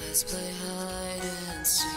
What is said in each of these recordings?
Let's play hide and seek.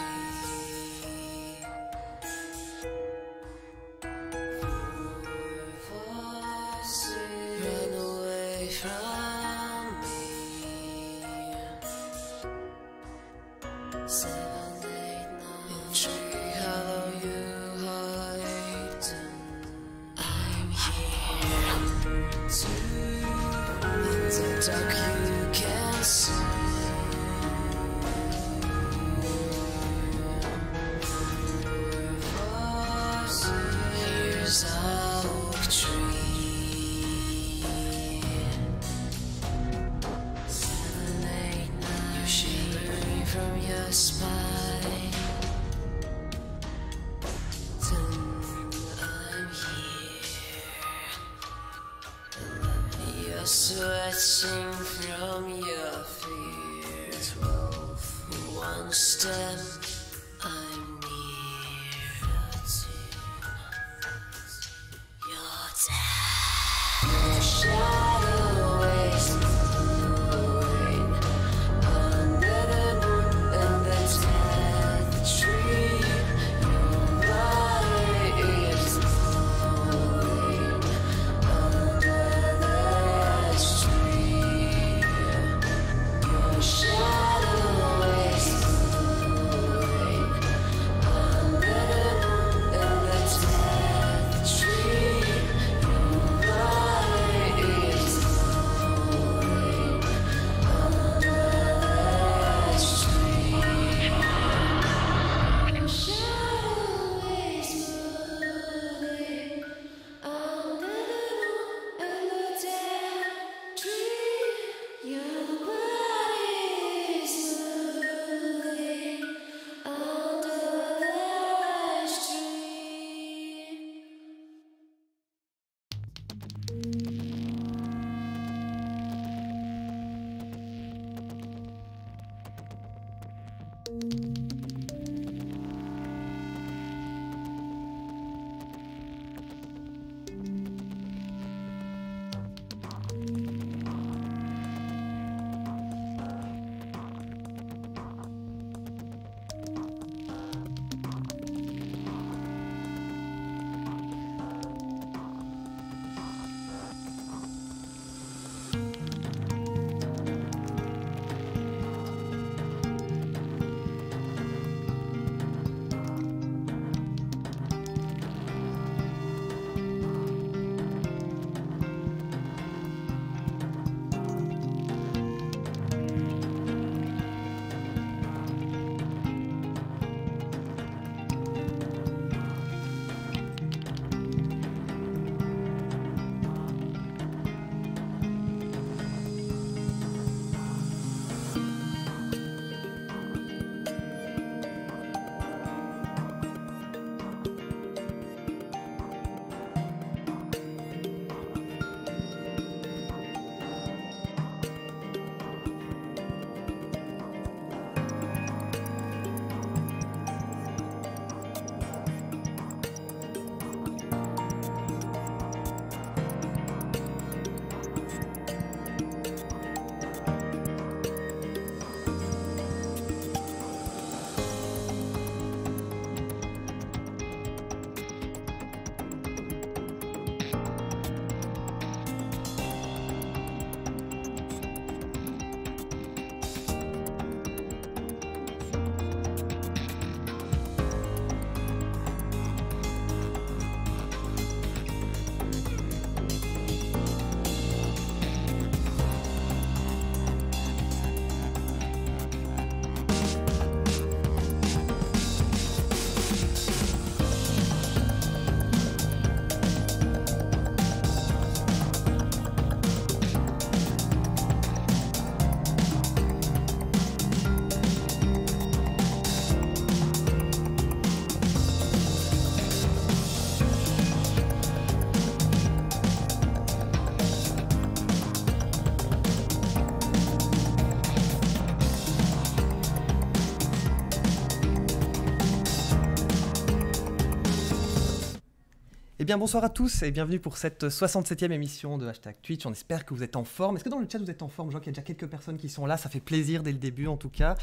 bien, bonsoir à tous et bienvenue pour cette 67e émission de Hashtag Twitch. On espère que vous êtes en forme. Est-ce que dans le chat vous êtes en forme Je vois qu'il y a déjà quelques personnes qui sont là. Ça fait plaisir dès le début en tout cas.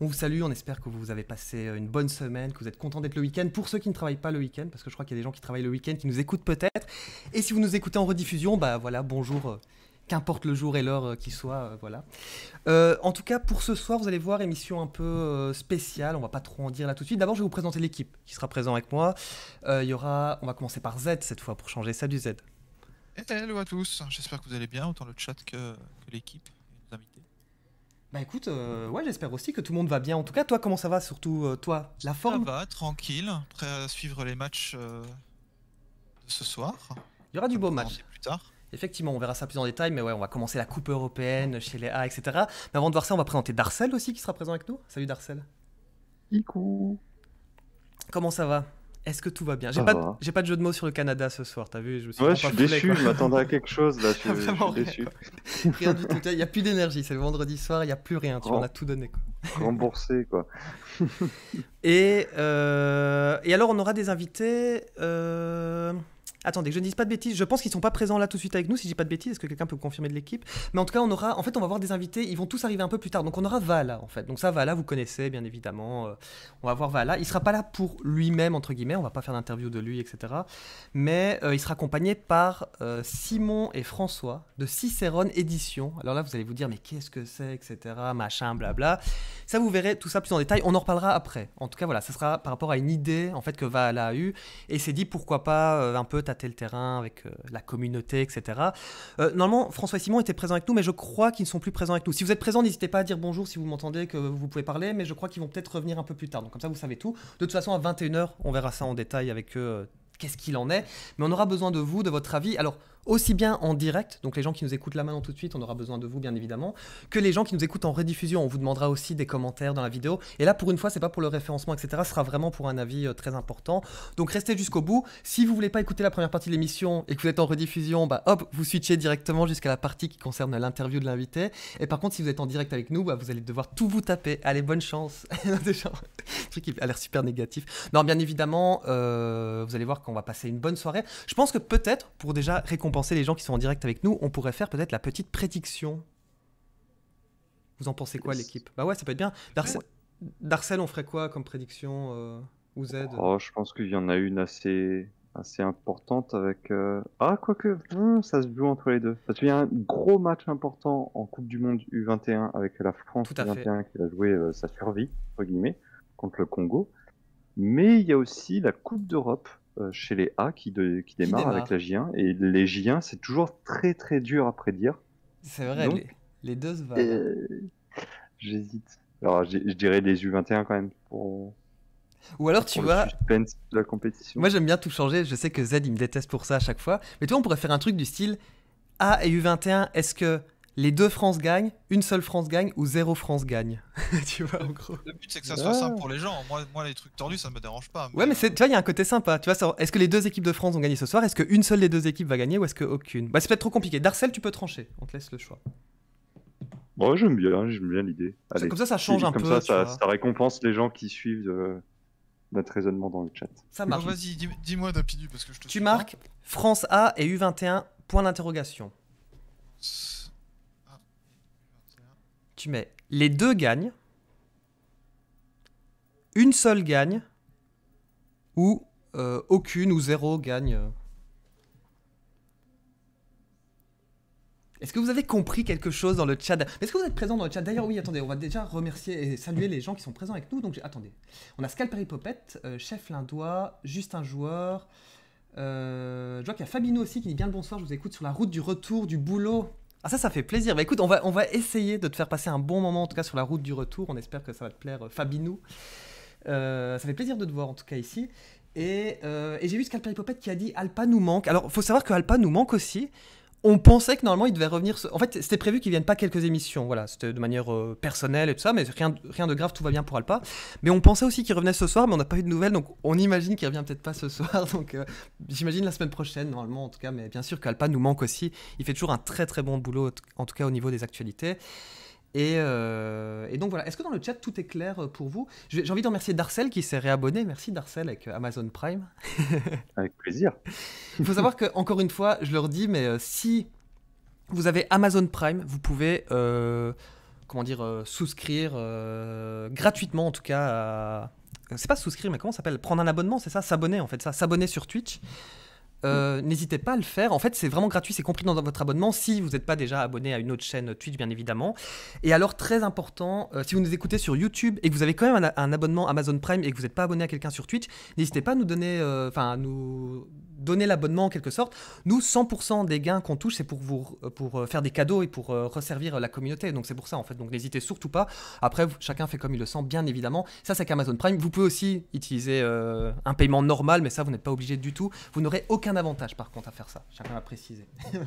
On vous salue, on espère que vous avez passé euh, une bonne semaine, que vous êtes content d'être le week-end. Pour ceux qui ne travaillent pas le week-end, parce que je crois qu'il y a des gens qui travaillent le week-end, qui nous écoutent peut-être. Et si vous nous écoutez en rediffusion, bah voilà, bonjour euh, qu'importe le jour et l'heure euh, qui soit, euh, voilà. Euh, en tout cas, pour ce soir, vous allez voir émission un peu spéciale. On va pas trop en dire là tout de suite. D'abord, je vais vous présenter l'équipe qui sera présente avec moi. Il y aura, on va commencer par Z cette fois pour changer ça du Z. Hello à tous, j'espère que vous allez bien, autant le chat que, l'équipe Bah écoute, ouais, j'espère aussi que tout le monde va bien. En tout cas, toi, comment ça va Surtout toi, la forme Ça va, tranquille, prêt à suivre les matchs de ce soir. Il y aura du beau match. Plus tard. Effectivement, on verra ça plus en détail, mais ouais, on va commencer la Coupe européenne chez les A, etc. Mais avant de voir ça, on va présenter Darcel aussi qui sera présent avec nous. Salut Darcel. Coucou. Comment ça va Est-ce que tout va bien J'ai pas, j'ai pas de jeu de mots sur le Canada ce soir, t'as vu je Ouais, je suis déçu, je m'attendais à quelque chose là, je, ah, déçu. Rien du tout, il n'y a plus d'énergie, c'est le vendredi soir, il n'y a plus rien, On a tout donné. Remboursé quoi. Euh, et, alors, on aura des invités. Euh, Attendez, je ne dis pas de bêtises. Je pense qu'ils sont pas présents là tout de suite avec nous. Si je dis pas de bêtises, est-ce que quelqu'un peut me confirmer de l'équipe Mais en tout cas, on aura. En fait, on va avoir des invités. Ils vont tous arriver un peu plus tard. Donc on aura Vala en fait. Donc ça, Vala, vous connaissez bien évidemment. Euh, on va voir Vala. Il sera pas là pour lui-même entre guillemets. On va pas faire d'interview de lui, etc. Mais euh, il sera accompagné par euh, Simon et François de Cicérone Édition. Alors là, vous allez vous dire mais qu'est-ce que c'est, etc. Machin, blabla. Ça, vous verrez tout ça plus en détail. On en reparlera après. En tout cas, voilà, ça sera par rapport à une idée en fait que Vala a eue et s'est dit pourquoi pas un peu tâter le terrain avec euh, la communauté, etc. Euh, normalement, François et Simon étaient présents avec nous, mais je crois qu'ils ne sont plus présents avec nous. Si vous êtes présents, n'hésitez pas à dire bonjour si vous m'entendez, que vous pouvez parler, mais je crois qu'ils vont peut-être revenir un peu plus tard. Donc comme ça, vous savez tout. De toute façon, à 21h, on verra ça en détail avec eux. Euh, qu'est-ce qu'il en est Mais on aura besoin de vous, de votre avis. Alors, aussi bien en direct, donc les gens qui nous écoutent là maintenant tout de suite, on aura besoin de vous bien évidemment, que les gens qui nous écoutent en rediffusion. On vous demandera aussi des commentaires dans la vidéo. Et là, pour une fois, c'est pas pour le référencement, etc. Ce sera vraiment pour un avis euh, très important. Donc restez jusqu'au bout. Si vous voulez pas écouter la première partie de l'émission et que vous êtes en rediffusion, bah hop, vous switchez directement jusqu'à la partie qui concerne l'interview de l'invité. Et par contre, si vous êtes en direct avec nous, bah, vous allez devoir tout vous taper. Allez, bonne chance. Déjà, truc qui a l'air super négatif. Non, bien évidemment, euh, vous allez voir qu'on va passer une bonne soirée. Je pense que peut-être pour déjà récompenser pensez les gens qui sont en direct avec nous On pourrait faire peut-être la petite prédiction. Vous en pensez quoi l'équipe Bah ouais, ça peut être bien. Darcel, on ferait quoi comme prédiction euh, ou Z oh, Je pense qu'il y en a une assez, assez importante avec... Euh, ah, quoique, que, hmm, ça se joue entre les deux. Parce qu'il y a un gros match important en Coupe du Monde U21 avec la France U21 qui a joué euh, sa survie, entre guillemets, contre le Congo. Mais il y a aussi la Coupe d'Europe euh, chez les A qui, qui, démarrent avec la J1. Et les J1, c'est toujours très très dur à prédire. C'est vrai, les, deux se valent. J'hésite. Alors je dirais les U21 quand même pour. Ou alors tu vois. la compétition. Moi j'aime bien tout changer. Je sais que Z il me déteste pour ça à chaque fois. Mais toi on pourrait faire un truc du style A et U21. Est-ce que les deux France gagnent, une seule France gagne ou zéro France gagne. tu vois, en gros. Le but, c'est que ça soit simple ah. pour les gens. Moi, moi, les trucs tordus, ça me dérange pas. Ouais, mais euh, tu vois, il y a un côté sympa. Tu vois, est-ce que les deux équipes de France ont gagné ce soir Est-ce qu'une seule des deux équipes va gagner ou est-ce qu'aucune Bah, c'est peut-être trop compliqué. Darcel, tu peux trancher. On te laisse le choix. ouais, j'aime bien, j'aime bien l'idée. Comme ça, ça change un peu. Comme ça, ça, récompense les gens qui suivent euh, notre raisonnement dans le chat. Ça marche. Vas-y, dis-moi Dapidu, parce que je te. Tu marques France A et U21, point d'interrogation tu mets les deux gagnent, une seule gagne, ou euh, aucune ou zéro gagne. Est-ce que vous avez compris quelque chose dans le chat Est-ce que vous êtes présent dans le chat D'ailleurs, oui, attendez, on va déjà remercier et saluer les gens qui sont présents avec nous. Donc, attendez. On a Scalperi Popette, euh, Chef Lindois, un Joueur. Euh, je vois qu'il y a Fabino aussi qui dit bien le bonsoir. Je vous écoute sur la route du retour du boulot. Ah ça, ça fait plaisir. Bah écoute, on va, on va essayer de te faire passer un bon moment, en tout cas sur la route du retour. On espère que ça va te plaire, euh, Fabinou. Euh, ça fait plaisir de te voir, en tout cas ici. Et, euh, j'ai vu ce qu'Alpa qui a dit Alpa nous manque. Alors, faut savoir que Alpa nous manque aussi on pensait que normalement il devait revenir. En fait, c'était prévu qu'il vienne pas quelques émissions. Voilà, c'était de manière euh, personnelle et tout ça, mais rien, rien de grave, tout va bien pour Alpa. Mais on pensait aussi qu'il revenait ce soir, mais on n'a pas eu de nouvelles, donc on imagine qu'il revient peut-être pas ce soir. Donc euh, j'imagine la semaine prochaine, normalement en tout cas. Mais bien sûr qu'Alpa nous manque aussi. Il fait toujours un très très bon boulot, en tout cas au niveau des actualités. Euh, et, donc voilà, est-ce que dans le chat tout est clair pour vous J'ai envie de remercier Darcel qui s'est réabonné. Merci Darcel avec Amazon Prime. avec plaisir. Il faut savoir que, encore une fois, je leur dis, mais euh, si vous avez Amazon Prime, vous pouvez euh, comment dire, souscrire gratuitement en tout cas C'est pas souscrire, mais comment ça s'appelle Prendre un abonnement, c'est ça S'abonner en fait, ça. S'abonner sur Twitch. Mm. Euh, n'hésitez pas à le faire. En fait, c'est vraiment gratuit, c'est compris dans votre abonnement si vous n'êtes pas déjà abonné à une autre chaîne Twitch, bien évidemment. Et alors, très important, euh, si vous nous écoutez sur YouTube et que vous avez quand même un, abonnement Amazon Prime et que vous n'êtes pas abonné à quelqu'un sur Twitch, n'hésitez pas à nous donner, euh, enfin, à nous donner l'abonnement en quelque sorte. Nous, 100% des gains qu'on touche, c'est pour vous euh, pour euh, faire des cadeaux et pour euh, resservir la communauté. Donc c'est pour ça en fait. Donc n'hésitez surtout pas. Après, chacun fait comme il le sent, bien évidemment. Ça, c'est qu'Amazon Prime. Vous pouvez aussi utiliser un paiement normal, mais ça, vous n'êtes pas obligé du tout. Vous n'aurez aucun avantage par contre à faire ça. Chacun a précisé. Donc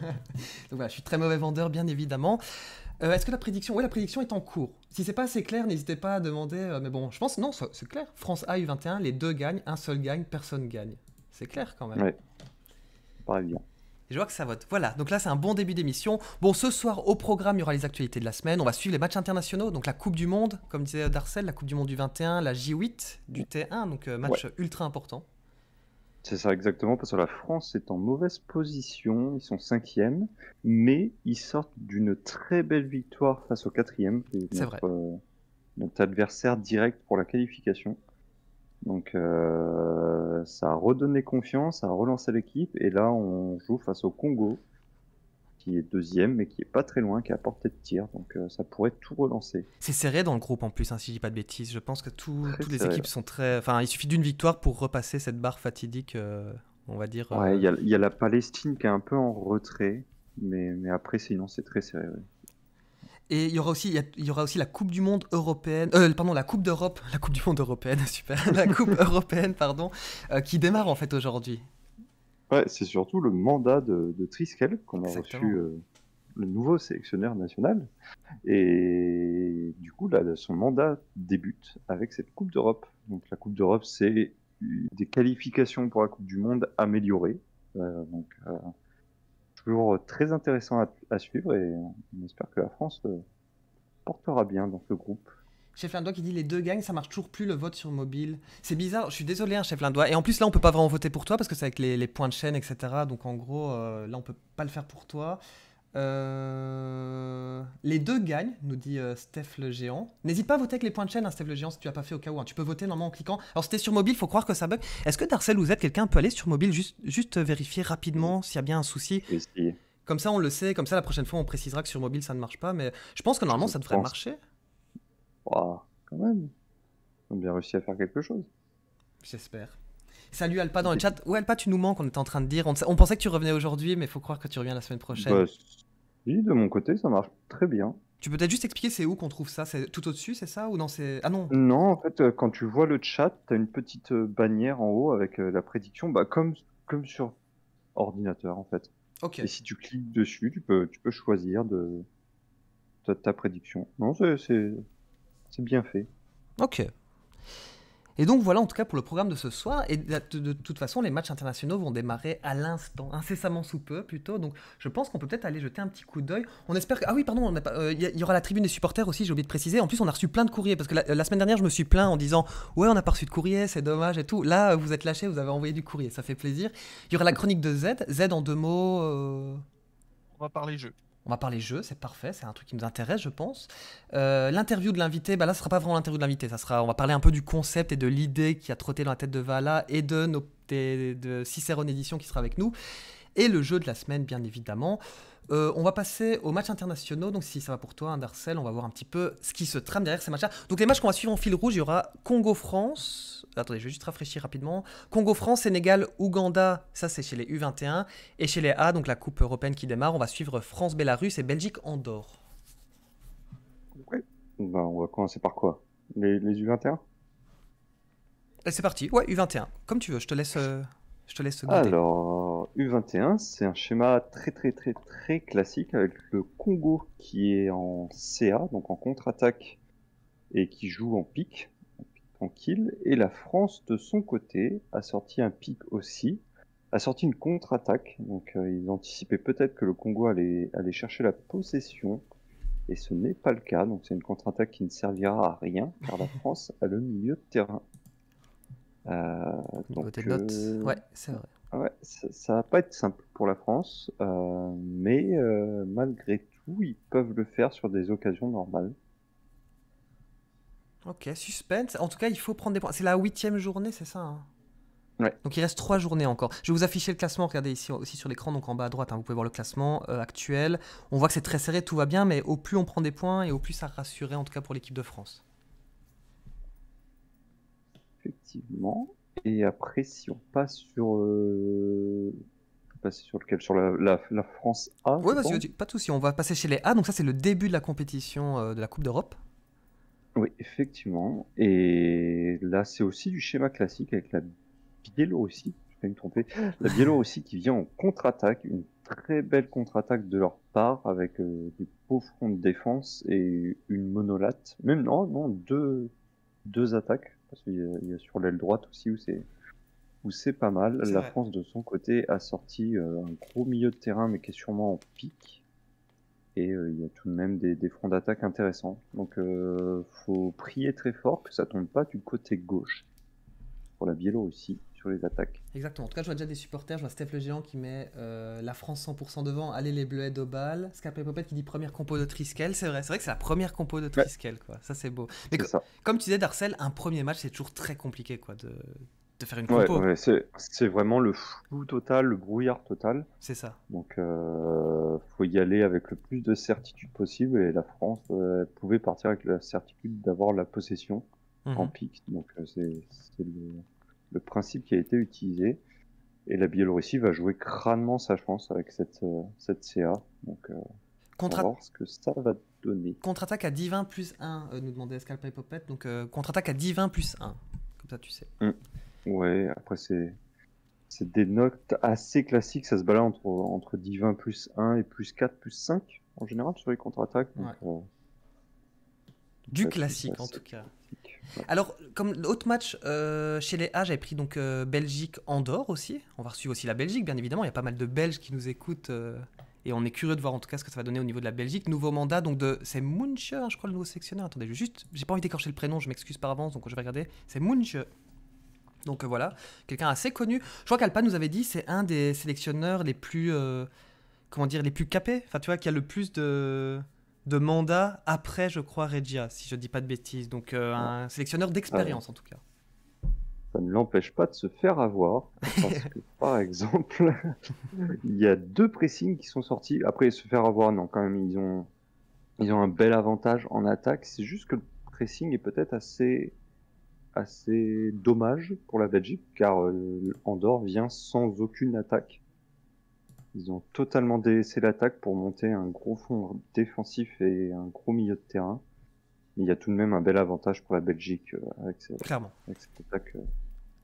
voilà, je suis très mauvais vendeur, bien évidemment. Est-ce que la prédiction Oui, la prédiction est en cours. Si c'est pas assez clair, n'hésitez pas à demander. mais bon, je pense non, c'est clair. France A 21 les deux gagnent, un seul gagne, personne gagne. C'est clair quand même. Ouais. bien. je vois que ça vote. Voilà, donc là c'est un bon début d'émission. Bon, ce soir au programme, il y aura les actualités de la semaine. On va suivre les matchs internationaux, donc la Coupe du Monde, comme disait Darcel, la Coupe du Monde du 21, la J8 du T1, donc euh, match ultra important. C'est ça exactement, parce que la France est en mauvaise position, ils sont cinquièmes, mais ils sortent d'une très belle victoire face au quatrième, C'est vrai. Euh, notre adversaire direct pour la qualification. Donc euh, ça a redonné confiance, ça a relancé l'équipe. Et là, on joue face au Congo, qui est deuxième, mais qui est pas très loin, qui a porté de tir. Donc euh, ça pourrait tout relancer. C'est serré dans le groupe en plus, hein, si je dis pas de bêtises. Je pense que toutes les équipes sont très. Enfin, il suffit d'une victoire pour repasser cette barre fatidique, euh, on va dire. Ouais, il y, a la Palestine qui est un peu en retrait. Mais, après, sinon, c'est très serré. Et il y aura aussi, il y, aura aussi la Coupe du Monde européenne, euh, pardon, la Coupe d'Europe, la Coupe du Monde européenne, super, la Coupe européenne, pardon, euh, qui démarre en fait aujourd'hui. Ouais, c'est surtout le mandat de, de Triskel qu'on a reçu, euh, le nouveau sélectionneur national. Et du coup, là, son mandat débute avec cette Coupe d'Europe. Donc la Coupe d'Europe, c'est des qualifications pour la Coupe du Monde améliorées. donc toujours euh, très intéressant à, suivre et on espère que la France euh, portera bien dans ce groupe. Chef Lindois qui dit les deux gangs, ça marche toujours plus le vote sur mobile. C'est bizarre, je suis désolé, hein, Chef Lindois. Et en plus, là, on peut pas vraiment voter pour toi parce que c'est avec les, points de chaîne, etc. Donc en gros, euh, là, on peut pas le faire pour toi. Euh, les deux gagnent, nous dit euh, Steph le géant. N'hésite pas à voter avec les points de chaîne, hein, Steph le géant, si tu n'as pas fait au cas où. Hein. Tu peux voter normalement en cliquant. Alors, c'était sur mobile, faut croire que ça bug. Est-ce que Darcel ou Z, quelqu'un peut aller sur mobile, juste, juste vérifier rapidement s'il y a bien un souci Comme ça, on le sait, comme ça, la prochaine fois, on précisera que sur mobile, ça ne marche pas. Mais je pense que normalement, ça devrait marcher. Waouh, quand même. On a bien réussi à faire quelque chose. J'espère. Salut Alpa dans le chat. Ouais, Alpa, tu nous manques, on était en train de dire. On, pensait que tu revenais aujourd'hui, mais faut croire que tu reviens la semaine prochaine. Bah, oui, de mon côté, ça marche très bien. Tu peux peut-être juste expliquer c'est où qu'on trouve ça C'est tout au-dessus, c'est ça Ou non, ah non Non, en fait, euh, quand tu vois le chat, tu as une petite euh, bannière en haut avec euh, la prédiction, bah, comme, comme sur ordinateur, en fait. Ok. Et si tu cliques dessus, tu peux, tu peux choisir de, ta prédiction. Non, c'est, c'est bien fait. Ok. Et donc voilà en tout cas pour le programme de ce soir. Et de, toute façon, les matchs internationaux vont démarrer à l'instant, incessamment sous peu plutôt. Donc je pense qu'on peut peut-être aller jeter un petit coup d'œil. On espère que... Ah oui, pardon, euh, il y, aura la tribune des supporters aussi, j'ai oublié de préciser. En plus, on a reçu plein de courriers parce que la, semaine dernière, je me suis plaint en disant Ouais, on n'a pas reçu de courrier, c'est dommage et tout. Là, vous êtes lâché, vous avez envoyé du courrier, ça fait plaisir. Il y aura la chronique de Z. Z en deux mots. Euh, on va parler jeu. On va parler jeu, c'est parfait, c'est un truc qui nous intéresse, je pense. Euh, l'interview de l'invité, bah là, ce sera pas vraiment l'interview de l'invité, ça sera, on va parler un peu du concept et de l'idée qui a trotté dans la tête de Vala et de, nos, de, Édition qui sera avec nous. Et le jeu de la semaine, bien évidemment. Euh, on va passer aux matchs internationaux. Donc, si ça va pour toi, hein, Darcel, on va voir un petit peu ce qui se trame derrière ces matchs-là. Donc, les matchs qu'on va suivre en fil rouge, il y aura Congo-France. Attendez, je vais juste rafraîchir rapidement. Congo-France, Sénégal, Ouganda. Ça, c'est chez les U21. Et chez les A, donc la Coupe européenne qui démarre, on va suivre France-Bélarus et Belgique-Andorre. Ouais. Ben, on va commencer par quoi les, U21 euh, C'est parti. Ouais, U21. Comme tu veux, je te laisse. Euh, je te laisse Alors, U21, c'est un schéma très très très très classique avec le Congo qui est en CA, donc en contre-attaque, et qui joue en pique, en tranquille. Et la France, de son côté, a sorti un pic aussi, a sorti une contre-attaque. Donc euh, ils anticipaient peut-être que le Congo allait, allait chercher la possession. Et ce n'est pas le cas, donc c'est une contre-attaque qui ne servira à rien, car la France a le milieu de terrain euh, donc, euh, ouais, c'est vrai. Ah ouais, ça, va pas être simple pour la France, euh, mais malgré tout, ils peuvent le faire sur des occasions normales. Ok, suspense. En tout cas, il faut prendre des points. C'est la huitième journée, c'est ça hein ouais. Donc il reste trois journées encore. Je vais vous afficher le classement, regardez ici aussi sur l'écran, donc en bas à droite, hein, vous pouvez voir le classement actuel. On voit que c'est très serré, tout va bien, mais au plus on prend des points et au plus ça rassurait en tout cas pour l'équipe de France effectivement. Et après, si on passe sur, euh, sur lequel sur la, France A. Oui, pas tout. Si On va passer chez les A. Donc ça, c'est le début de la compétition euh, de la Coupe d'Europe. Oui, effectivement. Et là, c'est aussi du schéma classique avec la Biélorussie. Je vais me tromper. La Biélorussie qui vient en contre-attaque, une très belle contre-attaque de leur part avec euh, des beaux fronts de défense et une monolate. Même non, non, deux attaques parce qu'il y, a sur l'aile droite aussi où c'est où c'est pas mal. La France de son côté a sorti euh, un gros milieu de terrain, mais qui est sûrement en pic. Et euh, il y a tout de même des, fronts d'attaque intéressants. Donc euh, faut prier très fort que ça tombe pas du côté gauche. Pour la aussi les attaques. Exactement. En tout cas, je vois déjà des supporters. Je vois Steph Le Géant qui met euh, la France 100% devant. Allez les Bleuets au bal. Scapé Popette qui dit première compo de Triskel. C'est vrai, c'est vrai que c'est la première compo de Triskel. Quoi. Ça, c'est beau. comme tu disais, Darcel, un premier match, c'est toujours très compliqué quoi, de, faire une compo. c'est vraiment le flou total, le brouillard total. C'est ça. Donc, euh, faut y aller avec le plus de certitude possible. Et la France euh, pouvait partir avec la certitude d'avoir la possession en mhm. pique. Donc, euh, c'est le le principe qui a été utilisé. Et la Biélorussie va jouer crânement sa chance avec cette, euh, cette CA. Donc, Contre euh, on voir ce que ça va donner. Contre-attaque à 10 20 plus 1, euh, nous demandait Escalpa et Popette. Donc, contre-attaque à 10 20 plus 1. Comme ça, tu sais. Mm. Ouais, après, c'est. C'est des notes assez classiques, ça se balade entre, entre 10, 20 plus 1 et plus 4 plus 5 en général sur les contre-attaques. Du classique en tout cas. Alors, comme l'autre match euh, chez les A, j'avais pris donc euh, Belgique-Andorre aussi. On va suivre aussi la Belgique, bien évidemment. Il y a pas mal de Belges qui nous écoutent. Euh, et on est curieux de voir en tout cas ce que ça va donner au niveau de la Belgique. Nouveau mandat, donc de. C'est Munche, je crois, le nouveau sélectionneur. Attendez, je- juste. J'ai pas envie d'écorcher le prénom, je m'excuse par avance, donc je vais regarder. C'est Munche. Donc voilà, quelqu'un assez connu. Je crois qu'Alpa nous avait dit c'est un des sélectionneurs les plus. comment dire, les plus capés. Enfin, tu vois, qui a le plus de de mandat après, je crois, Regia, si je ne dis pas de bêtises. Donc euh, un ah. sélectionneur d'expérience en tout cas. Ça ne l'empêche pas de se faire avoir. Parce que, par exemple, il y a deux Pressing qui sont sortis. Après, se faire avoir, non, quand même, ils ont, ils ont un bel avantage en attaque. C'est juste que le pressing est peut-être assez assez dommage pour la Belgique car euh, Andorre vient sans aucune attaque. Ils ont totalement délaissé l'attaque pour monter un gros fond défensif et un gros milieu de terrain. Mais il y a tout de même un bel avantage pour la Belgique euh, avec, cette attaque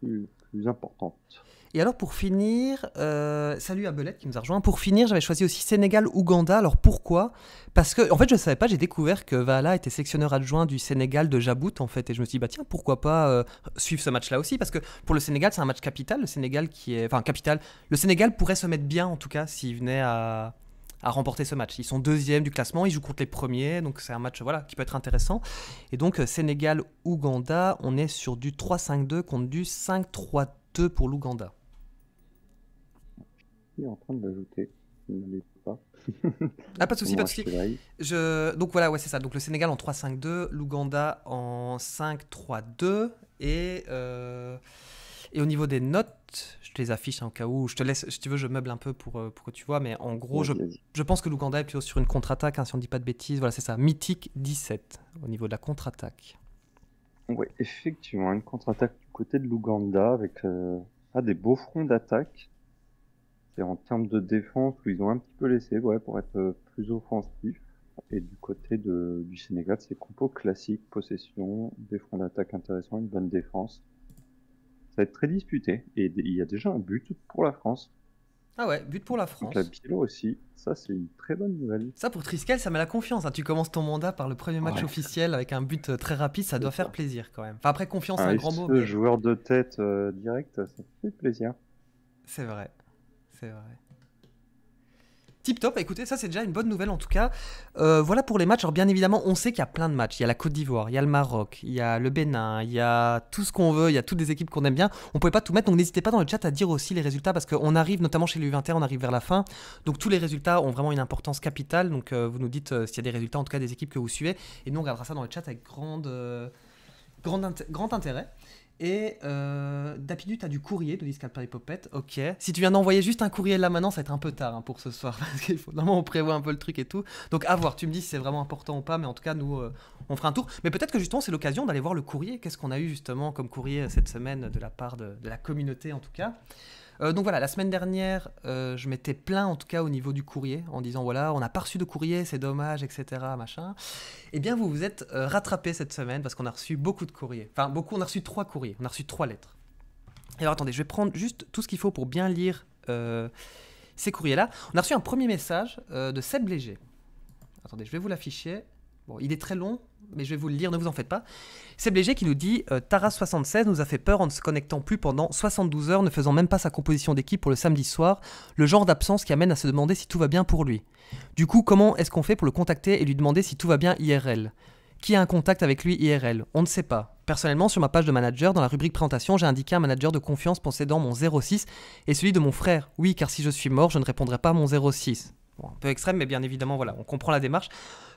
euh, plus importante. Et alors pour finir, euh, salut à Belette qui nous a rejoint. Pour finir, j'avais choisi aussi Sénégal-Ouganda. Alors pourquoi Parce que en fait, je ne savais pas. J'ai découvert que Vala était sectionneur adjoint du Sénégal de Jabout en fait, et je me suis dit bah tiens pourquoi pas euh, suivre ce match-là aussi parce que pour le Sénégal c'est un match capital. Le Sénégal qui est enfin capital. Le Sénégal pourrait se mettre bien en tout cas s'il venait à à remporter ce match. Ils sont deuxième du classement, ils jouent contre les premiers, donc c'est un match voilà, qui peut être intéressant. Et donc euh, Sénégal-Ouganda, on est sur du 3-5-2 contre du 5-3-2 pour l'Ouganda. Il est en train de l'ajouter, ne pas. ah pas de souci, pas de souci. Je... Donc voilà, ouais c'est ça. Donc le Sénégal en 3-5-2, l'Ouganda en 5-3-2 et... Euh, et au niveau des notes, je te les affiche en cas où. Je te laisse, si tu veux, je meuble un peu pour, euh, pour que tu vois. Mais en gros, je, pense que l'Ouganda est plutôt sur une contre-attaque, hein, si on ne dit pas de bêtises. Voilà, c'est ça. Mythique 17 au niveau de la contre-attaque. Oui, effectivement, une contre-attaque du côté de l'Ouganda avec euh, ah, des beaux fronts d'attaque. et en termes de défense où ils ont un petit peu laissé ouais, pour être euh, plus offensifs. Et du côté du Sénégal, c'est compo classique, possession, des fronts d'attaque intéressants, une bonne défense être très disputé. Et il y a déjà un but pour la France. Ah ouais, but pour la France. la aussi, ça c'est une très bonne nouvelle. Ça pour Triskel, ça met la confiance. Hein. Tu commences ton mandat par le premier match officiel avec un but euh, très rapide, ça doit faire plaisir quand même. après confiance, ah, un grand mot. Joueur de tête euh, direct, ça fait plaisir. C'est vrai, c'est vrai top, bah, écoutez, ça c'est déjà une bonne nouvelle en tout cas. Euh, voilà pour les matchs. Alors bien évidemment, on sait qu'il y a plein de matchs. Il y a la Côte d'Ivoire, il y a le Maroc, il y a le Bénin, il y a tout ce qu'on veut, il y a toutes des équipes qu'on aime bien. On ne pouvait pas tout mettre, donc n'hésitez pas dans le chat à dire aussi les résultats parce qu'on arrive notamment chez le 21 on arrive vers la fin. Donc tous les résultats ont vraiment une importance capitale. Donc euh, vous nous dites euh, s'il y a des résultats, en tout cas des équipes que vous suivez. Et nous on regardera ça dans le chat avec grande, grande grand intérêt. Et euh, tu as du courrier de Discard Paris Popette. Ok. Si tu viens d'envoyer juste un courrier là maintenant, ça va être un peu tard hein, pour ce soir. Parce qu'il faut normalement on prévoit un peu le truc et tout. Donc à voir, tu me dis si c'est vraiment important ou pas. Mais en tout cas, nous, euh, on fera un tour. Mais peut-être que justement, c'est l'occasion d'aller voir le courrier. Qu'est-ce qu'on a eu justement comme courrier cette semaine de la part de la communauté en tout cas. Euh, donc voilà, la semaine dernière, euh, je m'étais plaint en tout cas au niveau du courrier, en disant voilà, on n'a pas reçu de courrier, c'est dommage, etc. Machin. Eh bien, vous vous êtes euh, rattrapé cette semaine parce qu'on a reçu beaucoup de courriers. Enfin, beaucoup, on a reçu trois courriers, on a reçu trois lettres. alors attendez, je vais prendre juste tout ce qu'il faut pour bien lire ces courriers-là. On a reçu un premier message de Seb Léger. Attendez, je vais vous l'afficher il est très long, mais je vais vous le lire, ne vous en faites pas. C'est Bléger qui nous dit euh, « 76 nous a fait peur en ne se connectant plus pendant 72 heures, ne faisant même pas sa composition d'équipe pour le samedi soir, le genre d'absence qui amène à se demander si tout va bien pour lui. Du coup, comment est-ce qu'on fait pour le contacter et lui demander si tout va bien IRL Qui a un contact avec lui IRL On ne sait pas. Personnellement, sur ma page de manager, dans la rubrique présentation, j'ai indiqué un manager de confiance dans mon 06 et celui de mon frère. Oui, car si je suis mort, je ne répondrai pas à mon 06. un peu extrême, mais bien évidemment, voilà, on comprend la démarche.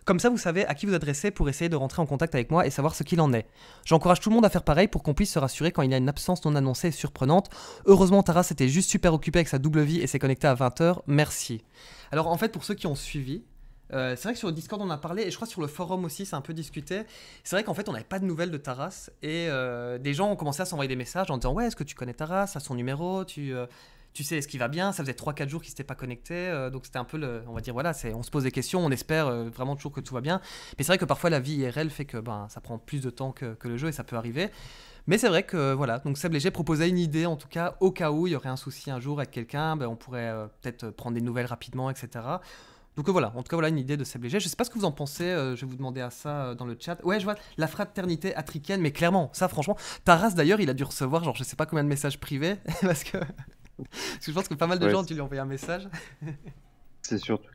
Comme ça, vous savez à qui vous adresser pour essayer de rentrer en contact avec moi et savoir ce qu'il en est. J'encourage tout le monde à faire pareil pour qu'on puisse se rassurer quand il y a une absence non annoncée surprenante. Heureusement, Taras était juste super occupé avec sa double vie et s'est connecté à 20h. Merci. Alors en fait, pour ceux qui ont suivi, euh, c'est vrai que sur le Discord on a parlé et je crois sur le forum aussi c'est un peu discuté. C'est vrai qu'en fait on n'avait pas de nouvelles de Taras et euh, des gens ont commencé à s'envoyer des messages en disant ouais est-ce que tu connais Taras, à son numéro, tu euh, tu sais ce qui va bien. Ça faisait 3-4 jours qu'il s'était pas connecté. Euh, donc c'était un peu le. On va dire, voilà, on se pose des questions, on espère euh, vraiment toujours que tout va bien. Mais c'est vrai que parfois la vie IRL fait que ben, ça prend plus de temps que, que le jeu et ça peut arriver. Mais c'est vrai que voilà, donc Seb Léger proposait une idée en tout cas, au cas où il y aurait un souci un jour avec quelqu'un, ben, on pourrait euh, peut-être prendre des nouvelles rapidement, etc. Donc voilà, en tout cas voilà une idée de Seb Léger. Je sais pas ce que vous en pensez, je vais vous demander à ça dans le chat. Ouais, je vois la fraternité atricaine, mais clairement, ça franchement, Taras d'ailleurs, il a dû recevoir genre je sais pas combien de messages privés parce que parce que je pense que pas mal de gens tu lui envoyer un message. c'est surtout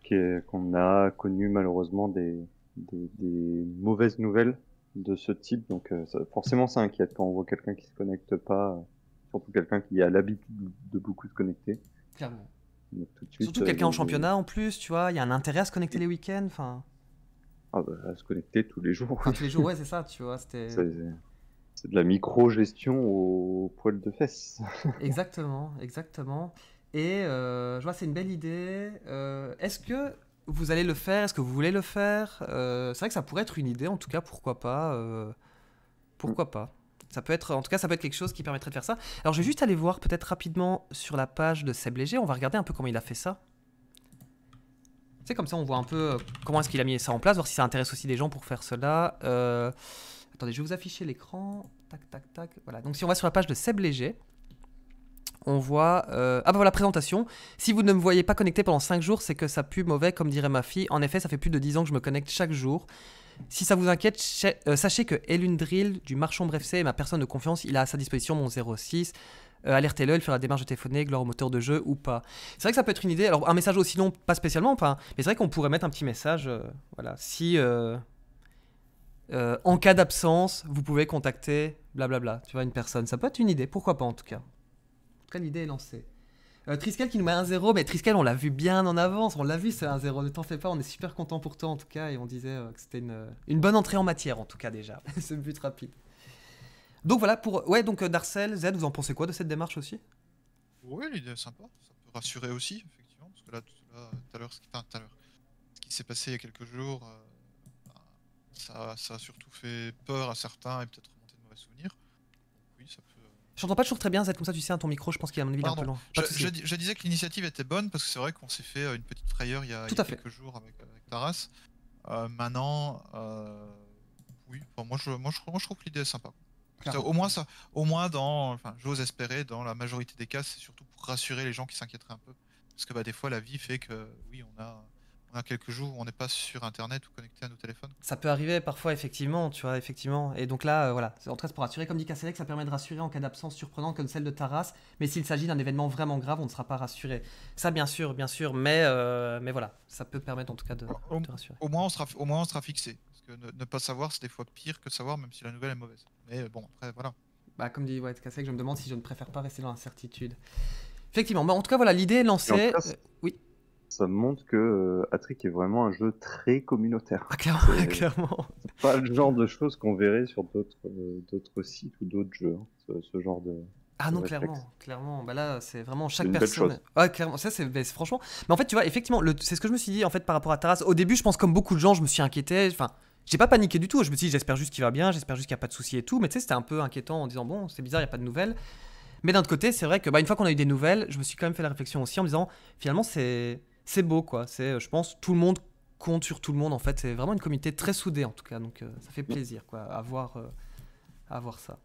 qu'on a connu malheureusement des, mauvaises nouvelles de ce type. Donc euh, forcément, ça inquiète quand on voit quelqu'un qui se connecte pas, euh, surtout quelqu'un qui a l'habitude de beaucoup se connecter. Clairement. surtout quelqu'un euh, en championnat en plus, tu vois, il y a un intérêt à se connecter les week-ends. Enfin. Ah, bah, à se connecter tous les jours. tous les jours, ouais, c'est ça, tu vois. C'était C'est de la micro-gestion au poil de fesses. exactement, exactement. Et euh, je vois, c'est une belle idée. Euh, est-ce que vous allez le faire Est-ce que vous voulez le faire euh, C'est vrai que ça pourrait être une idée, en tout cas, pourquoi pas Pourquoi mm. pas ça peut être, en tout cas, ça peut être quelque chose qui permettrait de faire ça. Alors, je vais juste aller voir peut-être rapidement sur la page de Seb Léger. On va regarder un peu comment il a fait ça. C'est comme ça, on voit un peu comment est-ce qu'il a mis ça en place, voir si ça intéresse aussi des gens pour faire cela. Attendez, je vais vous afficher l'écran. Tac, tac, tac. Voilà. Donc si on va sur la page de Seb Léger, on voit... Euh, ah bah voilà, présentation. Si vous ne me voyez pas connecté pendant 5 jours, c'est que ça pue mauvais, comme dirait ma fille. En effet, ça fait plus de 10 ans que je me connecte chaque jour. Si ça vous inquiète, euh, sachez que Elundrill du marchand Bref C est ma personne de confiance. Il a à sa disposition mon 06. Euh, alertez-le, il fera la démarche de téléphoner, gloire au moteur de jeu ou pas. C'est vrai que ça peut être une idée. Alors, un message aussi non, pas spécialement, pas, mais c'est vrai qu'on pourrait mettre un petit message. voilà, si. Euh, en cas d'absence, vous pouvez contacter blablabla, tu vois, une personne. Ça peut être une idée, pourquoi pas en tout cas. En tout cas, l'idée est lancée. Euh, Triskel qui nous met un 0, mais Triskel, on l'a vu bien en avance, on l'a vu c'est un 0 ne t'en fais pas, on est super content pour toi en tout cas, et on disait euh, que c'était une, bonne entrée en matière en tout cas déjà, ce but rapide. Donc voilà, pour. Ouais, donc Darcel, Z, vous en pensez quoi de cette démarche aussi Oui, l'idée est sympa, ça peut rassurer aussi, effectivement, parce que là, tout à l'heure, ce qui, s'est passé il y a quelques jours ça, ça, a surtout fait peur à certains et peut-être remonté de mauvais souvenirs. oui, ça peut... Euh, je n'entends pas toujours très bien, Z, comme ça, tu sais, à hein, ton micro, je pense qu'il est à un peu Je, disais que l'initiative était bonne parce que c'est vrai qu'on s'est fait euh, une petite frayeur il y a, quelques jours avec, Taras. Euh, maintenant, oui, enfin, moi, je, moi, je, je, trouve que l'idée est sympa. Au moins, ça, au moins dans, enfin, j'ose espérer, dans la majorité des cas, c'est surtout pour rassurer les gens qui s'inquiéteraient un peu. Parce que bah, des fois, la vie fait que, oui, on a quelques jours on n'est pas sur Internet ou connecté à nos téléphones. Ça peut arriver parfois, effectivement, tu vois, effectivement. Et donc là, euh, voilà voilà, en 13 pour rassurer, comme dit que ça permet de rassurer en cas d'absence surprenante comme celle de Taras, mais s'il s'agit d'un événement vraiment grave, on ne sera pas rassuré. Ça, bien sûr, bien sûr, mais, euh, mais voilà, ça peut permettre en tout cas de, au, rassurer. Au moins, on sera, au moins, on sera fixé. Parce que ne, pas savoir, c'est des fois pire que savoir, même si la nouvelle est mauvaise. Mais euh, bon, après, voilà. Bah, comme dit ouais, que je me demande si je ne préfère pas rester dans l'incertitude. Effectivement, bah, en tout cas, voilà, l'idée est lancée. oui ça montre que euh, Atric est vraiment un jeu très communautaire. Ah, clairement, clairement. pas le genre de choses qu'on verrait sur d'autres euh, sites ou d'autres jeux, hein, ce, genre de, ah non, clairement, clairement. Bah là, c'est vraiment chaque personne. Ouais, clairement. Ça, c'est franchement. Mais en fait, tu vois, effectivement, c'est ce que je me suis dit en fait par rapport à Taras. Au début, je pense comme beaucoup de gens, je me suis inquiété. Enfin, j'ai pas paniqué du tout. Je me suis dit, j'espère juste qu'il va bien, j'espère juste qu'il n'y a pas de soucis et tout. Mais tu sais, c'était un peu inquiétant en disant, bon, c'est bizarre, il n'y a pas de nouvelles. Mais d'un autre côté, c'est vrai que bah, une fois qu'on a eu des nouvelles, je me suis quand même fait la réflexion aussi en me disant, finalement, c'est c'est beau, quoi. C'est, euh, je pense, tout le monde compte sur tout le monde, en fait. C'est vraiment une communauté très soudée, en tout cas. Donc, euh, ça fait plaisir, quoi, à voir, euh, ça.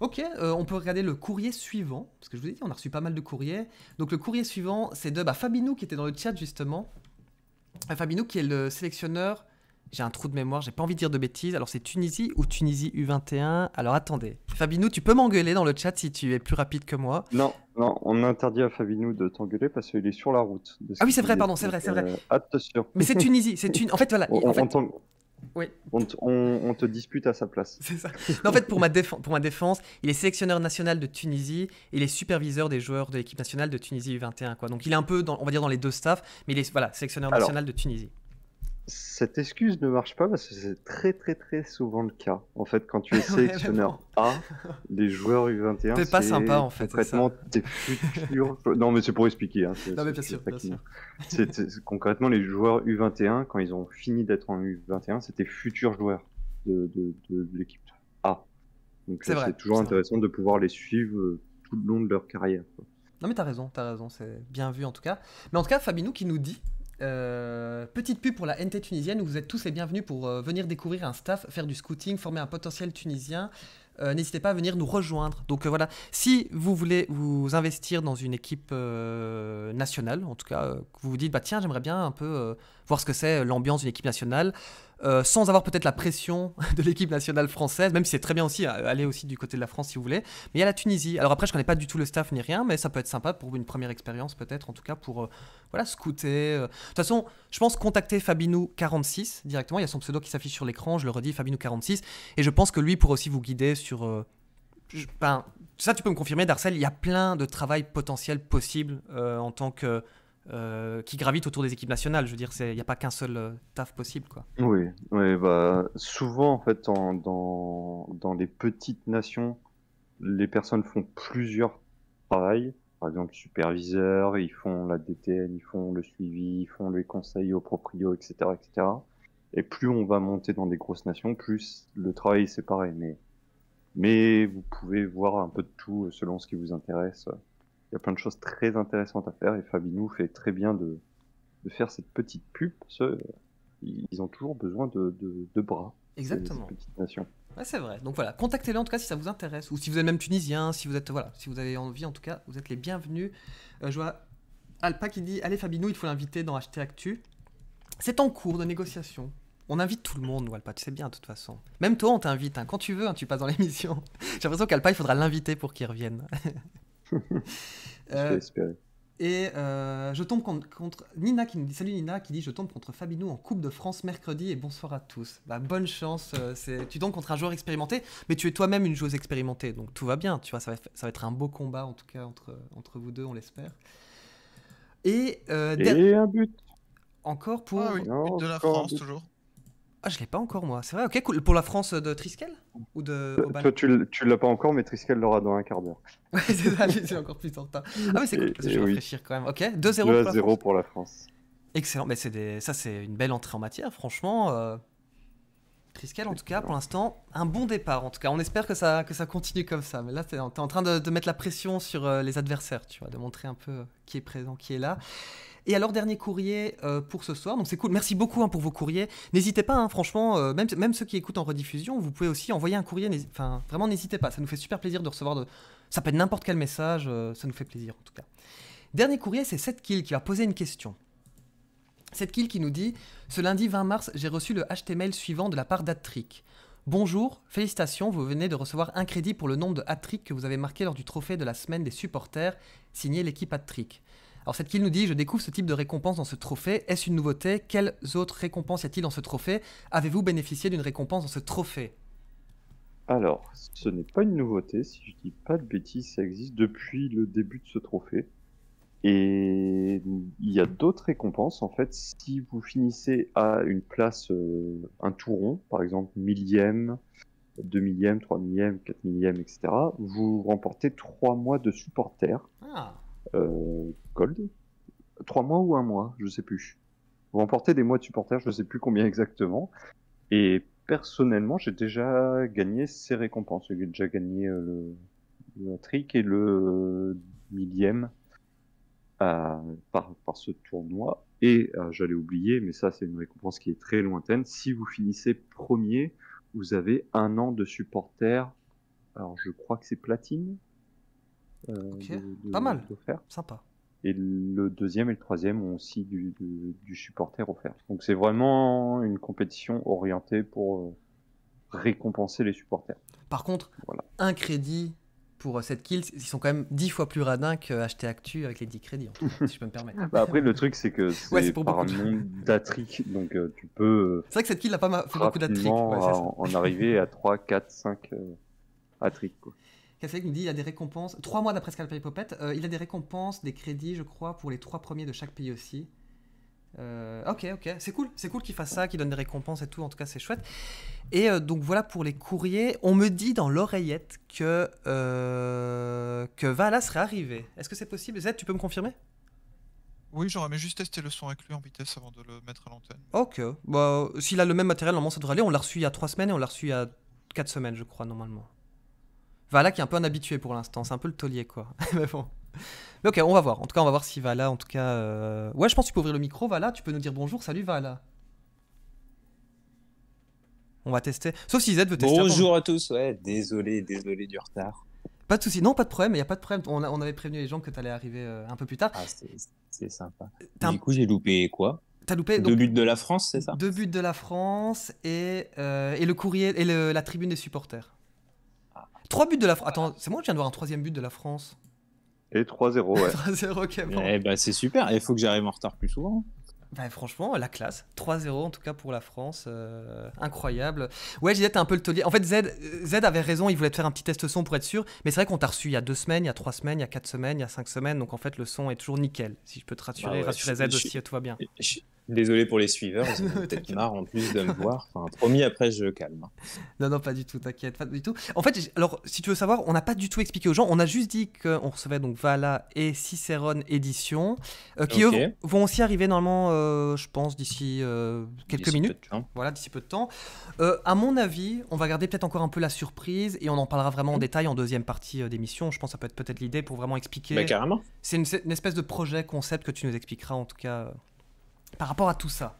Ok, on peut regarder le courrier suivant, parce que je vous ai dit, on a reçu pas mal de courriers. Donc le courrier suivant, c'est de bah, Fabinou qui était dans le chat justement. Fabinou qui est le sélectionneur j'ai un trou de mémoire, j'ai pas envie de dire de bêtises. Alors c'est Tunisie ou Tunisie U21 Alors attendez, Fabinou, tu peux m'engueuler dans le chat si tu es plus rapide que moi. Non, non, on interdit à Fabinou de t'engueuler parce qu'il est sur la route. ah oui, c'est vrai, pardon, c'est vrai, c'est vrai. Euh, attention. Mais c'est Tunisie, c'est une En fait, voilà. On, en fait... oui. On, te dispute à sa place. C'est ça. en fait, pour ma, pour ma, défense, il est sélectionneur national de Tunisie et il est superviseur des joueurs de l'équipe nationale de Tunisie U21. Quoi. Donc il est un peu, dans, on va dire, dans les deux staffs, mais il est voilà, sélectionneur national de Tunisie cette excuse ne marche pas parce que c'est très très très souvent le cas. En fait, quand tu es sélectionneur A, les joueurs U21, C'est pas sympa en fait. Concrètement, t'es non, mais c'est pour expliquer. Hein, non, mais sûr. concrètement, les joueurs U21, quand ils ont fini d'être en U21, c'était futurs joueurs de, l'équipe A. Donc c'est euh, toujours intéressant de pouvoir les suivre euh, tout le long de leur carrière. Non, mais t'as raison, t'as raison, c'est bien vu en tout cas. Mais en tout cas, Fabinou qui nous dit euh, petite pub pour la NT tunisienne où vous êtes tous les bienvenus pour euh, venir découvrir un staff, faire du scouting, former un potentiel tunisien. Euh, n'hésitez pas à venir nous rejoindre. Donc voilà, si vous voulez vous investir dans une équipe nationale, en tout cas, que vous vous dites, bah tiens, j'aimerais bien un peu voir ce que c'est euh, l'ambiance d'une équipe nationale. Euh, sans avoir peut-être la pression de l'équipe nationale française, même si c'est très bien aussi, euh, aller aussi du côté de la France si vous voulez. Mais il y a la Tunisie. Alors après, je connais pas du tout le staff ni rien, mais ça peut être sympa pour une première expérience, peut-être, en tout cas pour voilà, scouter. De toute façon, je pense contacter Fabinou46 directement. Il y a son pseudo qui s'affiche sur l'écran, je le redis, Fabinou46. Et je pense que lui pourra aussi vous guider sur. Ben, ça, tu peux me confirmer, Darcel, il y a plein de travail potentiel possible en tant que euh, qui gravitent autour des équipes nationales. Je veux dire, il n'y a pas qu'un seul euh, taf possible. Quoi. Oui, oui bah, souvent, en fait, dans, dans, les petites nations, les personnes font plusieurs travails. Par exemple, superviseurs, ils font la DTN, ils font le suivi, ils font les conseils aux proprios, etc., etc. Et plus on va monter dans des grosses nations, plus le travail est séparé. Mais, mais vous pouvez voir un peu de tout euh, selon ce qui vous intéresse. Il y a plein de choses très intéressantes à faire et Fabinou fait très bien de, faire cette petite pub. parce euh, ils ont toujours besoin de, bras. Exactement. c'est vrai. Donc voilà, contactez-les en tout cas si ça vous intéresse. Ou si vous êtes même tunisien, si vous êtes voilà, si vous avez envie en tout cas, vous êtes les bienvenus. Euh, je vois Alpa qui dit Allez Fabinou, il faut l'inviter dans HT Actu. C'est en cours de négociation. On invite tout le monde, nous, Alpa, tu sais bien de toute façon. Même toi, on t'invite. Hein. Quand tu veux, hein, tu passes dans l'émission. J'ai l'impression qu'Alpa, il faudra l'inviter pour qu'il revienne. Euh, et euh, je tombe contre, Nina qui nous dit Salut Nina, qui dit Je tombe contre Fabinou en Coupe de France mercredi et bonsoir à tous. Bah, bonne chance, euh, tu tombes contre un joueur expérimenté, mais tu es toi-même une joueuse expérimentée, donc tout va bien, tu vois, ça va, ça va être un beau combat en tout cas entre, entre vous deux, on l'espère. Et, un but Encore pour. Ah de la France, toujours. Ah, je l'ai pas encore, moi. C'est vrai, ok, cool. Pour la France de Triskel ou de euh, Toi, tu, ne l'as pas encore, mais Triskel l'aura dans un quart d'heure. ouais, c'est ça, j'ai encore plus en retard. Ah, mais c'est cool, parce que je vais réfléchir quand même. Ok, 2-0 pour, la France. pour la France. Excellent, mais des... ça, c'est une belle entrée en matière, franchement. Euh, Triskel, en tout cas, pour l'instant, un bon départ. En tout cas, on espère que ça, que ça continue comme ça. Mais là, tu es, en train de, de, mettre la pression sur euh, les adversaires, tu vois, de montrer un peu qui est présent, qui est là. Et alors, dernier courrier euh, pour ce soir. Donc, c'est cool. Merci beaucoup hein, pour vos courriers. N'hésitez pas, hein, franchement, euh, même, même ceux qui écoutent en rediffusion, vous pouvez aussi envoyer un courrier. Enfin, vraiment, n'hésitez pas. Ça nous fait super plaisir de recevoir. De... Ça peut être n'importe quel message. Euh, ça nous fait plaisir, en tout cas. Dernier courrier, c'est cette Kill qui va poser une question. Cette Kill qui nous dit Ce lundi 20 mars, j'ai reçu le HTML suivant de la part d'Attrick. Bonjour, félicitations, vous venez de recevoir un crédit pour le nombre de que vous avez marqué lors du trophée de la semaine des supporters, signé l'équipe hat alors cette qu'il nous dit, je découvre ce type de récompense dans ce trophée. Est-ce une nouveauté Quelles autres récompenses y a-t-il dans ce trophée Avez-vous bénéficié d'une récompense dans ce trophée Alors, ce n'est pas une nouveauté, si je dis pas de bêtises, ça existe depuis le début de ce trophée. Et il y a d'autres récompenses en fait. Si vous finissez à une place, euh, un un rond, par exemple millième, deux millième, trois millième, quatre millième, etc., vous remportez trois mois de supporter. Ah euh, Cold Trois mois ou un mois, je sais plus. vous Remporter des mois de supporters, je sais plus combien exactement. Et personnellement, j'ai déjà gagné ces récompenses. J'ai déjà gagné euh, le, le trick et le millième euh, par, ce tournoi. Et euh, j'allais oublier, mais ça c'est une récompense qui est très lointaine. Si vous finissez premier, vous avez un an de supporters Alors je crois que c'est platine, euh, pas mal. Sympa. Et le deuxième et le troisième ont aussi du, du, du supporter offert. Donc c'est vraiment une compétition orientée pour euh, récompenser les supporters. Par contre, un crédit pour euh, cette kill, ils sont quand même 10 fois plus radins que Actu avec les 10 crédits, en si je peux me permettre. bah après, le truc, c'est que c'est ouais, par un nombre d'attriques, donc tu peux. C'est vrai que cette kill n'a pas fait beaucoup d'attriques. Ouais, en, en arriver à 3, 4, 5 euh, attriques. Quoi qu'il me dit il a des récompenses. Trois mois d'après qu'a Popette, euh, il a des récompenses, des crédits, je crois, pour les trois premiers de chaque pays aussi. Euh, ok, ok, c'est cool, c'est cool qu'il fasse ça, qu'il donne des récompenses et tout, en tout cas c'est chouette. Et euh, donc voilà pour les courriers, on me dit dans l'oreillette que, euh, que Vala serait arrivé. Est-ce que c'est possible Zed, tu peux me confirmer oui, j'aurais juste testé le son lui en vitesse avant de le mettre à l'antenne. Ok. Bah, S'il a le même matériel, normalement ça devrait aller. On l'a reçu il y a trois semaines et on l'a reçu il y a quatre semaines, je crois, normalement. Vala qui est un peu un habitué pour l'instant, c'est un peu le taulier quoi. mais bon. Mais ok, on va voir. En tout cas, on va voir si Vala, en tout cas. Euh, ouais, je pense que tu peux ouvrir le micro, Vala, tu peux nous dire bonjour, salut Vala. On va tester. Sauf si Z veut tester. Bonjour à tous, ouais, désolé, désolé du retard. Pas de souci, non, pas de problème, il n'y a pas de problème. On, avait prévenu les gens que tu allais arriver euh, un peu plus tard. Ah, c'est sympa. Du coup, j'ai loupé quoi T'as loupé deux buts de la France, c'est ça Deux buts de la France et, euh, et le courrier et la tribune des supporters. 3 buts de la France. Attends, c'est moi qui viens de voir un troisième but de la France. Et 3-0, ouais. 3-0, ok, bon. Eh ben, c'est super. Il faut que j'arrive en retard plus souvent. Bah, franchement, la classe. 3-0 en tout cas pour la France. Euh, incroyable. Ouais, disais t'as un peu le taulier. En fait, Z, Z avait raison, il voulait te faire un petit test son pour être sûr. Mais c'est vrai qu'on t'a reçu il y a 2 semaines, il y a 3 semaines, il y a 4 semaines, il y a 5 semaines. Donc en fait, le son est toujours nickel. Si je peux te rassurer, bah rassurer Z aussi, tout va bien. Désolé pour les suiveurs, ils ont peut-être marre en plus de me voir. Enfin, promis, après, je calme. Non, non, pas du tout, t'inquiète, pas du tout. En fait, alors, si tu veux savoir, on n'a pas du tout expliqué aux gens, on a juste dit qu'on recevait donc Vala et Cicéron Édition, euh, qui vont aussi arriver normalement, euh, je pense, d'ici euh, quelques minutes. Voilà, d'ici peu de temps. à mon avis, on va garder peut-être encore un peu la surprise et on en parlera vraiment en mm. détail en deuxième partie d'émission. Je pense que ça peut être peut-être l'idée pour vraiment expliquer. Mais bah, carrément. C'est une, espèce de projet, concept que tu nous expliqueras en tout cas par rapport à tout ça.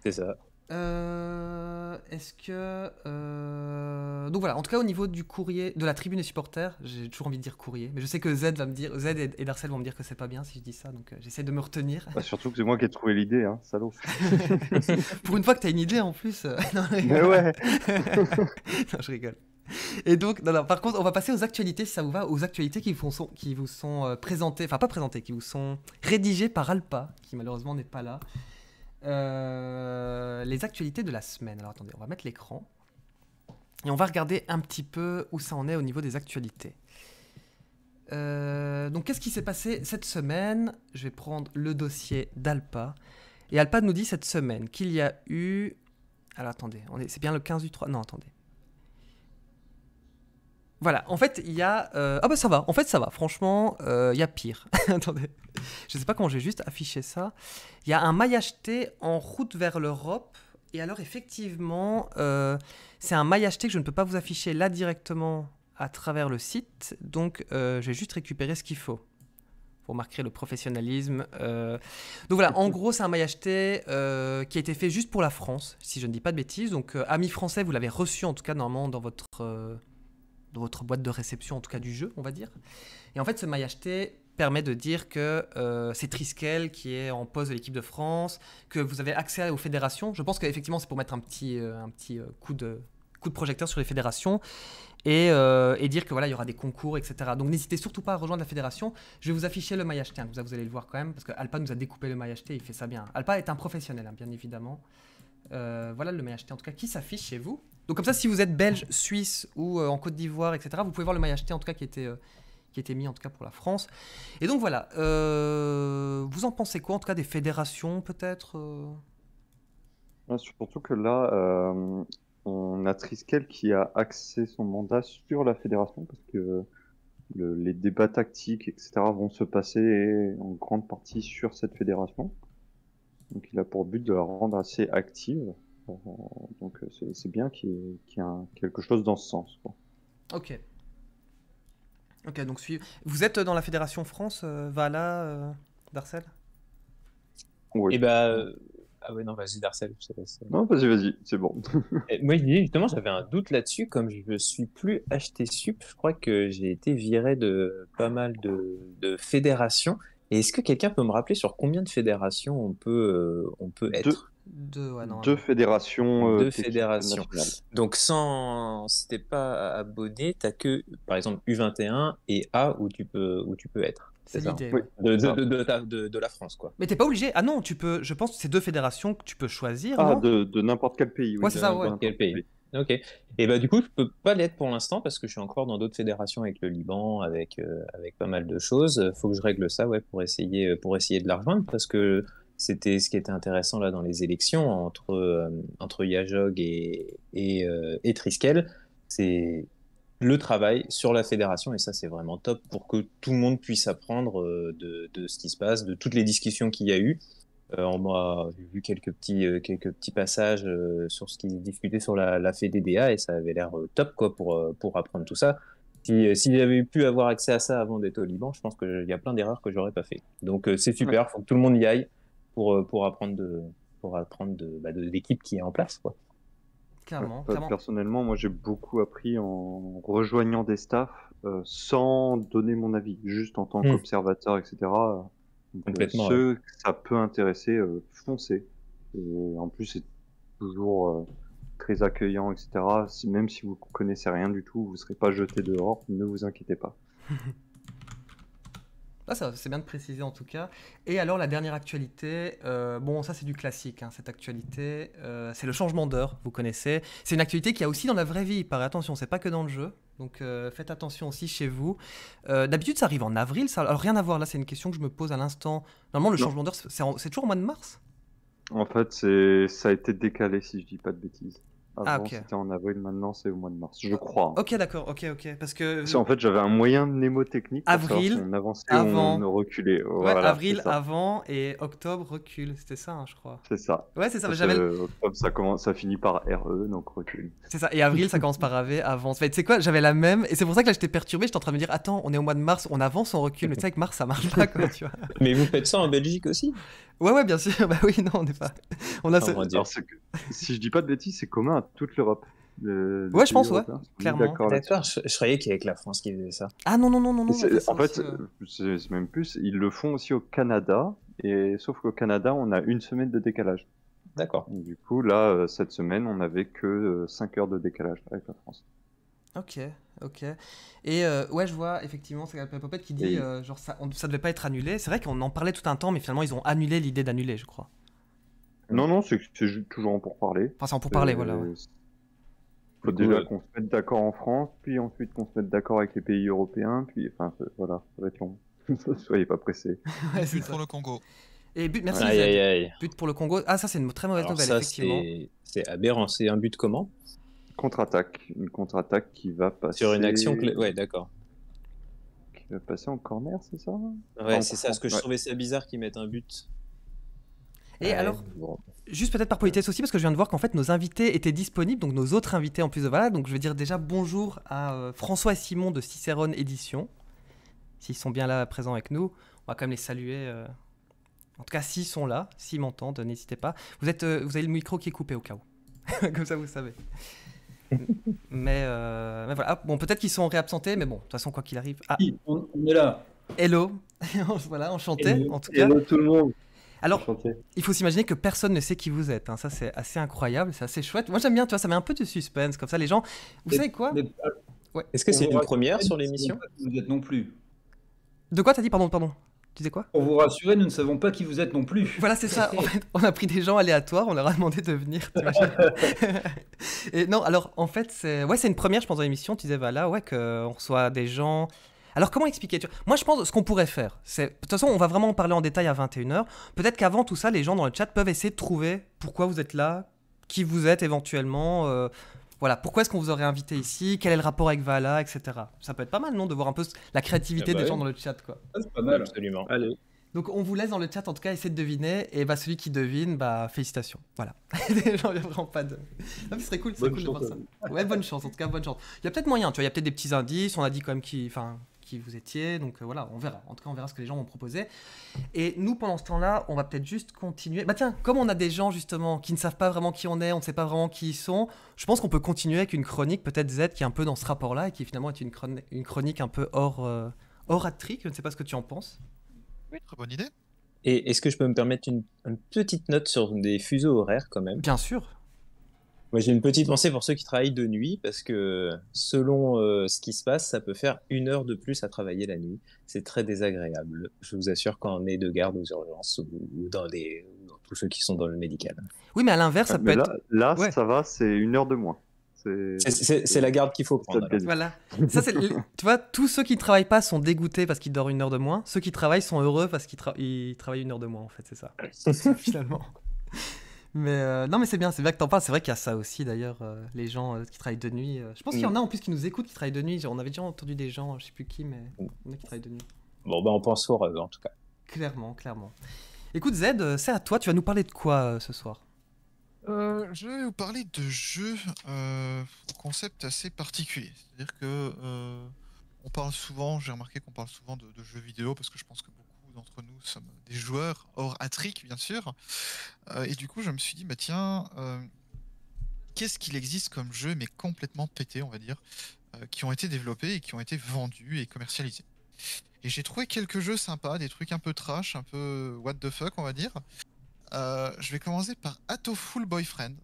C'est ça. Euh, est-ce que. Euh, donc voilà, en tout cas, au niveau du courrier, de la tribune des supporters, j'ai toujours envie de dire courrier, mais je sais que Z, va me dire, Z et, Darcel vont me dire que c'est pas bien si je dis ça, donc euh, j'essaie de me retenir. Bah, surtout que c'est moi qui ai trouvé l'idée, hein, salaud. Pour une fois que t'as une idée en plus. ouais non, Je rigole. Et donc, par contre, on va passer aux actualités, si ça vous va, aux actualités qui vous sont, qui vous sont euh, présentées, enfin pas présentées, qui vous sont rédigées par Alpa, qui malheureusement n'est pas là. Euh, les actualités de la semaine. Alors attendez, on va mettre l'écran. Et on va regarder un petit peu où ça en est au niveau des actualités. Euh, donc qu'est-ce qui s'est passé cette semaine Je vais prendre le dossier d'Alpa. Et Alpa nous dit cette semaine qu'il y a eu... Alors attendez, c'est bien le 15 du 3... Non, attendez. Voilà, en fait, il y a. Euh, ah bah ça va, en fait ça va, franchement, euh, il y a pire. Attendez, je sais pas comment j'ai juste affiché ça. Il y a un maillage T en route vers l'Europe. Et alors, effectivement, euh, c'est un maillage T que je ne peux pas vous afficher là directement à travers le site. Donc, j'ai juste récupéré ce qu'il faut. Vous remarquerez le professionnalisme. Donc voilà, en gros, c'est un maillage T qui a été fait juste pour la France, si je ne dis pas de bêtises. Donc, amis français, vous l'avez reçu en tout cas normalement dans votre de votre boîte de réception, en tout cas du jeu, on va dire. Et en fait, ce maillage acheté permet de dire que euh, c'est Triskel qui est en poste de l'équipe de France, que vous avez accès aux fédérations. Je pense qu'effectivement, c'est pour mettre un petit, euh, un petit euh, coup, de, coup de projecteur sur les fédérations et, dire que voilà, il y aura des concours, etc. Donc n'hésitez surtout pas à rejoindre la fédération. Je vais vous afficher le maille acheté, vous allez le voir quand même, parce que nous a découpé le maillage acheté, il fait ça bien. Alpa est un professionnel, hein, bien évidemment. Euh, voilà le mail acheté en tout cas qui s'affiche chez vous. Donc comme ça, si vous êtes belge, suisse ou euh, en Côte d'Ivoire, etc., vous pouvez voir le mail acheté en tout cas qui était, euh, qui était mis en tout cas pour la France. Et donc voilà, vous en pensez quoi en tout cas des fédérations peut-être Surtout que là, on a Triskel qui a axé son mandat sur la fédération parce que les débats tactiques, etc., vont se passer en grande partie sur cette fédération. Donc il a pour but de la rendre assez active. Euh, donc euh, c'est bien qu'il y, ait quelque chose dans ce sens. Quoi. Ok. Ok, donc suivez. Vous êtes dans la Fédération France, euh, Vala, Darcel Oui. Et eh bah. Ben, ah ouais, non, vas-y, Darcel, Non, vas-y, vas-y, c'est bon. Eh, moi, justement, j'avais un doute là-dessus. Comme je ne suis plus acheté sup, je crois que j'ai été viré de pas mal de, de fédérations. Et est-ce que quelqu'un peut me rappeler sur combien de fédérations on peut, euh, on peut être deux, deux, fédérations. Euh, deux fédérations. Donc sans, c'était pas abonné, t'as que par exemple U21 et A où tu peux, où tu peux être. C'est De, la France, quoi. Mais t'es pas obligé. Ah non, tu peux. Je pense que c'est deux fédérations que tu peux choisir. Ah, de, n'importe quel pays. Quel pays. Ok. Et bah du coup, je peux pas l'être pour l'instant parce que je suis encore dans d'autres fédérations avec le Liban, avec euh, avec pas mal de choses. Faut que je règle ça, ouais, pour essayer euh, pour essayer de la rejoindre parce que c'était ce qui était intéressant là dans les élections entre euh, entre Yajog et et, Triskel, c'est le travail sur la fédération et ça c'est vraiment top pour que tout le monde puisse apprendre de, de ce qui se passe, de toutes les discussions qu'il y a eu euh, on m'a vu quelques petits, euh, quelques petits passages euh, sur ce qui discutaient sur la, la FEDDA et ça avait l'air top quoi, pour, pour apprendre tout ça. Si, si j'avais pu avoir accès à ça avant d'être au Liban, je pense qu'il y a plein d'erreurs que j'aurais pas fait. Donc c'est super, il faut que tout le monde y aille pour, pour apprendre de pour apprendre bah, de, l'équipe qui est en place. Quoi. Personnellement, moi j'ai beaucoup appris en rejoignant des staffs sans donner mon avis, juste en tant hmm. qu'observateur, etc. Euh, Pour ceux que ça peut intéresser, euh, foncez. en plus, c'est toujours euh, très accueillant, etc. Même si vous connaissez rien du tout, vous ne serez pas jeté dehors, ne vous inquiétez pas. Ça, c'est bien de préciser en tout cas. Et alors la dernière actualité, bon ça c'est du classique, hein, cette actualité, c'est le changement d'heure, vous connaissez. C'est une actualité qui a aussi dans la vraie vie, attention, attention, c'est pas que dans le jeu, donc euh, faites attention aussi chez vous. Euh, d'habitude, ça arrive en avril. Ça... Alors rien à voir, là, c'est une question que je me pose à l'instant. Normalement, le changement d'heure, c'est toujours au mois de mars En fait, ça a été décalé, si je dis pas de bêtises. Avant, ah, ah ok. c'était en avril, maintenant c'est au mois de mars, je crois. Hein. Ok, d'accord, ok, ok. Parce que. en fait, j'avais un moyen mnémotechnique. Avril. Si on avançait avant. on ouais, avril avant et octobre recul, c'était ça, hein, je crois. C'est ça. Ouais, c'est ça. octobre, ça, commence, ça finit par RE, donc recul. C'est ça. Et avril, ça commence par AV, avance. tu sais quoi, j'avais la même. Et c'est pour ça que là, j'étais perturbé. J'étais en train de me dire, attends, on est au mois de mars, on avance, on recule. Mais tu sais, avec mars, ça marche pas, quoi, tu vois. Mais vous faites ça en Belgique aussi Ouais, ouais, bien sûr. Bah oui, non, on n'est pas. On a si je dis pas de bêtises, c'est commun à toute l'Europe. Euh, ouais, je pense, ouais. Hein. Clairement. D'accord, je, je croyais qu'il y avait que la France qui faisait ça. Ah non, non, non, non. non en fait, euh, euh, c'est même plus, ils le font aussi au Canada, et sauf qu'au Canada, on a une semaine de décalage. D'accord. Du coup, là, cette semaine, on n'avait que 5 heures de décalage avec la France. Ok, ok. Et euh, ouais, je vois effectivement, c'est la Popette qui dit euh, genre ça, on, ça devait pas être annulé. C'est vrai qu'on en parlait tout un temps, mais finalement ils ont annulé l'idée d'annuler, je crois. Non, non, c'est toujours en pourparler. Enfin, c'est en pourparler, euh, voilà. Faut déjà qu'on se mette d'accord en France, puis ensuite qu'on se mette d'accord avec les pays européens, puis enfin voilà, ça va être long. Soyez pas pressés. but pour le Congo. Et but, merci. But pour le Congo. Ah, ça c'est une très mauvaise nouvelle, effectivement. C'est aberrant. C'est un but comment Contre-attaque. Une contre-attaque qui va passer. Sur une action clé. Ouais, d'accord. Qui va passer en corner, c'est ça Ouais, c'est ça. Parce que je trouvais ça bizarre qu'ils mettent un but. Et alors, juste peut-être par politesse aussi, parce que je viens de voir qu'en fait nos invités étaient disponibles, donc nos autres invités en plus de Valade. Donc je vais dire déjà bonjour à euh, François et Simon de Cicérone Édition. S'ils sont bien là présents avec nous, on va quand même les saluer. Euh. En tout cas, s'ils sont là, s'ils m'entendent, n'hésitez pas. Vous, êtes, euh, vous avez le micro qui est coupé au cas où. Comme ça, vous savez. Euh, mais, voilà. Ah, bon, peut-être qu'ils sont réabsentés, mais bon, de toute façon, quoi qu'il arrive. Ah. On, est là. Hello. voilà, enchanté en tout cas. tout Alors, il faut s'imaginer que personne ne sait qui vous êtes. Hein. Ça, c'est assez incroyable, c'est assez chouette. Moi, j'aime bien, tu vois, ça met un peu de suspense comme ça. Les gens, vous savez quoi euh, ouais. Est-ce que c'est une première sur l'émission Vous êtes non plus. De quoi t'as dit Pardon, pardon. Tu sais quoi On vous rassurer, nous ne savons pas qui vous êtes non plus. Voilà, c'est ça. on a pris des gens aléatoires, on leur a demandé de venir. et non, alors en fait, c'est ouais, c'est une première, je pense, dans l'émission. Tu disais, voilà bah là, ouais, qu'on reçoit des gens. Alors comment expliquer Moi je pense ce qu'on pourrait faire, c'est... De toute façon on va vraiment en parler en détail à 21h. Peut-être qu'avant tout ça, les gens dans le chat peuvent essayer de trouver pourquoi vous êtes là, qui vous êtes éventuellement. Euh, voilà, pourquoi est-ce qu'on vous aurait invité ici Quel est le rapport avec Vala, etc. Ça peut être pas mal, non, de voir un peu la créativité eh ben des gens dans le chat, quoi. C'est pas mal, absolument. Allez. Donc on vous laisse dans le chat en tout cas, essayez de deviner et bah celui qui devine, bah félicitations. Voilà. J'en vraiment pas de. Ah, ce serait cool, cool de voir ça. Ouais, bonne chance en tout cas, bonne chance. Il y a peut-être moyen, tu vois, il y a peut-être des petits indices, on a dit quand même qui enfin vous étiez. Donc euh, voilà, on verra. En tout cas, on verra ce que les gens vont proposer. Et nous, pendant ce temps-là, on va peut-être juste continuer. Bah tiens, comme on a des gens justement qui ne savent pas vraiment qui on est, on ne sait pas vraiment qui ils sont, je pense qu'on peut continuer avec une chronique, peut-être Z, qui est un peu dans ce rapport-là et qui finalement est une, chronique, une chronique un peu hors, euh, hors Je ne sais pas ce que tu en penses. Oui, très bonne idée. Et est-ce que je peux me permettre une petite note sur des fuseaux horaires quand même Bien sûr j'ai une petite pensée pour ceux qui travaillent de nuit, parce que selon euh, ce qui se passe, ça peut faire une heure de plus à travailler la nuit. C'est très désagréable. Je vous assure, quand on est de garde aux urgences ou, dans, des... tous ceux qui sont dans le médical. Oui, mais à l'inverse, ça ah, peut être. Là, ça va, c'est une heure de moins. C'est la garde qu'il faut prendre. Voilà. tu vois, tous ceux qui travaillent pas sont dégoûtés parce qu'ils dorment une heure de moins. Ceux qui travaillent sont heureux parce qu'ils travaillent une heure de moins, en fait, c'est ça. Finalement. Mais euh, non, mais c'est bien, c'est bien que t'en parles. C'est vrai qu'il y a ça aussi d'ailleurs, euh, les gens euh, qui travaillent de nuit. je pense qu'il y mm. en a en plus qui nous écoutent qui travaillent de nuit. on avait déjà entendu des gens, je sais plus qui, mais on mm. a qui travaillent de nuit. Bon, ben on pense aux rêves en tout cas. Clairement, clairement. Écoute, Z, c'est à toi. Tu vas nous parler de quoi ce soir Je vais vous parler de jeux, concept assez particulier. C'est-à-dire que on parle souvent, j'ai remarqué qu'on parle souvent de, jeux vidéo parce que je pense que d'entre nous sommes des joueurs, hors Atric bien sûr. Euh, et du coup, je me suis dit, bah tiens, euh, qu'est-ce qu'il existe comme jeu, mais complètement pété, on va dire, euh, qui ont été développés et qui ont été vendus et commercialisés. Et j'ai trouvé quelques jeux sympas, des trucs un peu trash, un peu what the fuck, on va dire. je vais commencer par Atoful Boyfriend,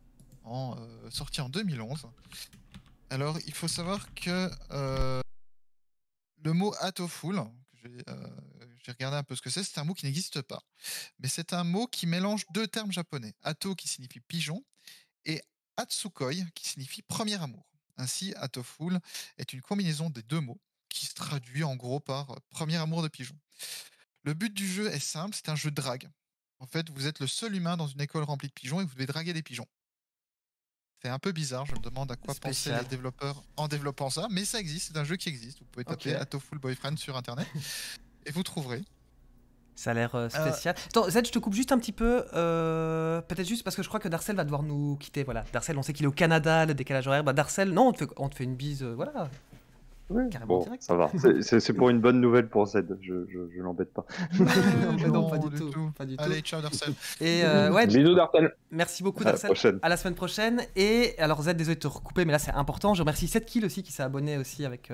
en, sorti en 2011. Alors, il faut savoir que le mot Atoful, que j'ai un peu ce que c'est. C'est un mot qui n'existe pas. Mais c'est un mot qui mélange deux termes japonais. Ato qui signifie pigeon et Atsukoi qui signifie premier amour. Ainsi, Atoful est une combinaison des deux mots qui se traduit en gros par euh, premier amour de pigeon. Le but du jeu est simple, c'est un jeu de drague. En fait, vous êtes le seul humain dans une école remplie de pigeons et vous devez draguer des pigeons. C'est un peu bizarre, je me demande à quoi penser les développeurs en développant ça, mais ça existe, c'est un jeu qui existe. Vous pouvez taper okay. Boyfriend sur internet. et vous trouverez. Ça a l'air euh, euh, spécial. Attends, Zed, je te coupe juste un petit peu. Euh, peut-être juste parce que je crois que Darcel va devoir nous quitter. Voilà, Darcel, on sait qu'il est au Canada, le décalage horaire. Bah, Darcel, non, on te fait, une bise. voilà. Carrément direct. Ça va. C'est pour une bonne nouvelle pour Zed. Je, je, l'embête pas. non, pas du, tout. Allez, ciao Darcel. Et ouais. Bisous Darcel. Merci beaucoup Darcel. À la semaine prochaine. Et alors Zed, désolé de te recouper, mais là c'est important. Je remercie 7 kills aussi qui s'est abonné aussi avec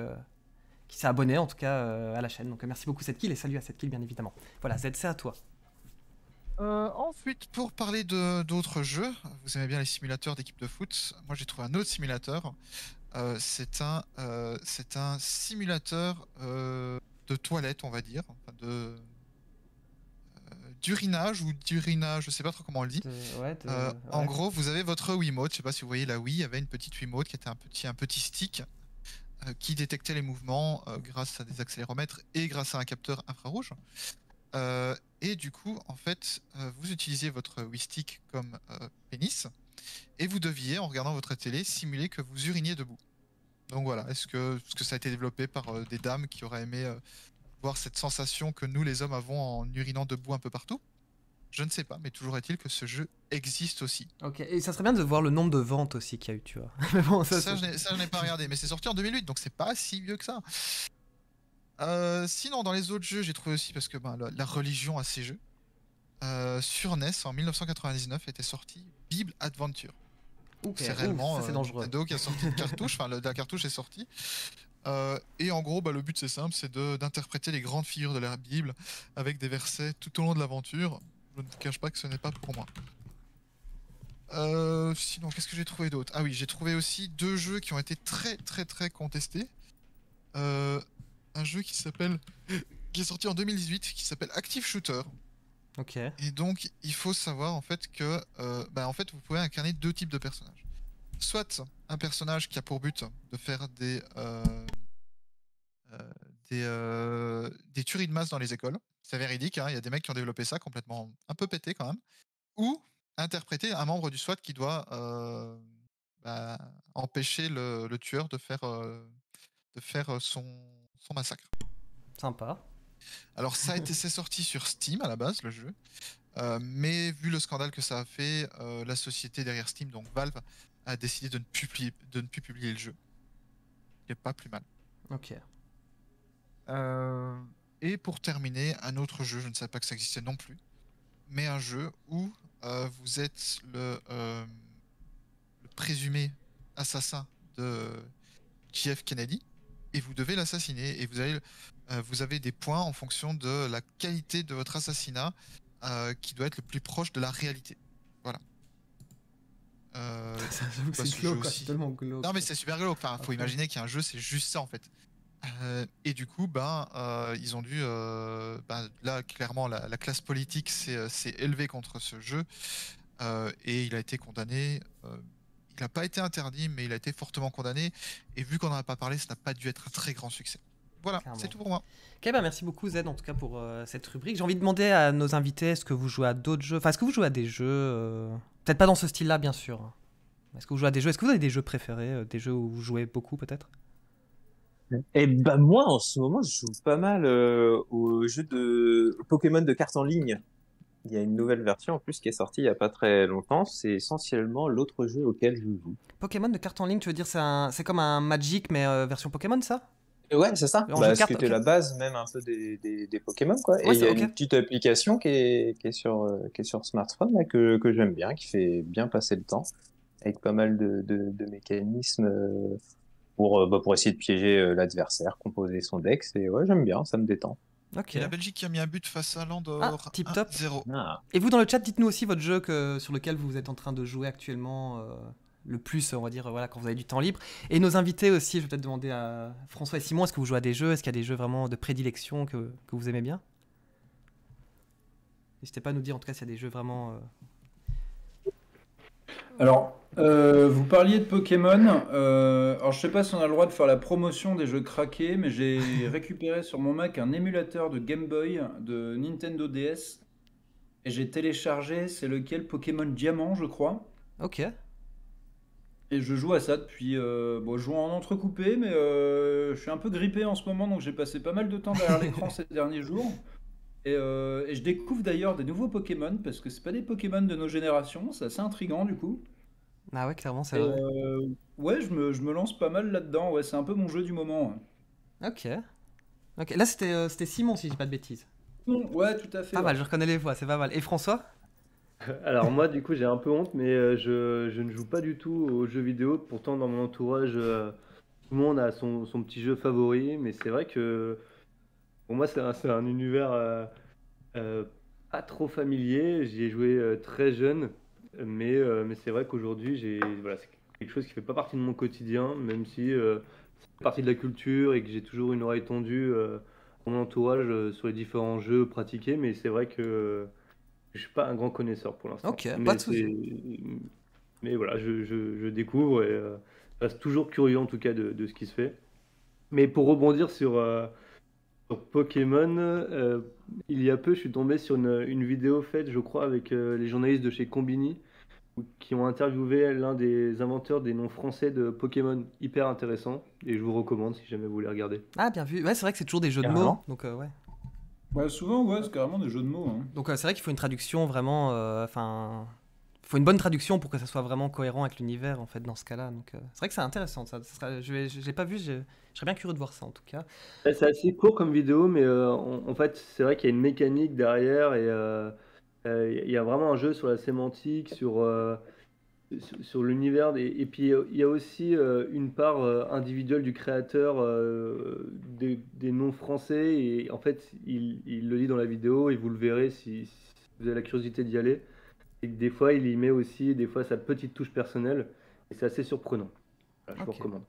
qui s'est abonné en tout cas euh, à la chaîne. Donc euh, merci beaucoup cette kill et salut à cette kill bien évidemment. Voilà, z c'est à toi. Euh, ensuite, pour parler de d'autres jeux, vous aimez bien les simulateurs d'équipe de foot. Moi, j'ai trouvé un autre simulateur. c'est un, c'est un simulateur de toilette, on va dire, de d'urinage ou d'urinage, je sais pas trop comment on le dit. En gros, vous avez votre Wiimote. Je sais pas si vous voyez la Wii, il y avait une petite Wiimote qui était un petit, un petit stick euh, qui détectait les mouvements euh, grâce à des accéléromètres et grâce à un capteur infrarouge. Euh, et du coup, en fait, vous utilisiez votre whistick comme pénis et vous deviez, en regardant votre télé, simuler que vous uriniez debout. Donc voilà, est-ce que, que, ça a été développé par des dames qui auraient aimé voir cette sensation que nous les hommes avons en urinant debout un peu partout je ne sais pas, mais toujours est-il que ce jeu existe aussi. Ok, et ça serait bien de voir le nombre de ventes aussi qu'il y a eu, tu vois. ça, je n'ai pas regardé, mais c'est sorti en 2008, donc c'est pas si vieux que ça. Euh, sinon, dans les autres jeux, j'ai trouvé aussi, parce que ben, la, religion a ces jeux, euh, sur NES en 1999 était sorti Bible Adventure. c'est réellement ouf, ça, euh, qui a sorti une cartouche, enfin la cartouche est sortie. et en gros, bah, le but c'est simple, c'est d'interpréter les grandes figures de la Bible avec des versets tout au long de l'aventure je ne cache pas que ce n'est pas pour moi. Euh, sinon, qu'est-ce que j'ai trouvé d'autre Ah oui, j'ai trouvé aussi deux jeux qui ont été très très très contestés. Euh, un jeu qui s'appelle, qui est sorti en 2018, qui s'appelle Active Shooter. Ok. Et donc, il faut savoir en fait que, euh, bah, en fait, vous pouvez incarner deux types de personnages. Soit un personnage qui a pour but de faire des des, des tueries de masse dans les écoles. C'est véridique, hein, il y a des mecs qui ont développé ça complètement un peu pété quand même. Ou interpréter un membre du SWAT qui doit euh, bah, empêcher le, tueur de faire, euh, de faire euh, son, massacre. Sympa. Alors ça a été c'est sorti sur Steam à la base le jeu, mais vu le scandale que ça a fait, la société derrière Steam, donc Valve, a décidé de ne plus publier, le jeu. Il pas plus mal. Ok. Euh, et pour terminer, un autre jeu, je ne savais pas que ça existait non plus, mais un jeu où euh, vous êtes euh, le, présumé assassin de JF Kennedy et vous devez l'assassiner. Et vous avez, euh, vous avez des points en fonction de la qualité de votre assassinat qui doit être le plus proche de la réalité. Voilà. c'est tellement glauque. Non, mais c'est super glauque. Enfin, faut y imaginer un jeu, c'est juste ça en fait. Euh, et du coup, ben, euh, ils ont dû. Euh, ben, là, clairement, la, classe politique s'est élevée contre ce jeu. et il a été condamné. il n'a pas été interdit, mais il a été fortement condamné. Et vu qu'on n'en a pas parlé, ça n'a pas dû être un très grand succès. Voilà, c'est tout pour moi. Ok, bah, merci beaucoup Zed en tout cas pour cette rubrique. J'ai envie de demander à nos invités est-ce que vous jouez à d'autres jeux Enfin, ce que vous jouez à des jeux Peut-être pas dans ce style-là, bien sûr. Hein. Est-ce que vous jouez à des jeux Est-ce que vous avez des jeux préférés Des jeux où vous jouez beaucoup peut-être et eh ben moi en ce moment je joue pas mal euh, au jeu de Pokémon de cartes en ligne. Il y a une nouvelle version en plus qui est sortie il y a pas très longtemps. C'est essentiellement l'autre jeu auquel je joue. Pokémon de cartes en ligne, tu veux dire c'est comme un Magic mais euh, version Pokémon ça Ouais, c'est ça. Bah, c'était la base même un peu des, Pokémon. Quoi. et il y a une petite application qui est, euh, sur, smartphone que, j'aime bien, qui fait bien passer le temps, avec pas mal de, mécanismes. Euh, bah, pour, essayer de piéger euh, l'adversaire, composer son deck. Et ouais, j'aime bien, ça me détend. la Belgique qui a mis un but face à l'Andorre. Ah, tip top. 0. Ah. Et vous dans le chat, dites-nous aussi votre jeu sur lequel vous êtes en train de jouer actuellement euh, le plus, on va dire, voilà, quand vous avez du temps libre. Et nos invités aussi, je vais peut-être demander à François et Simon, est-ce que vous jouez à des jeux Est-ce qu'il y a des jeux vraiment de prédilection que, vous aimez bien N'hésitez pas à nous dire en tout cas s'il y a des jeux vraiment alors, euh, vous parliez de Pokémon. Euh, alors, je sais pas si on a le droit de faire la promotion des jeux craqués, mais j'ai récupéré sur mon Mac un émulateur de Game Boy de Nintendo DS. Et j'ai téléchargé, c'est lequel Pokémon Diamant, je crois. Ok. Et je joue à ça depuis. Euh, bon, je joue en entrecoupé, mais je suis un peu grippé en ce moment, donc j'ai passé pas mal de temps derrière l'écran ces derniers jours. Euh, et, je découvre d'ailleurs des nouveaux Pokémon parce que c'est pas des Pokémon de nos générations, c'est assez intriguant du coup. Ah ouais, clairement, c'est vrai. Euh, ouais, je me, je me, lance pas mal là-dedans, ouais, c'est un peu mon jeu du moment. Ok. Ok, là euh, c'était Simon si je dis pas de bêtises. Ouais, tout à fait. Pas mal, je reconnais les voix, c'est pas mal. Et François alors moi du coup j'ai un peu honte mais je, je, ne joue pas du tout aux jeux vidéo. Pourtant dans mon entourage tout le monde a son, son petit jeu favori mais c'est vrai que pour moi, c'est un, univers euh, euh, pas trop familier. J'y ai joué euh, très jeune, mais, mais c'est vrai qu'aujourd'hui, c'est quelque chose qui ne fait pas partie de mon quotidien, même si c'est partie de la culture et que j'ai toujours une oreille tendue à mon entourage sur les différents jeux pratiqués. Mais c'est vrai que je ne suis pas un grand connaisseur pour l'instant. Ok, mais pas de souci. Mais voilà, je, découvre et je reste toujours curieux en tout cas de, ce qui se fait. Mais pour rebondir sur, Pokémon, euh, il y a peu, je suis tombé sur une, vidéo faite, je crois, avec euh, les journalistes de chez Combini, qui ont interviewé l'un des inventeurs des noms français de Pokémon. Hyper intéressant, et je vous recommande si jamais vous voulez regarder. Ah, bien vu. c'est vrai que c'est toujours des jeux de mots. Donc, euh, ouais. ouais. Bah, souvent, ouais, c'est carrément des jeux de mots. Hein. Donc, c'est vrai qu'il faut une traduction vraiment. Enfin faut une bonne traduction pour que ça soit vraiment cohérent avec l'univers en fait dans ce cas-là. Donc euh, c'est vrai que c'est intéressant. Ça, ça je l'ai pas vu, je, serais bien curieux de voir ça en tout cas. Bah, c'est assez court comme vidéo, mais euh, en fait c'est vrai qu'il y a une mécanique derrière et euh, il y a vraiment un jeu sur la sémantique, sur sur, l'univers et, puis il y a aussi une part individuelle du créateur des, noms français et en fait il, le dit dans la vidéo et vous le verrez si vous avez la curiosité d'y aller et des fois, il y met aussi des fois sa petite touche personnelle. Et c'est assez surprenant. Ah, je vous recommande.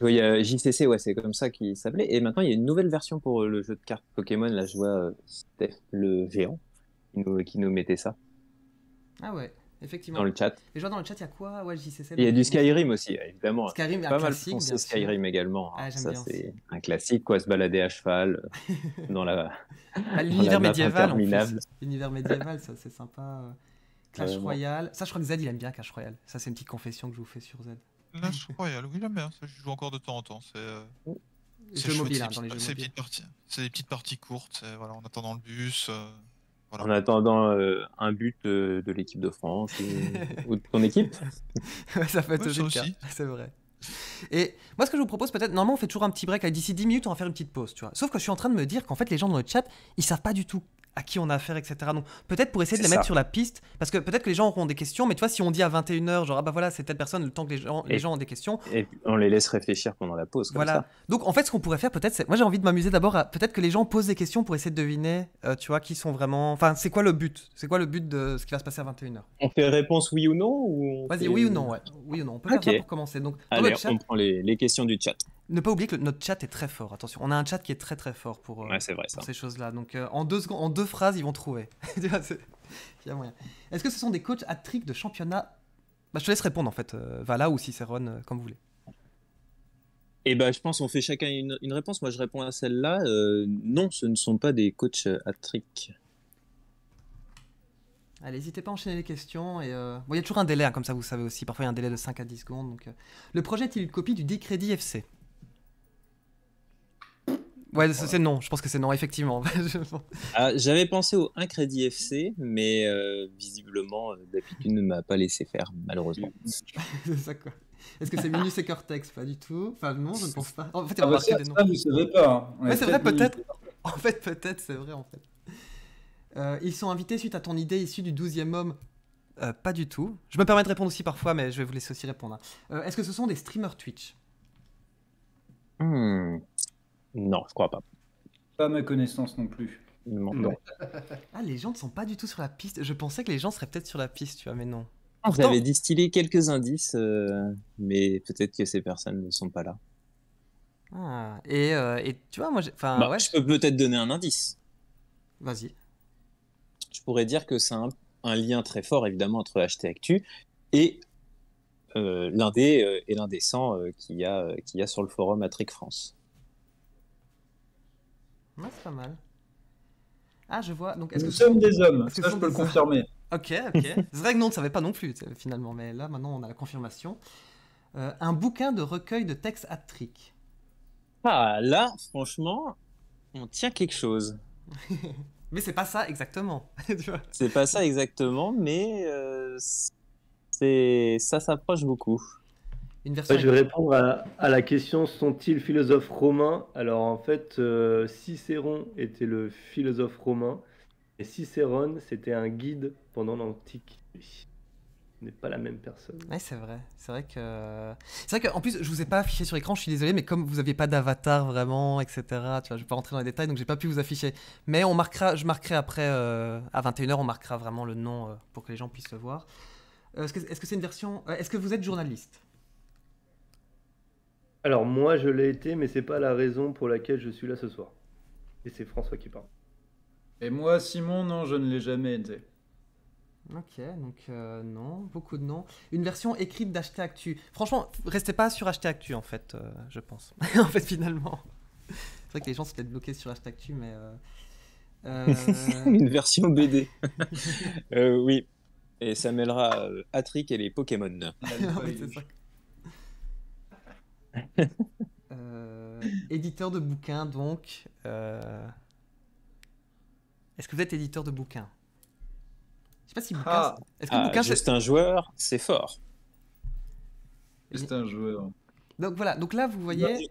Il y a JCC, ouais, c'est comme ça qu'il s'appelait. Et maintenant, il y a une nouvelle version pour euh, le jeu de cartes Pokémon. Là, je vois euh, Steph le géant qui qui nous mettait ça. Ah ouais. Dans le chat. Et genre dans le chat, il y a quoi ouais, Il y a du Skyrim aussi, évidemment. Skyrim, pas mal pensé Skyrim également. Hein. Ah, ça, c'est un classique, quoi, se balader à cheval euh, dans bah, L'univers médiéval. L'univers médiéval, ça, c'est sympa. Euh. Clash Royale. Ça, je crois que Zed, il aime bien Clash Royale. Ça, c'est une petite confession que je vous fais sur Zed. Clash Royale, oui, aime bien. Ça, je joue encore de temps en temps. C'est. Euh, mobile. C'est hein, c'est des petites parties courtes, voilà, en attendant le bus. En attendant euh, un but euh, de l'équipe de France ou, de ton équipe. ça fait être le hein, C'est vrai. Et moi, ce que je vous propose, peut-être, normalement, on fait toujours un petit break. D'ici 10 minutes, on va faire une petite pause, Sauf que je suis en train de me dire qu'en fait, les gens dans le chat, ils savent pas du tout à qui on a affaire, etc. Donc peut-être pour essayer de les mettre sur la piste, parce que peut-être que les gens auront des questions, mais tu vois, si on dit à 21h, genre, ah bah voilà, c'est telle personne, le temps que les gens, les gens ont des questions. Et on les laisse réfléchir pendant la pause. Donc en fait, ce qu'on pourrait faire, peut-être, Moi, j'ai envie de m'amuser d'abord à. Peut-être que les gens posent des questions pour essayer de deviner, euh, tu vois, qui sont vraiment. Enfin, c'est quoi le but C'est quoi le but de ce qui va se passer à 21h On fait réponse oui ou non ou Vas-y, oui ou non, ouais. Oui ou non. On peut ça pour commencer. Donc, Allez, on prend les questions du chat ne pas oublier que notre chat est très fort. Attention, on a un chat qui est très très fort pour, euh, ces choses-là. Donc euh, en, deux secondes, en deux phrases, ils vont trouver. Est-ce que ce sont des coachs à trick de championnat bah, Je te laisse répondre en fait, euh, Vala ou Cicéron, comme vous voulez. Et eh ben, je pense on fait chacun une, réponse. Moi, je réponds à celle-là. non, ce ne sont pas des coachs à trick. Allez, ah, n'hésitez pas à enchaîner les questions. il y a toujours un délai, hein, comme ça vous savez aussi. Parfois, il y a un délai de 5 à 10 secondes. Donc, Le projet est-il une copie du décrédit FC Ouais, c'est non, je pense que c'est non, effectivement. Ah, j'avais pensé au 1 crédit FC, mais euh, visiblement, euh, d'habitude, ne m'a pas laissé faire, malheureusement. c'est ça quoi. Est-ce que c'est Minus et Cortex Pas du tout. Enfin, non, je ne pense pas. En fait, pas. c'est vrai, peut-être. En fait, peut-être, c'est vrai, en fait. Euh, ils sont invités suite à ton idée issue du 12e homme Pas du tout. Je me permets de répondre aussi parfois, mais je vais vous laisser aussi répondre. Hein. Est-ce que ce sont des streamers Twitch hmm. Non, je crois pas. Pas ma connaissance non plus. ah, les gens ne sont pas du tout sur la piste. Je pensais que les gens seraient peut-être sur la piste, tu vois, mais non. Ah, vous avez distillé quelques indices, euh, mais peut-être que ces personnes ne sont pas là. Ah, et, euh, tu vois, moi, enfin, bah, je peux peut-être donner un indice. Vas-y. Je pourrais dire que c'est un, lien très fort, évidemment, entre HT Actu euh, et l'un des et l'un des 100 qu'il y a a sur le forum à France c'est pas mal. Ah, je vois. Donc, est-ce Nous que... sommes des hommes, ça, que je peux le confirmer. Ok, ok. c'est vrai que non, on ne savait pas non plus, finalement, mais là, maintenant, on a la confirmation. Euh, un bouquin de recueil de textes aptriques Ah, là, franchement, on tient quelque chose. mais c'est pas ça exactement. c'est pas ça exactement, mais euh, c'est ça s'approche beaucoup je vais répondre à, la question sont-ils philosophes romains Alors en fait, euh, Cicéron était le philosophe romain et Cicéron, c'était un guide pendant l'Antiquité n'est pas la même personne. Oui, c'est vrai. C'est vrai que. C'est vrai qu'en plus, je vous ai pas affiché sur l'écran, je suis désolé, mais comme vous aviez pas d'avatar vraiment, etc., tu vois, je vais pas rentrer dans les détails, donc j'ai pas pu vous afficher. Mais on marquera, je marquerai après, euh, à 21h, on marquera vraiment le nom euh, pour que les gens puissent le voir. est-ce que c'est une version. Est-ce que vous êtes journaliste alors moi je l'ai été, mais c'est pas la raison pour laquelle je suis là ce soir. Et c'est François qui parle. Et moi Simon, non, je ne l'ai jamais été. Ok, donc euh, non, beaucoup de non. Une version écrite d'HT Actu. Franchement, restez pas sur HT Actu en fait, euh, je pense. en fait finalement. C'est vrai que les gens sont peut-être bloqués sur HT Actu, mais... Euh, Une version BD. oui, et ça mêlera Atric et les Pokémon. Euh, éditeur de bouquins, donc. Euh, est-ce que vous êtes éditeur de bouquins Je sais pas si bouquin. Ah. Est-ce que ah, juste un joueur, c'est fort. c'est un joueur. Donc voilà. Donc là, vous voyez.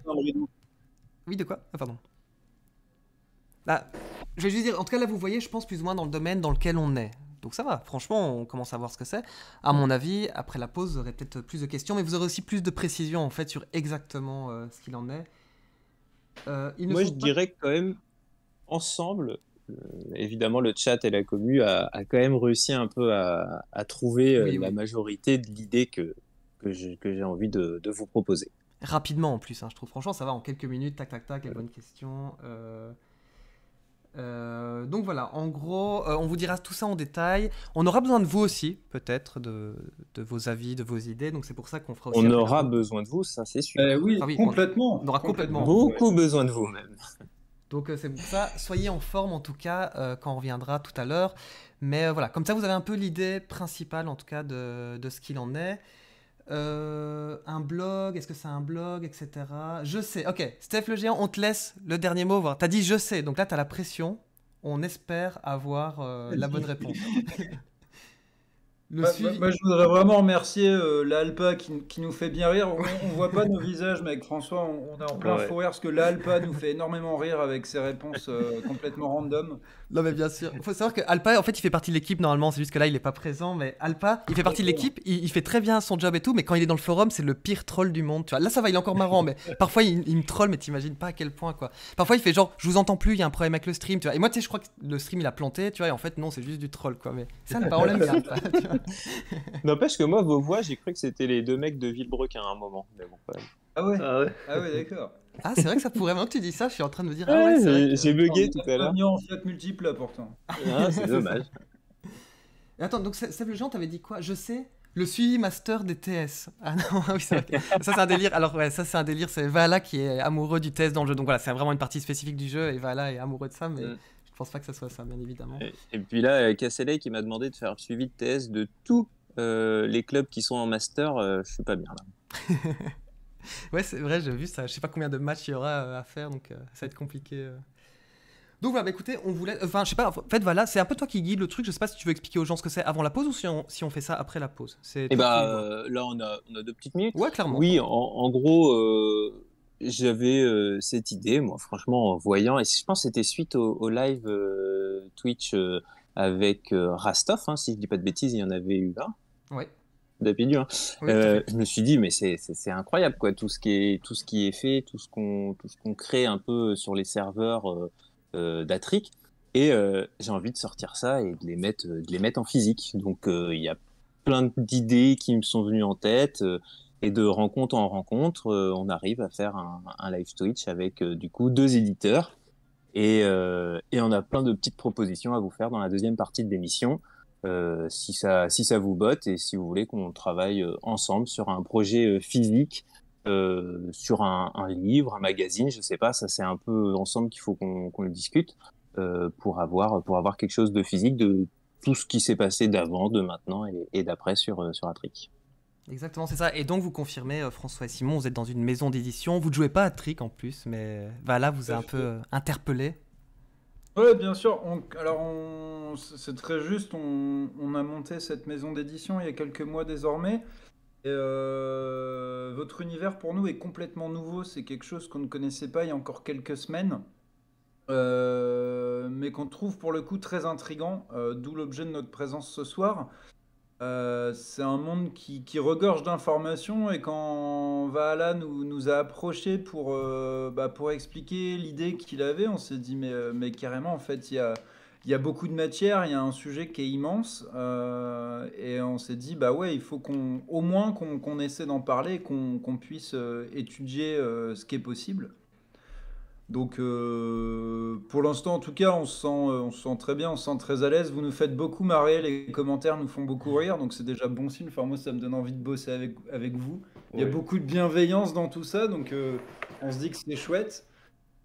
Oui, de quoi Ah, pardon. Là, bah, je vais juste dire. En tout cas, là, vous voyez, je pense plus ou moins dans le domaine dans lequel on est. Donc ça va, franchement, on commence à voir ce que c'est. À mon avis, après la pause, vous aurez peut-être plus de questions, mais vous aurez aussi plus de précisions en fait sur exactement euh, ce qu'il en est. Euh, Moi, je dirais quand même, ensemble, euh, évidemment, le chat et la commu a, quand même réussi un peu à, trouver la majorité de l'idée que, que j'ai envie de, vous proposer. Rapidement en plus, hein, je trouve. Franchement, ça va en quelques minutes, tac, tac, tac, les bonnes questions. Euh, donc voilà, en gros, euh, on vous dira tout ça en détail. On aura besoin de vous aussi, peut-être, de, vos avis, de vos idées. Donc c'est pour ça qu'on fera aussi. On aura besoin de vous, ça c'est sûr. Eh oui, ah complètement. On, aura complètement. Beaucoup besoin de vous même. Donc euh, c'est pour ça, soyez en forme en tout cas quand on reviendra tout à l'heure. Mais voilà, comme ça vous avez un peu l'idée principale en tout cas de, de ce qu'il en est. Euh, un blog, est-ce que c'est un blog, etc. Je sais. Ok, Steph le géant, on te laisse le dernier mot. Voir. T'as dit je sais, donc là t'as la pression. On espère avoir euh, la bonne réponse. Moi bah, bah, bah, je voudrais vraiment remercier euh, l'Alpa qui, qui, nous fait bien rire. On, voit pas nos visages, mais avec François, on, est en plein ouais. parce que l'Alpa nous fait énormément rire avec ses réponses euh, complètement random. Non, mais bien sûr. Il faut savoir qu'Alpa Alpa, en fait, il fait partie de l'équipe normalement. C'est juste que là, il est pas présent, mais Alpa, il fait partie de l'équipe. Il, fait très bien son job et tout, mais quand il est dans le forum, c'est le pire troll du monde. Tu vois, là, ça va, il est encore marrant, mais parfois, il, me troll, mais t'imagines pas à quel point quoi. Parfois, il fait genre, je vous entends plus, il y a un problème avec le stream, tu vois. Et moi, tu sais, je crois que le stream il a planté, tu vois. Et en fait, non, c'est juste du troll quoi. Mais ça, on l'aime N'empêche que moi, vos voix, j'ai cru que c'était les deux mecs de Villebrequin à un moment. Ah, ah ouais Ah ouais, d'accord. Ah, c'est vrai que ça pourrait. Maintenant que tu dis ça, je suis en train de me dire. Ah ouais, j'ai bugué tout à l'heure. en multiple pourtant. Ah, c'est dommage. attends, donc Seb Jean, t'avais dit quoi Je sais le suivi master des TS. Ah non, oui, c'est ça c'est un délire. Alors ouais, ça c'est un délire. C'est Vala qui est amoureux du TS dans le jeu. Donc voilà, c'est vraiment une partie spécifique du jeu et Vala est amoureux de ça. Mais mm. Je pense pas que ça soit ça, bien évidemment. Et, puis là, euh, Casselet qui m'a demandé de faire suivi de TS de tous euh, les clubs qui sont en master, je euh, je suis pas bien là. ouais, c'est vrai, j'ai vu ça. Je sais pas combien de matchs il y aura à faire, donc ça va être compliqué. Donc voilà, bah, écoutez, on voulait. Enfin, je sais pas, en fait, voilà, c'est un peu toi qui guide le truc. Je sais pas si tu veux expliquer aux gens ce que c'est avant la pause ou si on, fait ça après la pause. Et eh bah, là, on a, deux petites minutes. Ouais, clairement. Oui, en, en gros j'avais euh, cette idée, moi, franchement, en voyant, et je pense que c'était suite au, au live euh, Twitch euh, avec Rastoff, hein, si je dis pas de bêtises, il y en avait eu un. Oui. D'habitude, hein. je me suis dit, mais c'est incroyable, quoi, tout ce qui est, tout ce qui est fait, tout ce qu'on qu'on crée un peu sur les serveurs d'Atric. Et j'ai envie de sortir ça et de les mettre, de les mettre en physique. Donc, il y a plein d'idées qui me sont venues en tête. Et de rencontre en rencontre, euh, on arrive à faire un, live Twitch avec euh, du coup deux éditeurs. Euh, et, on a plein de petites propositions à vous faire dans la deuxième partie de l'émission, si, ça, si ça vous botte et si vous voulez qu'on travaille ensemble sur un projet physique, sur un, livre, un magazine, je sais pas, ça c'est un peu ensemble qu'il faut qu'on le discute pour, avoir, pour avoir quelque chose de physique de tout ce qui s'est passé d'avant, de maintenant et, d'après sur, sur Atric. Exactement, c'est ça. Et donc, vous confirmez, euh, François et Simon, vous êtes dans une maison d'édition. Vous ne jouez pas à Trick en plus, mais voilà, bah, là, vous êtes un peu euh, interpellé. Oui, bien sûr. alors, c'est très juste. On... a monté cette maison d'édition il y a quelques mois désormais. Euh, votre univers pour nous est complètement nouveau. C'est quelque chose qu'on ne connaissait pas il y a encore quelques semaines. mais qu'on trouve pour le coup très intrigant, d'où l'objet de notre présence ce soir. Euh, c'est un monde qui, qui regorge d'informations et quand Vala nous, nous a approchés pour, euh, bah, pour expliquer l'idée qu'il avait, on s'est dit mais, euh, mais carrément en fait il y a, y a beaucoup de matière, il y a un sujet qui est immense et on s'est dit bah ouais il faut qu'on au moins qu'on essaie d'en parler, qu'on puisse étudier ce qui est possible. Donc euh, pour l'instant, en tout cas, on se, sent, euh, on sent très bien, on se sent très à l'aise. Vous nous faites beaucoup marrer, les commentaires nous font beaucoup rire, donc c'est déjà bon signe. Enfin, moi, ça me donne envie de bosser avec, vous. Il y a beaucoup de bienveillance dans tout ça, donc euh, on se dit que c'est chouette.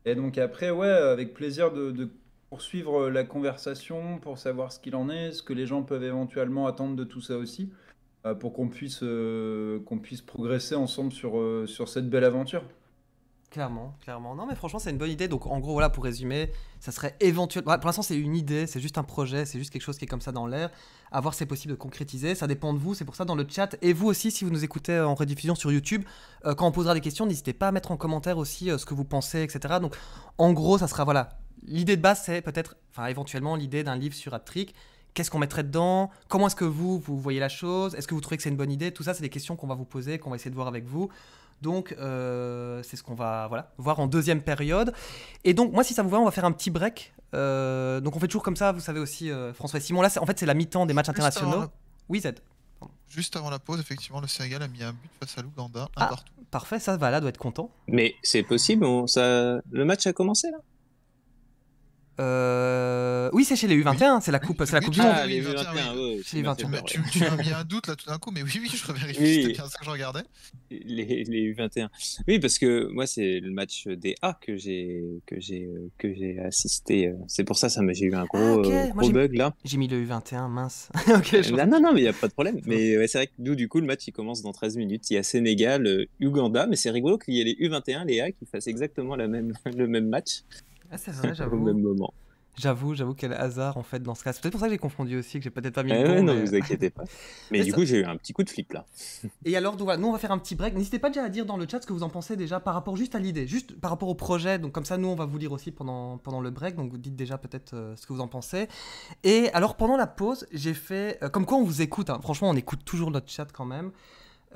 Et donc après, ouais, avec plaisir de, poursuivre la conversation pour savoir ce qu'il en est, ce que les gens peuvent éventuellement attendre de tout ça aussi, pour qu'on puisse, qu'on puisse progresser ensemble sur, sur cette belle aventure. Clairement, clairement. Non, mais franchement, c'est une bonne idée. Donc, en gros, voilà, pour résumer, ça serait éventuellement. Pour l'instant, c'est une idée, c'est juste un projet, c'est juste quelque chose qui est comme ça dans l'air. À voir, c'est possible de concrétiser. Ça dépend de vous. C'est pour ça, dans le chat, et vous aussi, si vous nous écoutez en rediffusion sur YouTube, euh, quand on posera des questions, n'hésitez pas à mettre en commentaire aussi euh, ce que vous pensez, etc. Donc, en gros, ça sera, voilà. L'idée de base, c'est peut-être, enfin, éventuellement, l'idée d'un livre sur trick Qu'est-ce qu'on mettrait dedans Comment est-ce que vous, vous voyez la chose Est-ce que vous trouvez que c'est une bonne idée Tout ça, c'est des questions qu'on va vous poser, qu'on va essayer de voir avec vous. Donc euh, c'est ce qu'on va voilà, voir en deuxième période. Et donc moi si ça vous va, on va faire un petit break. Euh, donc on fait toujours comme ça, vous savez aussi euh, François et Simon. Là en fait c'est la mi-temps des matchs internationaux. Oui Z. Juste avant la pause, effectivement, le Sénégal a mis un but face à l'Ouganda, un ah, partout. Parfait, ça va, là doit être content. Mais c'est possible, ça... le match a commencé là euh, oui, c'est chez les U21, c'est la coupe, c'est la coupe du monde. les 21 ah, oui. Tu, tu as mis un doute là tout d'un coup, mais oui, oui, je revérifie oui. que je regardais. Les, U21. Oui, parce que moi, c'est le match des A que j'ai que j'ai que j'ai assisté. Euh. C'est pour ça, ça j'ai eu un gros, ah, euh, bug là. J'ai mis le U21, mince. non, non, mais il y a pas de problème. Mais c'est vrai que nous, du coup, le match il commence dans 13 minutes. Il y a Sénégal, Uganda, mais c'est rigolo qu'il y ait les U21, les A qui fassent exactement la même le même match. Ah, c'est vrai, j'avoue. même moment. J'avoue, j'avoue quel hasard en fait dans ce cas. C'est peut-être pour ça que j'ai confondu aussi, que j'ai peut-être pas mis. Eh le non, vous euh, inquiétez pas. Mais, du coup, j'ai eu un petit coup de flip là. Et alors, nous on va faire un petit break. N'hésitez pas déjà à dire dans le chat ce que vous en pensez déjà par rapport juste à l'idée, juste par rapport au projet. Donc comme ça, nous on va vous lire aussi pendant pendant le break. Donc vous dites déjà peut-être euh, ce que vous en pensez. Et alors pendant la pause, j'ai fait euh, comme quoi on vous écoute. Hein. Franchement, on écoute toujours notre chat quand même.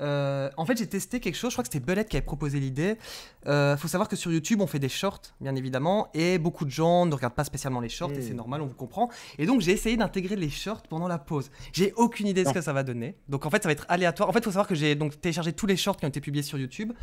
Euh, en fait, j'ai testé quelque chose, je crois que c'était Bullet qui avait proposé l'idée. Euh, faut savoir que sur YouTube, on fait des shorts, bien évidemment, et beaucoup de gens ne regardent pas spécialement les shorts, et hmm. c'est normal, on vous comprend. Et donc, j'ai essayé d'intégrer les shorts pendant la pause. J'ai aucune idée de ce que ça va donner. Donc, en fait, ça va être aléatoire. En fait, faut savoir que j'ai donc téléchargé tous les shorts qui ont été publiés sur YouTube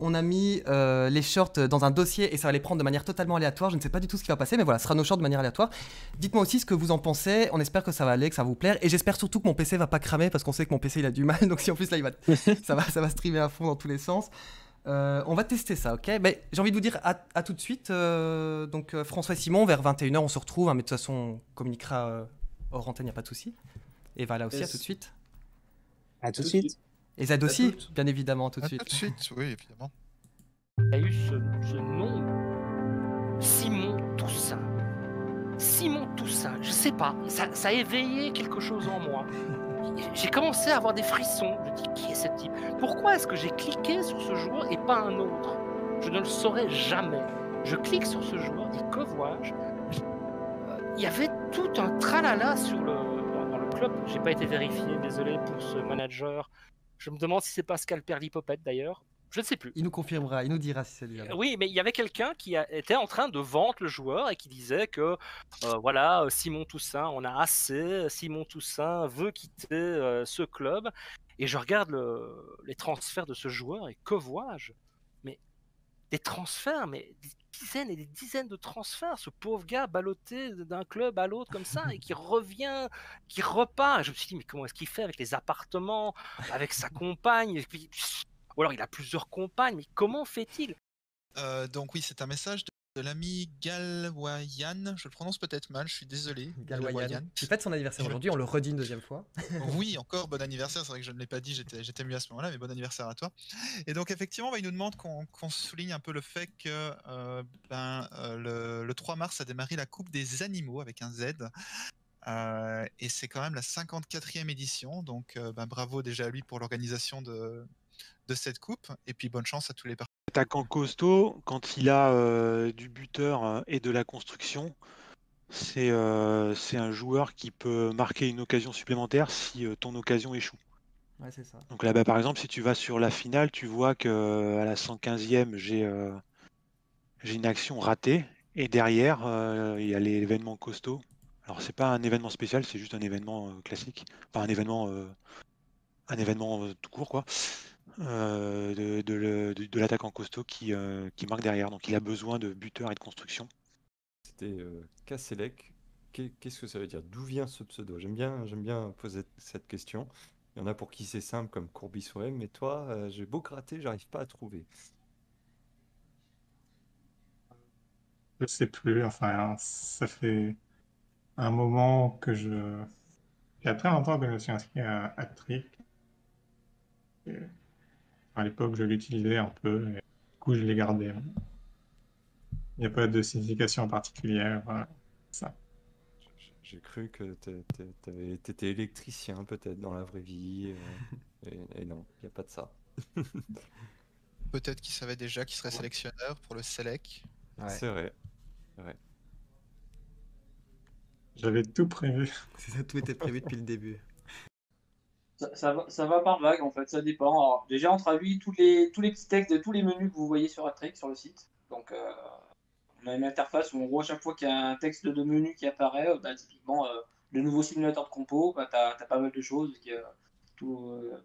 on a mis euh, les shorts dans un dossier et ça va les prendre de manière totalement aléatoire. Je ne sais pas du tout ce qui va passer, mais voilà, ce sera nos shorts de manière aléatoire. Dites-moi aussi ce que vous en pensez. On espère que ça va aller, que ça va vous plaire. Et j'espère surtout que mon PC va pas cramer parce qu'on sait que mon PC il a du mal. Donc si en plus là, va... ça, va, ça va streamer à fond dans tous les sens. Euh, on va tester ça, ok mais J'ai envie de vous dire à, tout de suite. Euh, donc François Simon, vers 21h, on se retrouve. Hein, mais de toute façon, on communiquera hors antenne, il n'y a pas de souci. Et voilà aussi, à tout de suite. À tout de suite. Et Z aussi, bien évidemment, tout de ah, suite. Tout de suite, oui, évidemment. Il y a eu ce, nom, Simon Toussaint. Simon Toussaint, je sais pas, ça, a éveillé quelque chose en moi. J'ai commencé à avoir des frissons. Je me dis, qui est ce type Pourquoi est-ce que j'ai cliqué sur ce joueur et pas un autre Je ne le saurais jamais. Je clique sur ce joueur et que vois-je Il y avait tout un tralala sur le, dans le club. J'ai pas été vérifié, désolé pour ce manager je me demande si c'est Pascal Perlipopette d'ailleurs. Je ne sais plus. Il nous confirmera, il nous dira si c'est lui. Oui, mais il y avait quelqu'un qui était en train de vendre le joueur et qui disait que euh, voilà, euh, Simon Toussaint, on a assez, Simon Toussaint veut quitter euh, ce club. Et je regarde les transferts de ce joueur et que vois-je Mais des transferts, mais dizaines et des dizaines de transferts. Ce pauvre gars ballotté d'un club à l'autre comme ça et qui revient, qui repart. Je me suis dit, mais comment est-ce qu'il fait avec les appartements, avec sa compagne Ou alors il a plusieurs compagnes, mais comment fait-il euh, donc oui, c'est un message de l'ami Galwayan. Je le prononce peut-être mal, je suis désolé. Galwayan. son anniversaire aujourd'hui, on le redit une deuxième fois. oui, encore bon anniversaire, c'est vrai que je ne l'ai pas dit, j'étais mieux à ce moment-là, mais bon anniversaire à toi. Et donc effectivement, bah, il nous demande qu'on souligne un peu le fait que euh, ben, euh, le, 3 mars a démarré la Coupe des animaux avec un Z. Euh, et c'est quand même la 54e édition, donc ben, bravo déjà à lui pour l'organisation de, de cette coupe. Et puis bonne chance à tous les partenaires. Attaquant costaud, quand il a euh, du buteur euh, et de la construction, c'est euh, c'est un joueur qui peut marquer une occasion supplémentaire si ton occasion échoue. Donc là-bas, par exemple, si tu vas sur la finale, tu vois que à la 115e, j'ai j'ai une action ratée. Et derrière, il y a l'événement costaud. Alors c'est pas un événement spécial, c'est juste un événement classique. Enfin un événement un événement tout court quoi. Euh, de, de, de, l'attaquant costaud qui, euh, qui, marque derrière. Donc il a besoin de buteur et de construction. C'était euh, Kasselek. Qu'est-ce que ça veut dire D'où vient ce pseudo J'aime bien, bien poser cette question. Il y en a pour qui c'est simple comme courbis mais toi, j'ai beau gratter, j'arrive pas à trouver. Je sais plus, enfin, ça fait un moment que je. Il y a très longtemps que je me suis inscrit à Tric à l'époque, je l'utilisais un peu, et du coup, je l'ai gardé. Il n'y a pas de signification particulière, ça. J'ai cru que tu étais électricien, peut-être, dans la vraie vie, euh, et, non, il n'y a pas de ça. peut-être qu'il savait déjà qu'il serait sélectionneur pour le SELEC. C'est vrai. J'avais tout prévu. tout était prévu depuis le début. Ça, va, ça, va, par vague en fait, ça dépend. déjà, on traduit tous les, tous les petits textes de tous les menus que vous voyez sur Atrix, sur le site. Donc, euh, on a une interface où, en gros, à chaque fois qu'il y a un texte de menu qui apparaît, euh, bah, typiquement euh, le nouveau simulateur de compo, bah, tu as, pas mal de choses, qui, de,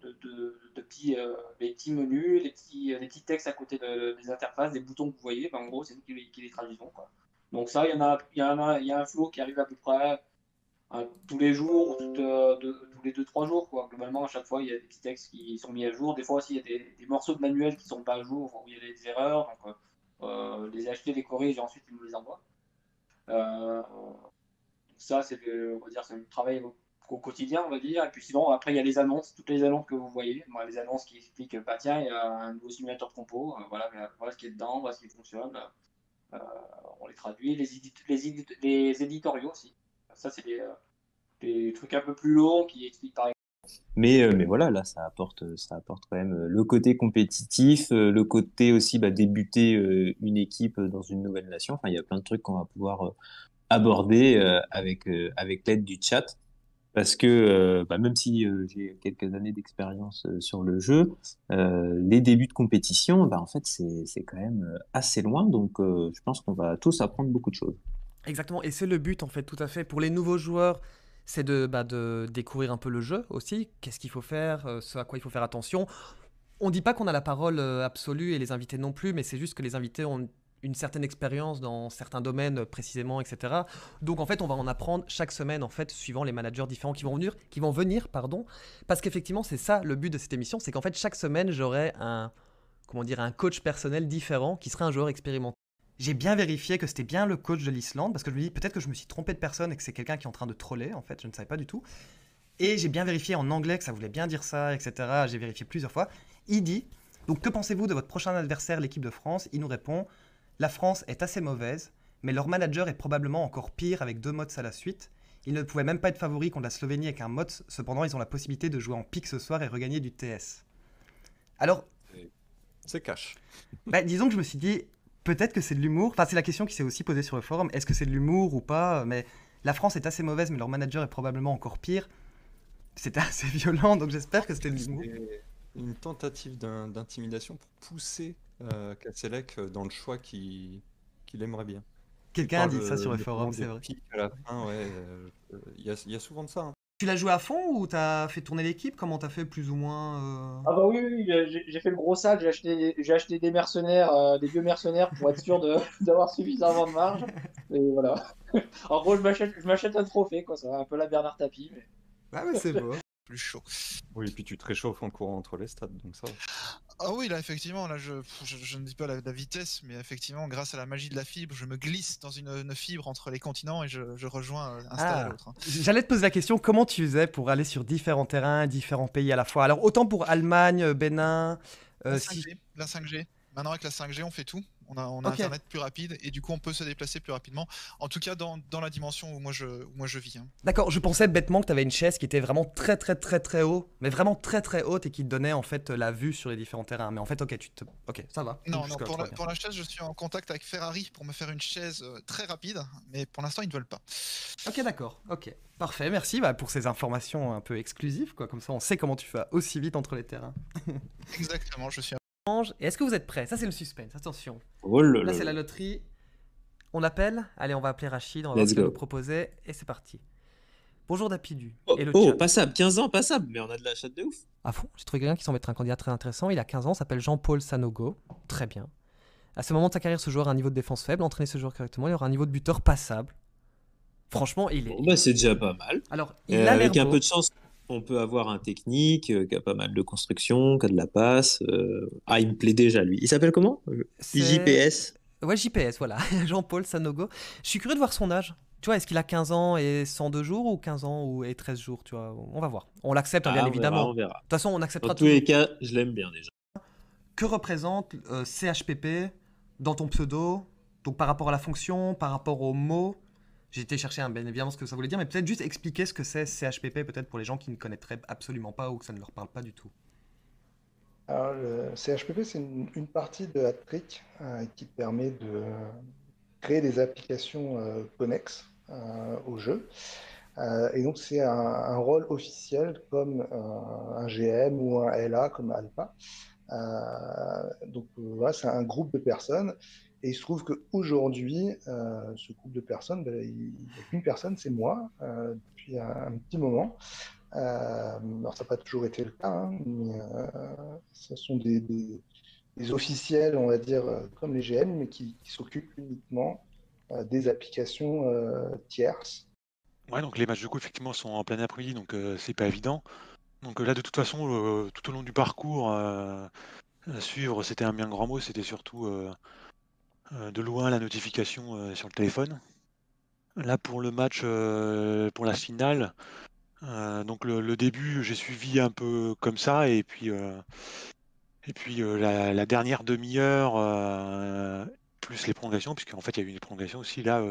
de, de, petits, les petits menus, les petits, les petits textes à côté des interfaces, des boutons que vous voyez, bah, en gros, c'est nous qui, les traduisons. Quoi. Donc, ça, il y, en a, y, en a, un flow qui arrive à peu près hein, tous les jours, de, les 2-3 jours. Quoi. Globalement, à chaque fois, il y a des petits textes qui sont mis à jour. Des fois aussi, il y a des, morceaux de manuels qui ne sont pas à jour, où il y a des erreurs. Donc, euh, euh, les acheter, les corriger, et ensuite, ils nous les envoient. Euh, ça, c'est le, travail au, quotidien, on va dire. Et puis sinon, après, il y a les annonces, toutes les annonces que vous voyez. les annonces qui expliquent, bah, tiens, il y a un nouveau simulateur de compo, voilà, voilà ce qui est dedans, voilà ce qui fonctionne. on les traduit, les, les, les éditoriaux aussi. Ça, c'est des, des trucs un peu plus longs qui expliquent par exemple. Mais, euh, mais voilà, là, ça apporte, euh, ça apporte quand même euh, le côté compétitif, le côté aussi bah, débuter une équipe dans une nouvelle nation. Enfin, il y a plein de trucs qu'on va pouvoir aborder avec, avec l'aide du chat parce que bah, même si j'ai quelques années d'expérience sur le jeu, les débuts de compétition, bah, en fait, c'est quand même assez loin. Donc, je pense qu'on va tous apprendre beaucoup de choses. Exactement, et c'est le but en fait, tout à fait. Pour les nouveaux joueurs, c'est de, bah, de découvrir un peu le jeu aussi, qu'est-ce qu'il faut faire, euh, ce à quoi il faut faire attention. On dit pas qu'on a la parole euh, absolue et les invités non plus, mais c'est juste que les invités ont une certaine expérience dans certains domaines euh, précisément, etc. Donc en fait, on va en apprendre chaque semaine en fait, suivant les managers différents qui vont venir, qui vont venir, pardon, parce qu'effectivement, c'est ça le but de cette émission, c'est qu'en fait chaque semaine, j'aurai un comment dire un coach personnel différent qui sera un joueur expérimenté j'ai bien vérifié que c'était bien le coach de l'Islande, parce que je me dis peut-être que je me suis trompé de personne et que c'est quelqu'un qui est en train de troller, en fait, je ne savais pas du tout. Et j'ai bien vérifié en anglais que ça voulait bien dire ça, etc. J'ai vérifié plusieurs fois. Il dit Donc, que pensez-vous de votre prochain adversaire, l'équipe de France Il nous répond La France est assez mauvaise, mais leur manager est probablement encore pire avec deux mots à la suite. Ils ne pouvaient même pas être favoris contre la Slovénie avec un mode cependant ils ont la possibilité de jouer en pique ce soir et regagner du TS. Alors. C'est cash. Bah, disons que je me suis dit, peut-être que c'est de l'humour. Enfin, c'est la question qui s'est aussi posée sur le forum. Est-ce que c'est de l'humour ou pas Mais la France est assez mauvaise, mais leur manager est probablement encore pire. C'était assez violent, donc j'espère que c'était de l'humour. Une tentative d'intimidation pour pousser euh, euh dans le choix qu'il aimerait bien. Quelqu'un a dit ça sur le forum, c'est vrai. Euh, euh, il ouais, y, y, a souvent de ça. Hein. Tu l'as joué à fond ou t'as fait tourner l'équipe Comment t'as fait plus ou moins euh? Ah bah oui, oui, j'ai fait le gros sale, j'ai acheté, j'ai acheté des mercenaires, euh, des vieux mercenaires pour être sûr d'avoir suffisamment de marge. Et voilà. en gros, je m'achète, un trophée, quoi. C'est un peu la Bernard Tapie. Ah mais c'est beau. plus chaud. Oui, et puis tu te réchauffes en courant entre les stades, donc ça. Ah oui, là, effectivement, là, je, je, ne dis pas la, vitesse, mais effectivement, grâce à la magie de la fibre, je me glisse dans une, fibre entre les continents et je, rejoins euh, un stade à ah. l'autre. Hein. J'allais te poser la question, comment tu faisais pour aller sur différents terrains, différents pays à la fois Alors, autant pour Allemagne, euh, Bénin... Euh, la 5G. Maintenant, avec la 5G, on fait tout. On a, Internet plus rapide et du coup, on peut se déplacer plus rapidement. En tout cas, dans, la dimension où moi je, moi je vis. Hein. D'accord, je pensais bêtement que tu avais une chaise qui était vraiment très, très, très, très haut, mais vraiment très, très haute et qui te donnait en fait la vue sur les différents terrains. Mais en fait, ok, tu ok ça va. Non, pour, la, pour, la, chaise, je suis en contact avec Ferrari pour me faire une chaise euh, très rapide, mais pour l'instant, ils ne veulent pas. Ok, d'accord, ok. Parfait, merci bah, pour ces informations un peu exclusives. Quoi. Comme ça, on sait comment tu vas aussi vite entre les terrains. Exactement, je suis et est-ce que vous êtes prêts Ça, c'est le suspense, attention. Oh là, c'est la loterie. On appelle Allez, on va appeler Rachid, on va voir ce qu'il nous Et c'est parti. Bonjour Dapidu. Oh, oh passable, 15 ans, passable, mais on a de la chatte de ouf. À ah fond, j'ai trouvé quelqu'un qui semble être un candidat très intéressant. Il a 15 ans, s'appelle Jean-Paul Sanogo. Très bien. À ce moment de sa carrière, ce joueur a un niveau de défense faible. Entraîner ce joueur correctement, il aura un niveau de buteur passable. Franchement, il est. Bon, bah, c'est déjà pas mal. Alors, euh, il a avec un peu de chance, on peut avoir un technique euh, qui a pas mal de construction, qui a de la passe. Euh, ah, il me plaît déjà, lui. Il s'appelle comment JPS Ouais, JPS, voilà. Jean-Paul Sanogo. Je suis curieux de voir son âge. Tu vois, est-ce qu'il a 15 ans et 102 jours ou 15 ans et 13 jours Tu vois, on va voir. On l'accepte, hein, bien ah, évidemment. on verra. De toute façon, on acceptera tout. Dans tous les cas, je l'aime bien déjà. Que représente euh, CHPP dans ton pseudo Donc par rapport à la fonction, par rapport au mot j'ai été chercher un bien évidemment ce que ça voulait dire, mais peut-être juste expliquer ce que c'est CHPP, peut-être pour les gens qui ne connaîtraient absolument pas ou que ça ne leur parle pas du tout. Alors, CHPP, c'est une, partie de Hattrick euh, qui permet de créer des applications euh, connexes euh, au jeu. et donc, c'est un, rôle officiel comme un GM ou un LA comme Alpha. donc, voilà, c'est un groupe de personnes et il se trouve qu'aujourd'hui, euh, ce groupe de personnes, ben, il n'y a qu'une personne, c'est moi, euh, depuis un, petit moment. Euh, alors, ça n'a pas toujours été le cas, hein, mais euh, ce sont des, officiels, on va dire, comme les GM, mais qui, s'occupent uniquement des applications tierces. Ouais, donc les matchs de coup, effectivement, sont en plein après-midi, donc c'est pas évident. Donc là, de toute façon, tout au long du parcours, à suivre, c'était un bien grand mot, c'était surtout euh, de loin la notification euh, sur le téléphone. Là pour le match, euh, pour la finale, donc le, début j'ai suivi un peu comme ça et puis et puis la, dernière demi-heure plus les prolongations en fait il y a eu des prolongations aussi là.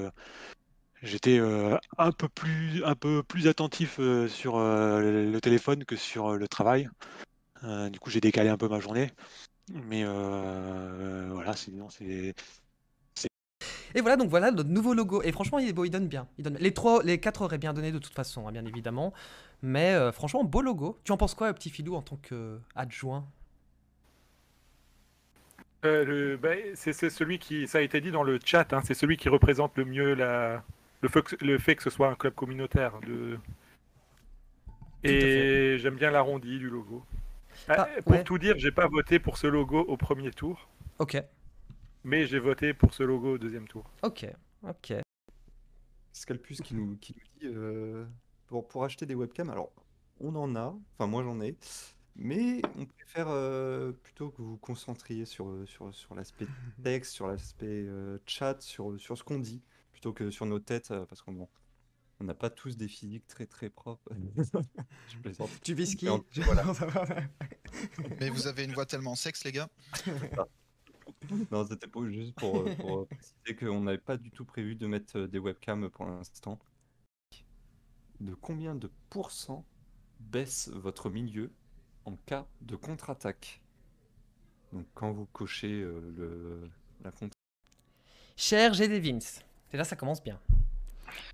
J'étais un peu plus un peu plus attentif sur le téléphone que sur le travail. du coup, j'ai décalé un peu ma journée. Mais voilà, sinon c'est et voilà, donc voilà notre nouveau logo. Et franchement, il est beau, il donne bien. Il donne... Les, trois, les quatre auraient bien donné de toute façon, hein, bien évidemment. Mais euh, franchement, beau logo. Tu en penses quoi, petit filou, en tant qu'adjoint euh, euh bah, c'est celui qui, ça a été dit dans le chat, hein, c'est celui qui représente le mieux la, le, fait que, ce soit un club communautaire. De... Et j'aime bien l'arrondi du logo. Ah, ah, pour tout dire, j'ai pas voté pour ce logo au premier tour. Ok mais j'ai voté pour ce logo au deuxième tour. Ok, ok. Scalpus qui nous, qui nous dit euh, pour, pour acheter des webcams, alors on en a, enfin moi j'en ai, mais on préfère euh, plutôt que vous vous concentriez sur, euh, sur, sur l'aspect texte, sur l'aspect chat, sur, sur ce qu'on dit, plutôt que sur nos têtes, parce qu'on on n'a pas tous des physiques très très propres. Tu vis qui voilà. Mais vous avez une voix tellement sexe, les gars. non, c'était juste pour, euh, euh, préciser qu'on n'avait pas du tout prévu de mettre euh, des webcams pour l'instant. De combien de pourcents baisse votre milieu en cas de contre-attaque Donc quand vous cochez le, la contre Cher G. c'est là ça commence bien.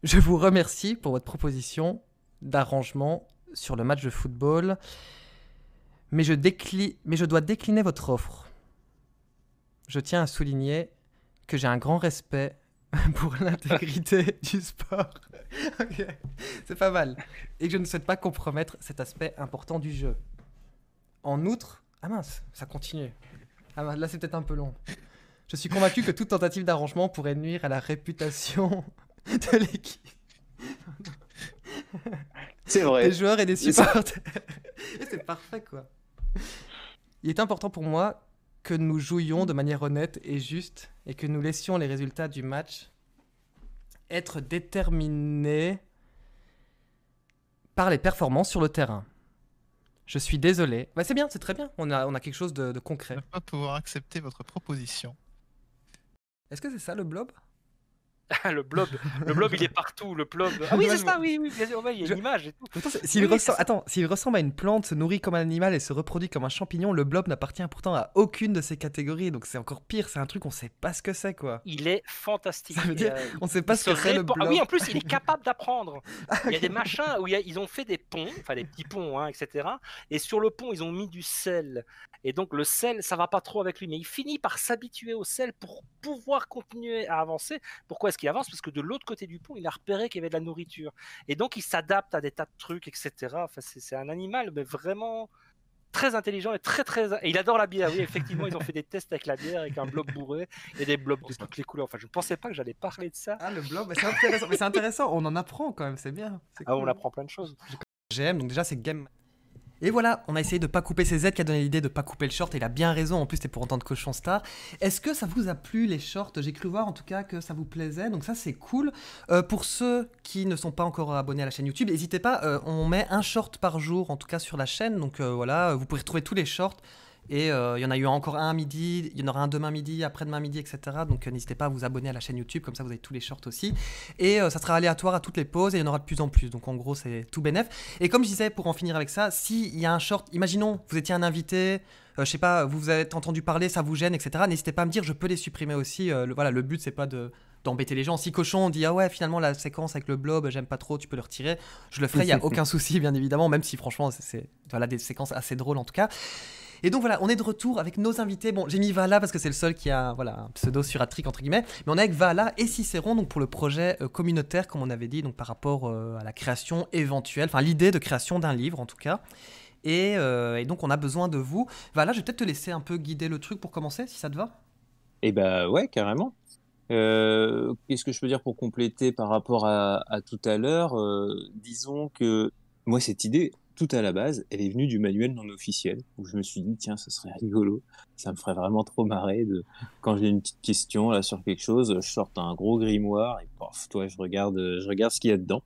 Je vous remercie pour votre proposition d'arrangement sur le match de football, mais je, décline, mais je dois décliner votre offre je tiens à souligner que j'ai un grand respect pour l'intégrité du sport. C'est pas mal. Et que je ne souhaite pas compromettre cet aspect important du jeu. En outre, ah mince, ça continue. Ah là c'est peut-être un peu long. Je suis convaincu que toute tentative d'arrangement pourrait nuire à la réputation de l'équipe. C'est vrai. Des joueurs et des supporters. c'est parfait quoi. Il est important pour moi que nous jouions de manière honnête et juste et que nous laissions les résultats du match être déterminés par les performances sur le terrain. Je suis désolé. Bah, c'est bien, c'est très bien. On a, on a quelque chose de, concret. Je ne pas pouvoir accepter votre proposition. Est-ce que c'est ça le blob le blob, le blob, il est partout, le blob. Ah oui, c'est ça, oui, oui, il y a une image s'il ressemble... Attends, s'il ressemble à une plante, se nourrit comme un animal et se reproduit comme un champignon, le blob n'appartient pourtant à aucune de ces catégories. Donc c'est encore pire, c'est un truc, on sait pas ce que c'est, quoi. Il est fantastique. Euh, on sait pas ce que c'est le ah oui, en plus, il est capable d'apprendre. Ah il y a des machins où ils ont fait des ponts, enfin des petits ponts, hein, etc. Et sur le pont, ils ont mis du sel. Et donc le sel, ça va pas trop avec lui, mais il finit par s'habituer au sel pour pouvoir continuer à avancer. Pourquoi avance parce que de l'autre côté du pont, il a repéré qu'il y avait de la nourriture. Et donc, il s'adapte à des tas de trucs, etc. Enfin, c'est un animal, mais vraiment très intelligent et très très. Et il adore la bière. Oui, effectivement, ils ont fait des tests avec la bière, avec un bloc bourré et des blocs de toutes les couleurs. Enfin, je ne pensais pas que j'allais parler de ça. Ah, le blob, c'est intéressant. On en apprend quand même. C'est bien. Ah, on apprend plein de choses. GM, donc déjà, c'est Game et voilà, on a essayé de pas couper ses Z qui a donné l'idée de pas couper le short, et il a bien raison, en plus c'était pour entendre cochon star. Est-ce que ça vous a plu les shorts J'ai cru voir en tout cas que ça vous plaisait, donc ça c'est cool. Euh, pour ceux qui ne sont pas encore abonnés à la chaîne YouTube, n'hésitez pas, euh, on met un short par jour en tout cas sur la chaîne, donc euh, voilà, vous pouvez retrouver tous les shorts. Et euh, il y en a eu encore un à midi, il y en aura un demain midi, après-demain midi, etc. Donc euh, n'hésitez pas à vous abonner à la chaîne YouTube, comme ça vous avez tous les shorts aussi. Et euh, ça sera aléatoire à toutes les pauses et il y en aura de plus en plus. Donc en gros, c'est tout bénef. Et comme je disais, pour en finir avec ça, s'il y a un short, imaginons, vous étiez un invité, je sais pas, vous, vous avez entendu parler, ça vous gêne, etc. N'hésitez pas à me dire, je peux les supprimer aussi. le, voilà, le but c'est pas de d'embêter les gens. Si Cochon dit ah ouais finalement la séquence avec le blob j'aime pas trop, tu peux le retirer, je le ferai, il n'y a aucun souci bien évidemment, même si franchement c'est voilà des séquences assez drôles en tout cas. Et donc voilà, on est de retour avec nos invités. Bon, j'ai mis Vala parce que c'est le seul qui a voilà, un pseudo suratrique entre guillemets, mais on est avec Vala et Cicéron donc pour le projet euh, communautaire, comme on avait dit, donc par rapport euh, à la création éventuelle, enfin l'idée de création d'un livre en tout cas. Euh, et, donc on a besoin de vous. Vala, je vais peut-être te laisser un peu guider le truc pour commencer, si ça te va. Eh bah ouais, carrément. Qu'est-ce que je peux dire pour compléter par rapport à, tout à l'heure Disons que moi, cette idée, tout à la base, elle est venue du manuel non officiel, où je me suis dit, tiens, ce serait rigolo, ça me ferait vraiment trop marrer de, quand j'ai une petite question là sur quelque chose, je sorte un gros grimoire et pof, toi, je regarde, euh, je regarde ce qu'il y a dedans.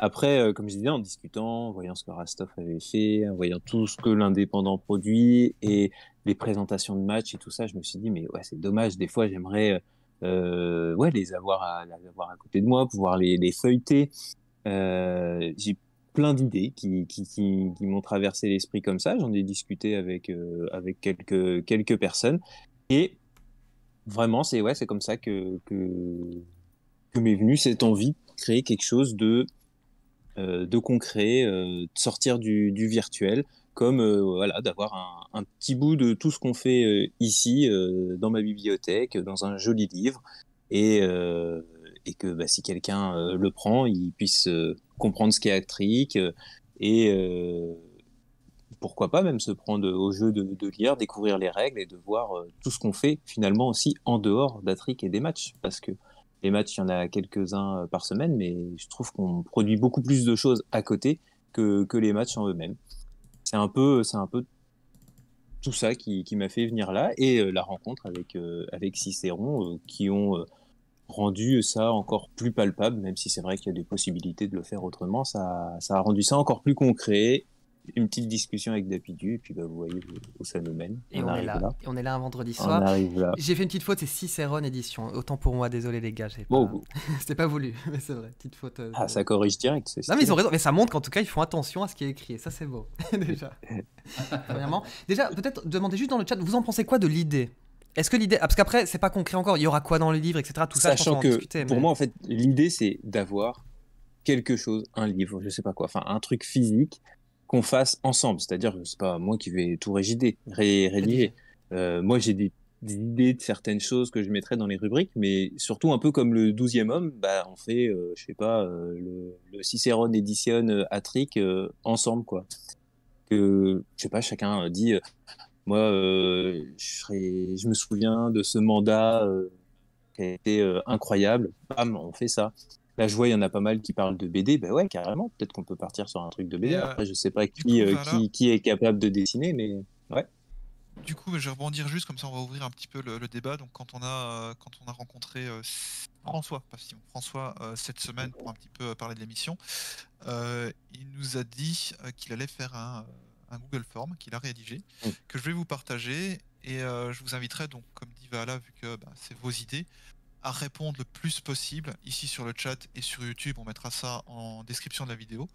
Après, euh, comme je disais, en discutant, en voyant ce que Rastoff avait fait, en voyant tout ce que l'indépendant produit et les présentations de matchs et tout ça, je me suis dit, mais ouais, c'est dommage, des fois, j'aimerais euh, ouais, les avoir à, à côté de moi, pouvoir les, feuilleter. j'ai plein d'idées qui, m'ont traversé l'esprit comme ça. J'en ai discuté avec, euh, avec quelques, quelques personnes. Et vraiment, c'est ouais, comme ça que, m'est venue cette envie de créer quelque chose de, euh, de concret, euh, de sortir du, virtuel, comme voilà, d'avoir un, petit bout de tout ce qu'on fait ici, dans ma bibliothèque, dans un joli livre. Et, et que bah, si quelqu'un le prend, il puisse comprendre ce qu'est Actric euh, et euh, pourquoi pas même se prendre au jeu de, lire, découvrir les règles et de voir euh, tout ce qu'on fait finalement aussi en dehors d'Atrique et des matchs. Parce que les matchs, il y en a quelques-uns par semaine, mais je trouve qu'on produit beaucoup plus de choses à côté que, que les matchs en eux-mêmes. C'est un peu, c'est un peu tout ça qui, qui m'a fait venir là et la rencontre avec, avec Cicéron qui ont rendu ça encore plus palpable, même si c'est vrai qu'il y a des possibilités de le faire autrement, ça, ça a rendu ça encore plus concret. Une petite discussion avec Dapidu, et puis bah, vous voyez où ça nous mène. Et on, est là. on est là un vendredi soir. J'ai fait une petite faute, c'est Cicérone édition. Autant pour moi, désolé les gars, bon, pas... c'était pas voulu, mais c'est vrai, petite faute. Euh, ah, ça corrige direct. Non, mais ils ont mais ça montre qu'en tout cas, ils font attention à ce qui est écrit, ça c'est beau, déjà. déjà, peut-être demandez juste dans le chat, vous en pensez quoi de l'idée est-ce que l'idée, ah, parce qu'après c'est pas concret encore, il y aura quoi dans le livre, etc. Tout ça, pour discuter, pour moi en fait l'idée c'est d'avoir quelque chose, un livre, je sais pas quoi, enfin un truc physique qu'on fasse ensemble. C'est-à-dire que c'est pas moi qui vais tout régider, ré rédiger. Euh, moi j'ai des, idées de certaines choses que je mettrais dans les rubriques, mais surtout un peu comme le 12e homme, bah on fait, euh, je sais pas, euh, le, cicérone Cicéron Edition Attrick ensemble quoi que je sais pas chacun dit moi, euh, je, je, me souviens de ce mandat euh, qui a été euh, incroyable. Bam, on fait ça. Là, je vois, il y en a pas mal qui parlent de BD. Ben ouais, carrément, peut-être qu'on peut partir sur un truc de BD. Après, je sais pas qui, est capable de dessiner, mais ouais. Du coup, je vais rebondir juste, comme ça on va ouvrir un petit peu le, débat. Donc, quand on a, rencontré François, pas François cette semaine pour un petit peu parler de l'émission, il nous a dit qu'il allait faire un un Google Form qu'il a rédigé, que je vais vous partager. Et euh, je vous inviterai donc, comme dit Vala, vu que bah, c'est vos idées, à répondre le plus possible ici sur le chat et sur YouTube. On mettra ça en description de la vidéo.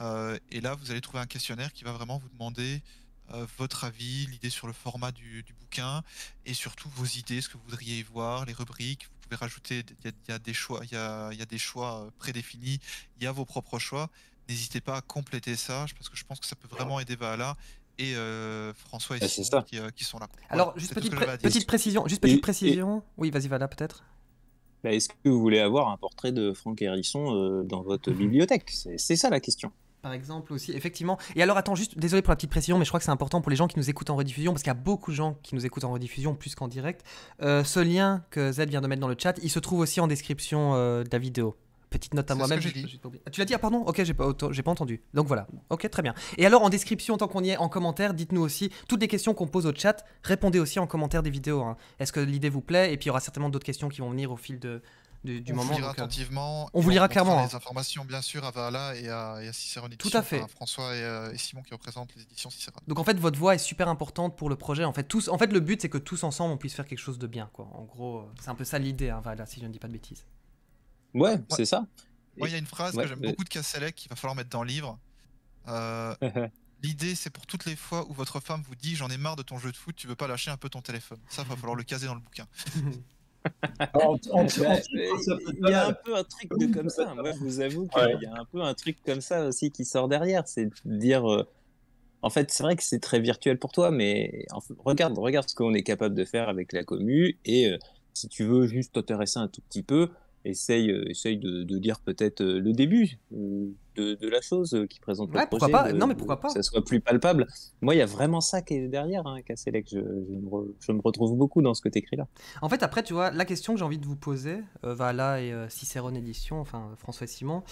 Euh, et là, vous allez trouver un questionnaire qui va vraiment vous demander euh, votre avis, l'idée sur le format du, bouquin et surtout vos idées, ce que vous voudriez voir, les rubriques. Vous pouvez rajouter, il y, des choix, il y a, des choix prédéfinis, il y a vos propres choix. N'hésitez pas à compléter ça, parce que je pense que ça peut vraiment aider Vala et euh, François et, bah, euh, qui, sont là. Alors, juste petite, petite précision. Juste petite précision. Oui, vas-y, Vala, peut-être. Bah, est-ce que vous voulez avoir un portrait de Franck Harrison euh, dans votre bibliothèque C'est ça la question par exemple aussi, effectivement. Et alors attends, juste désolé pour la petite précision, mais je crois que c'est important pour les gens qui nous écoutent en rediffusion, parce qu'il y a beaucoup de gens qui nous écoutent en rediffusion plus qu'en direct. ce lien que Z vient de mettre dans le chat, il se trouve aussi en description de la vidéo. Petite note à moi-même. tu l'as dit, ah pardon, ok, j'ai pas, pas entendu. Donc voilà, ok, très bien. Et alors en description, tant qu'on y est, en commentaire, dites-nous aussi toutes les questions qu'on pose au chat, répondez aussi en commentaire des vidéos. Hein. Est-ce que l'idée vous plaît Et puis il y aura certainement d'autres questions qui vont venir au fil de, du, moment on Vous lira euh, attentivement. On vous lira on clairement. Les hein. informations, bien sûr, à Vala et à, et à Tout à fait. François euh, et, Simon qui représentent les éditions Cicéron. Donc en fait, votre voix est super importante pour le projet. En fait, tous, en fait le but, c'est que tous ensemble, on puisse faire quelque chose de bien. Quoi. En gros, euh, c'est un peu ça l'idée, hein, Vala, si je ne dis pas de bêtises. Ouais, c'est ça. Moi, il y a une phrase que j'aime beaucoup de Casselec qu'il va falloir mettre dans le livre. L'idée, c'est pour toutes les fois où votre femme vous dit J'en ai marre de ton jeu de foot, tu veux pas lâcher un peu ton téléphone. Ça, va falloir le caser dans le bouquin. Ah, il y a un peu un truc comme ça. Moi, je vous avoue qu'il y a un peu un truc comme ça aussi qui sort derrière. C'est dire. Euh, en fait, c'est vrai que c'est très virtuel pour toi, mais regarde, regarde ce qu'on est capable de faire avec la commu. Et euh, si tu veux juste t'intéresser un tout petit peu, essaye, euh, essaye de, dire lire peut-être euh, le début euh, de, la chose qui présente le projet. Pourquoi pas non, mais pourquoi pas Que ça soit plus palpable. Moi, il y a vraiment ça qui est derrière, hein, Je, me retrouve beaucoup dans ce que tu écris là. En fait, après, tu vois, la question que j'ai envie de vous poser, Vala et Cicéron Édition, enfin François Simon,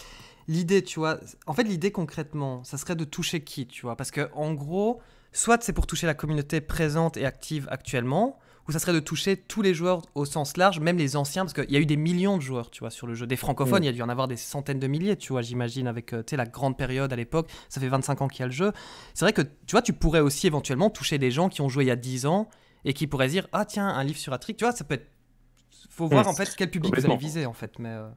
l'idée, tu vois, en fait, l'idée concrètement, ça serait de toucher qui, tu vois Parce que en gros, soit c'est pour toucher la communauté présente et active actuellement, ou ça serait de toucher tous les joueurs au sens large, même les anciens, parce qu'il y a eu des millions de joueurs, tu vois, sur le jeu. Des francophones, mm. il y a dû en avoir des centaines de milliers, tu vois, j'imagine, avec, euh, tu la grande période à l'époque, ça fait 25 ans qu'il y a le jeu. C'est vrai que, tu vois, tu pourrais aussi éventuellement toucher des gens qui ont joué il y a 10 ans et qui pourraient dire, ah tiens, un livre sur Atrix, tu vois, ça peut être... Faut voir, mm. en fait, quel public vous allez viser, en fait, mais... Euh.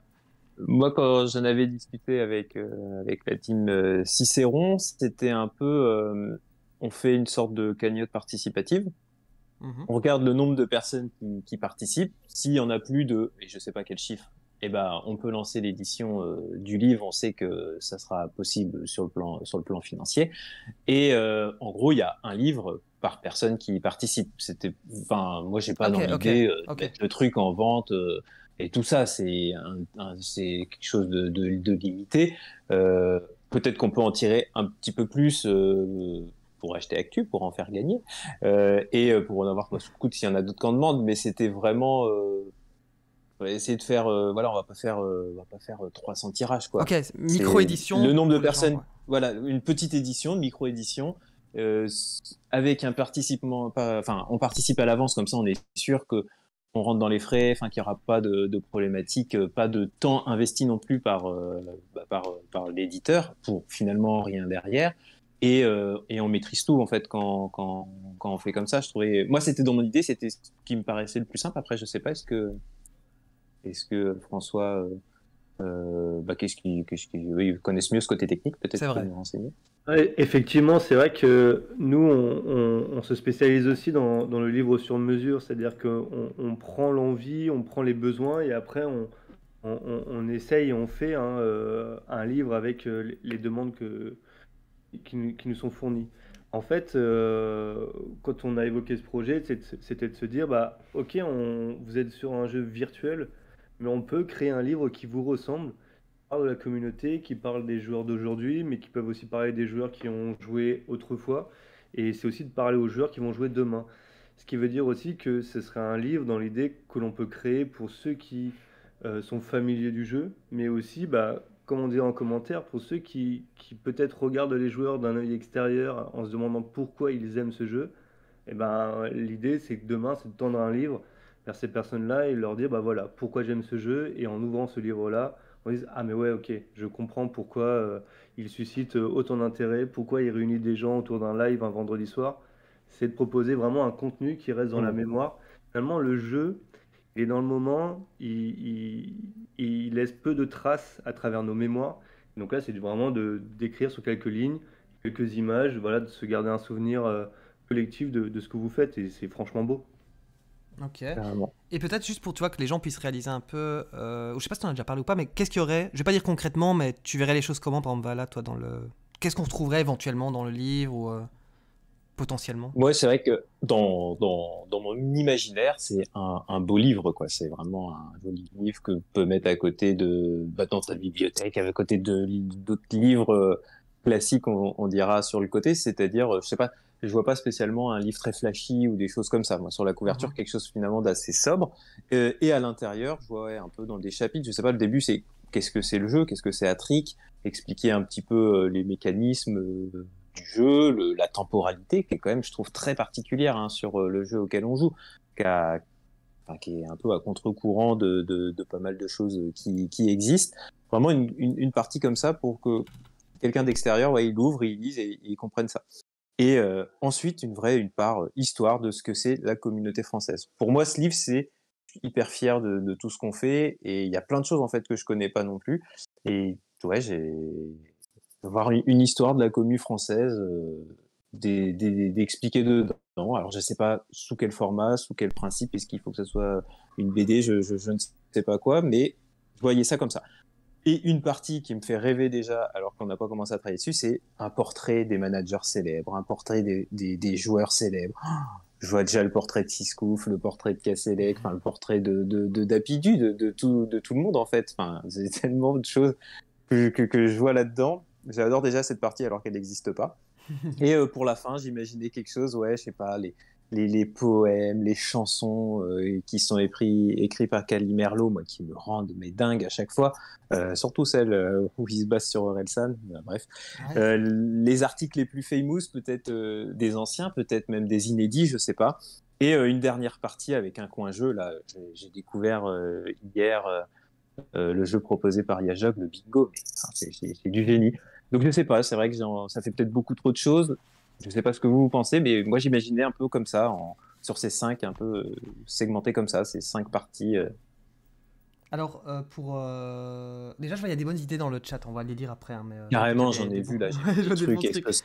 moi, quand j'en avais discuté avec, euh, avec la team Cicéron, c'était un peu. on fait une sorte de cagnotte participative. Mhm. On regarde le nombre de personnes qui, participent. S'il y en a plus de, et je sais pas quel chiffre, eh ben, on peut lancer l'édition euh, du livre. On sait que ça sera possible sur le plan, sur le plan financier. Et euh, en gros, il y a un livre par personne qui y participe. C'était, enfin, moi, j'ai pas dans l'idée le truc en vente euh, et tout ça. C'est c'est quelque chose de, de, de limité. Peut-être qu'on peut en tirer un petit peu plus pour acheter Actu, pour en faire gagner, euh, et euh, pour en avoir sous coûte s'il y en a d'autres en demande, mais c'était vraiment... Euh, on va essayer de faire, voilà, on va pas faire, va pas faire 300 tirages quoi. Ok, micro édition. Le nombre de personnes, voilà, une petite édition, micro édition, avec un participant, enfin, on participe à l'avance comme ça, on est sûr qu'on rentre dans les frais, enfin qu'il n'y aura pas de, de problématique, pas de temps investi non plus par, bah, par, par l'éditeur pour finalement rien derrière. Euh, et, on maîtrise tout en fait quand, quand, on fait comme ça. Je trouvais, moi c'était dans mon idée, c'était ce qui me paraissait le plus simple. Après, je sais pas, est-ce que est-ce que François, euh, euh, bah, qu'est-ce qu'ils connaissent mieux ce côté technique peut-être pour renseigner. effectivement, c'est vrai que nous on, se spécialise aussi dans, le livre sur mesure, c'est-à-dire qu'on on prend l'envie, on prend les besoins et après on, on, essaye, on fait hein, un livre avec les demandes que qui, nous sont fournis. En fait, euh, quand on a évoqué ce projet, c'était de se dire, bah, ok, on, vous êtes sur un jeu virtuel, mais on peut créer un livre qui vous ressemble, qui parle de la communauté, qui parle des joueurs d'aujourd'hui, mais qui peuvent aussi parler des joueurs qui ont joué autrefois, et c'est aussi de parler aux joueurs qui vont jouer demain. Ce qui veut dire aussi que ce serait un livre dans l'idée que l'on peut créer pour ceux qui euh, sont familiers du jeu, mais aussi bah, on dit en commentaire, pour ceux qui, qui peut-être regardent les joueurs d'un œil extérieur en se demandant pourquoi ils aiment ce jeu, et eh ben, l'idée c'est que demain, c'est de tendre un livre vers ces personnes-là et leur dire bah voilà, pourquoi j'aime ce jeu, et en ouvrant ce livre-là, on dit ah mais ouais ok, je comprends pourquoi euh, il suscite euh, autant d'intérêt, pourquoi il réunit des gens autour d'un live un vendredi soir. C'est de proposer vraiment un contenu qui reste dans la mmh. mémoire. Finalement, le jeu, et dans le moment, il, laisse peu de traces à travers nos mémoires. Donc là, c'est vraiment de d'écrire sur quelques lignes, quelques images, voilà, de se garder un souvenir euh, collectif de, ce que vous faites, et c'est franchement beau. Ok. Et peut-être juste pour toi que les gens puissent réaliser un peu, je euh, je sais pas si tu en as déjà parlé ou pas, mais qu'est-ce qu'il y aurait, je vais pas dire concrètement, mais tu verrais les choses comment, par exemple, là, toi, dans le. Qu'est-ce qu'on retrouverait éventuellement dans le livre ou, euh, potentiellement c'est vrai que dans, mon imaginaire, c'est un, beau livre, quoi. C'est vraiment un joli livre que peut mettre à côté de, bah, dans sa bibliothèque, à côté d'autres livres euh, classiques, on, dira sur le côté. C'est-à-dire, euh, je sais pas, je vois pas spécialement un livre très flashy ou des choses comme ça. Moi, sur la couverture, mhm. quelque chose finalement d'assez sobre. Euh, et à l'intérieur, je vois un peu dans des chapitres. Je sais pas, le début, c'est qu'est-ce que c'est le jeu, qu'est-ce que c'est trick expliquer un petit peu les mécanismes du jeu, la temporalité, qui est quand même, je trouve, très particulière hein, sur euh, le jeu auquel on joue, qui, est un peu à contre-courant de, pas mal de choses euh, qui, existent. Vraiment une, partie comme ça pour que quelqu'un d'extérieur, ouais, il l'ouvre, il lise et, il comprenne ça. Et euh, ensuite, une vraie, une part histoire de ce que c'est la communauté française. Pour moi, ce livre, c'est hyper fier de, de tout ce qu'on fait et il y a plein de choses en fait que je connais pas non plus. Et ouais, j'ai avoir une histoire de la commu française, euh, d'expliquer dedans. Alors, je ne sais pas sous quel format, sous quel principe, est-ce qu'il faut que ça soit une BD, je, je, je ne sais pas quoi, mais je voyais ça comme ça. Et une partie qui me fait rêver déjà, alors qu'on n'a pas commencé à travailler dessus, c'est un portrait des managers célèbres, un portrait des, des, des joueurs célèbres. je vois déjà le portrait de Siskouf, le portrait de Casselec, enfin le portrait de, de, de Dapidu, de, de, tout, de tout le monde en fait. Enfin, c'est tellement de choses que, que je vois là-dedans. J'adore déjà cette partie alors qu'elle n'existe pas. Et euh, pour la fin, j'imaginais quelque chose, ouais, je sais pas, les, les, poèmes, les chansons euh, qui sont écrits, écrits par Merlot, moi, qui me rendent mes dingues à chaque fois, euh, surtout celles où il se base sur Orelsan, bref. les articles les plus famous, peut-être des anciens, peut-être même des inédits, je sais pas. Et une dernière partie avec un coin-jeu, là, j'ai découvert hier... le jeu proposé par Yajog, le bingo, c'est du génie. Donc je sais pas, c'est vrai que ça fait peut-être beaucoup trop de choses. Je ne sais pas ce que vous pensez, mais moi j'imaginais un peu comme ça, en, sur ces cinq, un peu euh, segmenté comme ça, ces cinq parties euh, alors, euh, pour. Euh, déjà, je vois, il y a des bonnes idées dans le chat, on va les lire après. Hein, mais, euh, Carrément, j'en ai, vu là.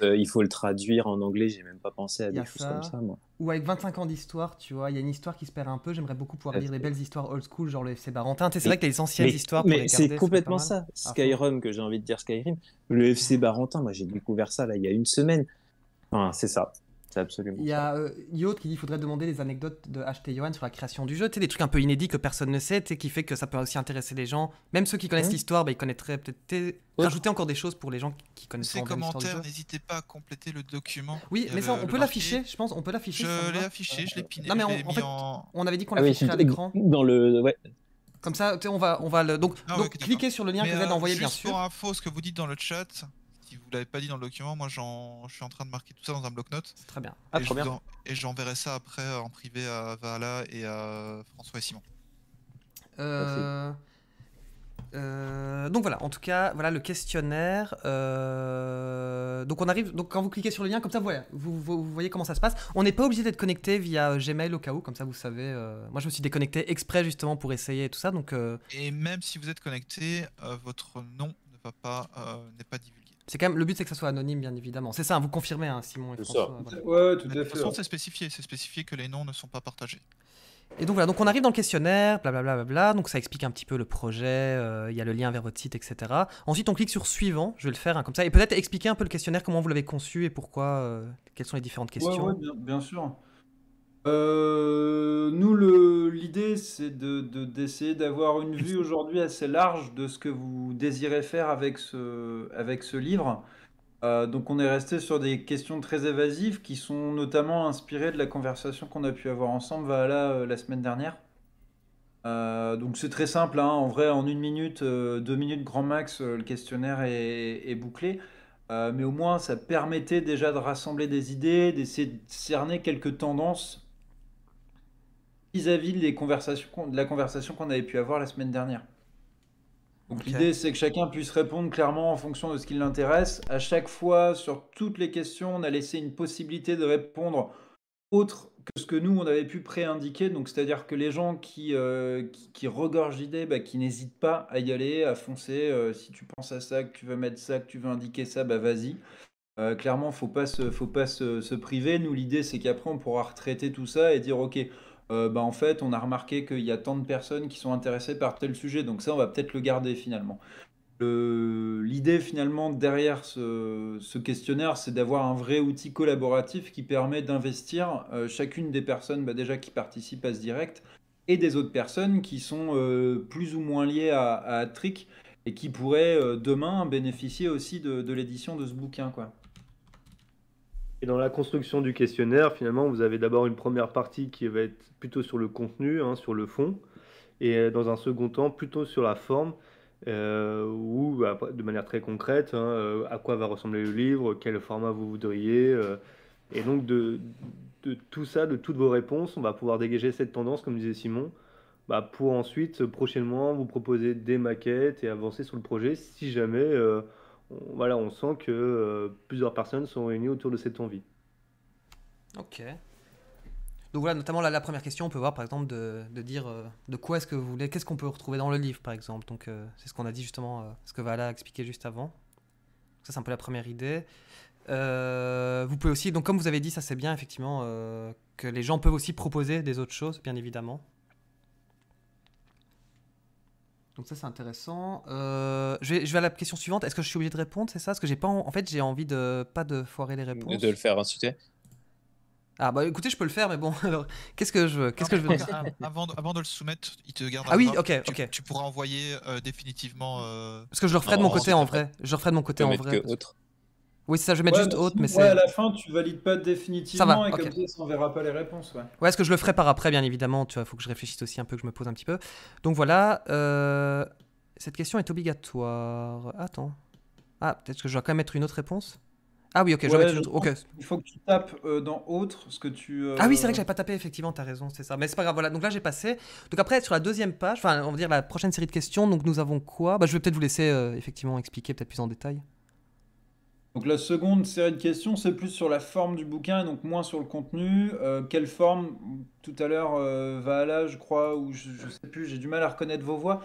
il faut le traduire en anglais, j'ai même pas pensé à des choses comme ça, moi. Ou avec 25 ans d'histoire, tu vois, il y a une histoire qui se perd un peu, j'aimerais beaucoup pouvoir lire les belles histoires old school, genre le FC Barentin. C'est vrai que les anciennes mais, histoires. Mais c'est complètement ça, Skyrim, que j'ai envie de dire Skyrim. Le FC Barentin, moi j'ai découvert ça là il y a une semaine. Enfin, c'est ça. Il y a euh, qui dit qu'il faudrait demander des anecdotes de HT Johan sur la création du jeu, tu sais, des trucs un peu inédits que personne ne sait, qui fait que ça peut aussi intéresser les gens. Même ceux qui connaissent l'histoire, bah, ils connaîtraient peut-être. Ajouter Rajouter encore des choses pour les gens qui connaissent pas l'histoire. Ces commentaires, n'hésitez pas à compléter le document. Oui, mais ça, on peut l'afficher, je pense, on peut l'afficher. Je l'ai affiché, je l'ai piné. Non, mais on, en fait, on avait dit qu'on ah l'afficherait à l'écran. Dans le. Ouais. Comme ça, on va, on va le. Donc, ah cliquez sur le lien que vous avez envoyé, bien sûr. Pour info, ce que vous dites dans le chat, vous l'avez pas dit dans le document, moi je suis en train de marquer tout ça dans un bloc-notes. Très bien. Ah, et, j'enverrai ça après euh, en privé à Vala et à François et Simon. Euh, euh, donc voilà, en tout cas, voilà le questionnaire. donc on arrive, donc quand vous cliquez sur le lien, comme ça, vous, vous voyez comment ça se passe. On n'est pas obligé d'être connecté via Gmail au cas où, comme ça vous savez. moi je me suis déconnecté exprès justement pour essayer et tout ça. Donc, Et même si vous êtes connecté, votre nom ne pas, n'est pas divulgué. C'est quand même le but, c'est que ça soit anonyme, bien évidemment. C'est ça, vous confirmez, hein, Simon et François. de toute façon, c'est spécifié, c'est spécifié que les noms ne sont pas partagés. Et donc voilà, donc on arrive dans le questionnaire, blablabla, bla, bla, bla, donc ça explique un petit peu le projet, euh, il y a le lien vers votre site, etc. Ensuite, on clique sur suivant, je vais le faire hein, comme ça, et peut-être expliquer un peu le questionnaire, comment vous l'avez conçu et pourquoi, euh, quelles sont les différentes questions. Ouais, bien, sûr. Euh, nous, l'idée, c'est d'essayer de, d'essayer d'avoir une vue aujourd'hui assez large de ce que vous désirez faire avec ce, avec ce livre. Euh, donc, on est resté sur des questions très évasives qui sont notamment inspirées de la conversation qu'on a pu avoir ensemble voilà, euh, la semaine dernière. donc, c'est très simple. Hein. en vrai, en une minute, deux minutes grand max, le questionnaire est, est bouclé. mais au moins, ça permettait déjà de rassembler des idées, d'essayer de cerner quelques tendances vis-à-vis des conversations, de la conversation qu'on avait pu avoir la semaine dernière. Donc l'idée, c'est que chacun puisse répondre clairement en fonction de ce qui l'intéresse. À chaque fois, sur toutes les questions, on a laissé une possibilité de répondre autre que ce que nous, on avait pu préindiquer. Donc c'est-à-dire que les gens qui, euh, qui, regorgent d'idées, bah, qui n'hésitent pas à y aller, à foncer. Euh, si tu penses à ça, que tu veux mettre ça, que tu veux indiquer ça, bah vas-y. Euh, clairement, faut pas faut pas se priver. Nous, l'idée, c'est qu'après, on pourra retraiter tout ça et dire, ok, euh, bah, en fait, on a remarqué qu'il y a tant de personnes qui sont intéressées par tel sujet, donc ça, on va peut-être le garder finalement. L'idée finalement derrière ce, questionnaire, c'est d'avoir un vrai outil collaboratif qui permet d'investir euh, chacune des personnes bah, déjà qui participent à ce direct et des autres personnes qui sont euh, plus ou moins liées à, à Trick et qui pourraient demain bénéficier aussi de, de l'édition de ce bouquin. Quoi. Et dans la construction du questionnaire, finalement, vous avez d'abord une première partie qui va être plutôt sur le contenu, hein, sur le fond, et euh, dans un second temps, plutôt sur la forme, euh, ou bah, de manière très concrète, hein, euh, à quoi va ressembler le livre, quel format vous voudriez. et donc, de, de, tout ça, de toutes vos réponses, on va pouvoir dégager cette tendance, comme disait Simon, bah, pour ensuite, prochainement, vous proposer des maquettes et avancer sur le projet si jamais voilà, on sent que euh, plusieurs personnes sont réunies autour de cette envie. Ok. Donc voilà, notamment la, première question, on peut voir par exemple de, dire euh, de quoi est-ce que vous voulez, qu'est-ce qu'on peut retrouver dans le livre par exemple. Donc euh, c'est ce qu'on a dit justement, ce que Vala a expliqué juste avant. ça c'est un peu la première idée. vous pouvez aussi, donc comme vous avez dit, ça c'est bien effectivement que les gens peuvent aussi proposer des autres choses, bien évidemment. Donc ça c'est intéressant. Euh, je, vais, à la question suivante. Est-ce que je suis obligé de répondre, c'est ça Parce que j'ai pas en... fait j'ai envie de pas de foirer les réponses. De le faire insulter. Ah bah écoutez, je peux le faire, mais bon, qu'est-ce que je qu'est-ce que je veux avant, de le soumettre, il te garde. Ah oui, ok, tu, ok. Tu pourras envoyer euh, définitivement. Euh, parce que je le referai de mon côté en vrai. Je le referai de mon côté en vrai. Que oui, ça, je vais juste haute, mais c'est. à la fin, tu valides pas définitivement et comme ça, verra pas les réponses. Ouais, est-ce que je le ferai par après, bien évidemment Tu vois, faut que je réfléchisse aussi un peu, que je me pose un petit peu. Donc voilà, euh, cette question est obligatoire. Attends. Ah, peut-être que je dois quand même mettre une autre réponse Ah oui, ok, je Il faut que tu tapes euh, dans autre, ce que tu. Euh, ah oui, c'est vrai que j'avais pas tapé, effectivement, t'as raison, c'est ça. Mais c'est pas grave, voilà. Donc là, j'ai passé. Donc après, sur la deuxième page, enfin, on va dire la prochaine série de questions, donc nous avons quoi Bah, je vais peut-être vous laisser, effectivement, expliquer peut-être plus en détail. Donc la seconde série de questions, c'est plus sur la forme du bouquin et donc moins sur le contenu. Euh, quelle forme Tout à l'heure, euh, je crois, ou je, ne sais plus, j'ai du mal à reconnaître vos voix.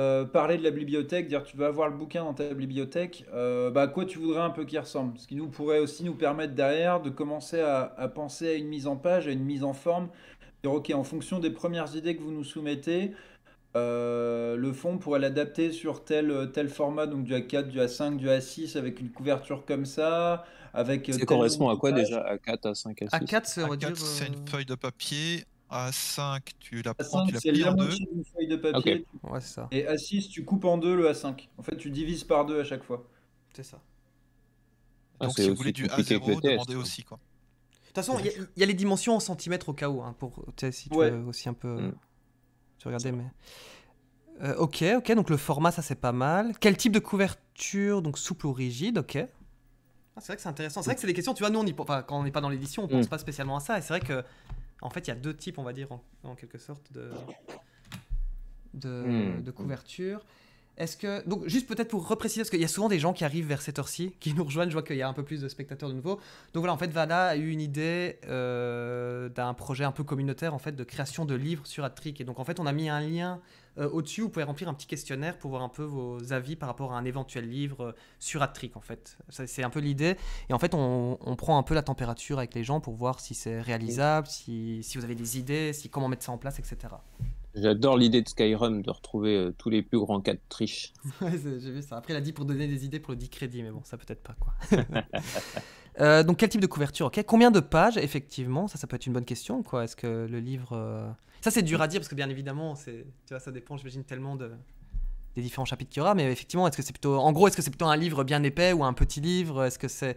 Euh, parler de la bibliothèque, dire tu vas avoir le bouquin dans ta bibliothèque, euh, bah, à quoi tu voudrais un peu qu'il ressemble Ce qui nous pourrait aussi nous permettre derrière de commencer à, à, penser à une mise en page, à une mise en forme. Dire ok, en fonction des premières idées que vous nous soumettez, euh, le fond, pourrait l'adapter sur tel, euh, tel format, donc du A4, du A5, du A6, avec une couverture comme ça. Avec euh, ça correspond à quoi déjà A4, A5, A6 A4, c'est une feuille de papier. A5, tu la prends, tu la plies en deux. Une feuille de papier. Et A6, tu coupes en deux le A5. En fait, tu divises par deux à chaque fois. C'est ça. Ah, donc, si vous voulez du A0, demandez aussi. Quoi. De toute façon, il y, a les dimensions en centimètres au cas où, hein, pour, si tu veux aussi un peu. Mm regardez mais. Euh, ok, ok, donc le format, ça c'est pas mal. Quel type de couverture Donc souple ou rigide, ok. Ah, c'est vrai que c'est intéressant. C'est vrai que c'est des questions, tu vois, nous, on y... enfin, quand on n'est pas dans l'édition, on pense mm. pas spécialement à ça. Et c'est vrai que, en fait, il y a deux types, on va dire, en, quelque sorte, de, de mm. couverture. Est-ce que. Donc, juste peut-être pour repréciser, parce qu'il y a souvent des gens qui arrivent vers cette heure-ci, qui nous rejoignent. Je vois qu'il y a un peu plus de spectateurs de nouveau. Donc, voilà, en fait, Vala a eu une idée euh, d'un projet un peu communautaire, en fait, de création de livres sur Attrick. Et donc, en fait, on a mis un lien euh, au-dessus. Vous pouvez remplir un petit questionnaire pour voir un peu vos avis par rapport à un éventuel livre euh, sur Attrick, en fait. C'est un peu l'idée. Et en fait, on, prend un peu la température avec les gens pour voir si c'est réalisable, si, si, vous avez des idées, si comment mettre ça en place, etc. J'adore l'idée de Skyrim de retrouver euh, tous les plus grands cas de triche. j'ai vu ça. Après, il a dit pour donner des idées pour le 10 crédits, mais bon, ça peut-être pas quoi. Euh, donc, quel type de couverture ok Combien de pages, effectivement Ça, ça peut être une bonne question. quoi. Est-ce que le livre. Euh, ça, c'est dur à dire parce que, bien évidemment, tu vois, ça dépend, j'imagine, tellement de, des différents chapitres qu'il y aura, mais effectivement, est-ce que c'est plutôt, en gros, est-ce que c'est plutôt un livre bien épais ou un petit livre Est-ce que c'est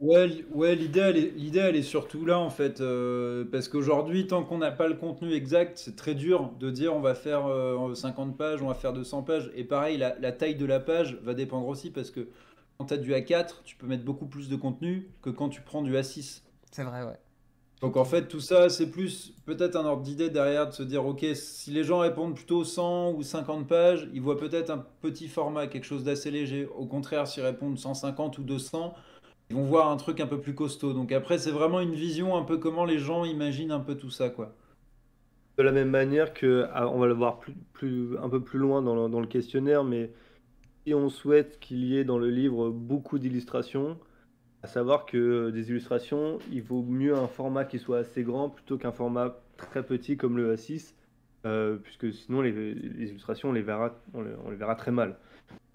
Ouais, ouais l'idée, elle est, surtout là en fait, euh, parce qu'aujourd'hui, tant qu'on n'a pas le contenu exact, c'est très dur de dire on va faire 50 euh, pages, on va faire 200 pages, et pareil, la, la taille de la page va dépendre aussi parce que quand tu as du A4, tu peux mettre beaucoup plus de contenu que quand tu prends du A6. C'est vrai, ouais. Donc en fait, tout ça, c'est plus peut-être un ordre d'idée derrière de se dire, ok, si les gens répondent plutôt 100 ou 50 pages, ils voient peut-être un petit format, quelque chose d'assez léger. Au contraire, s'ils répondent 150 ou 200, ils vont voir un truc un peu plus costaud. Donc après, c'est vraiment une vision un peu comment les gens imaginent un peu tout ça, quoi. De la même manière que, ah, on va le voir plus, un peu plus loin dans dans le questionnaire, mais si on souhaite qu'il y ait dans le livre beaucoup d'illustrations, à savoir que euh, des illustrations, il vaut mieux un format qui soit assez grand plutôt qu'un format très petit comme le A6, euh, puisque sinon les, illustrations, on les, verra, on, les, verra très mal.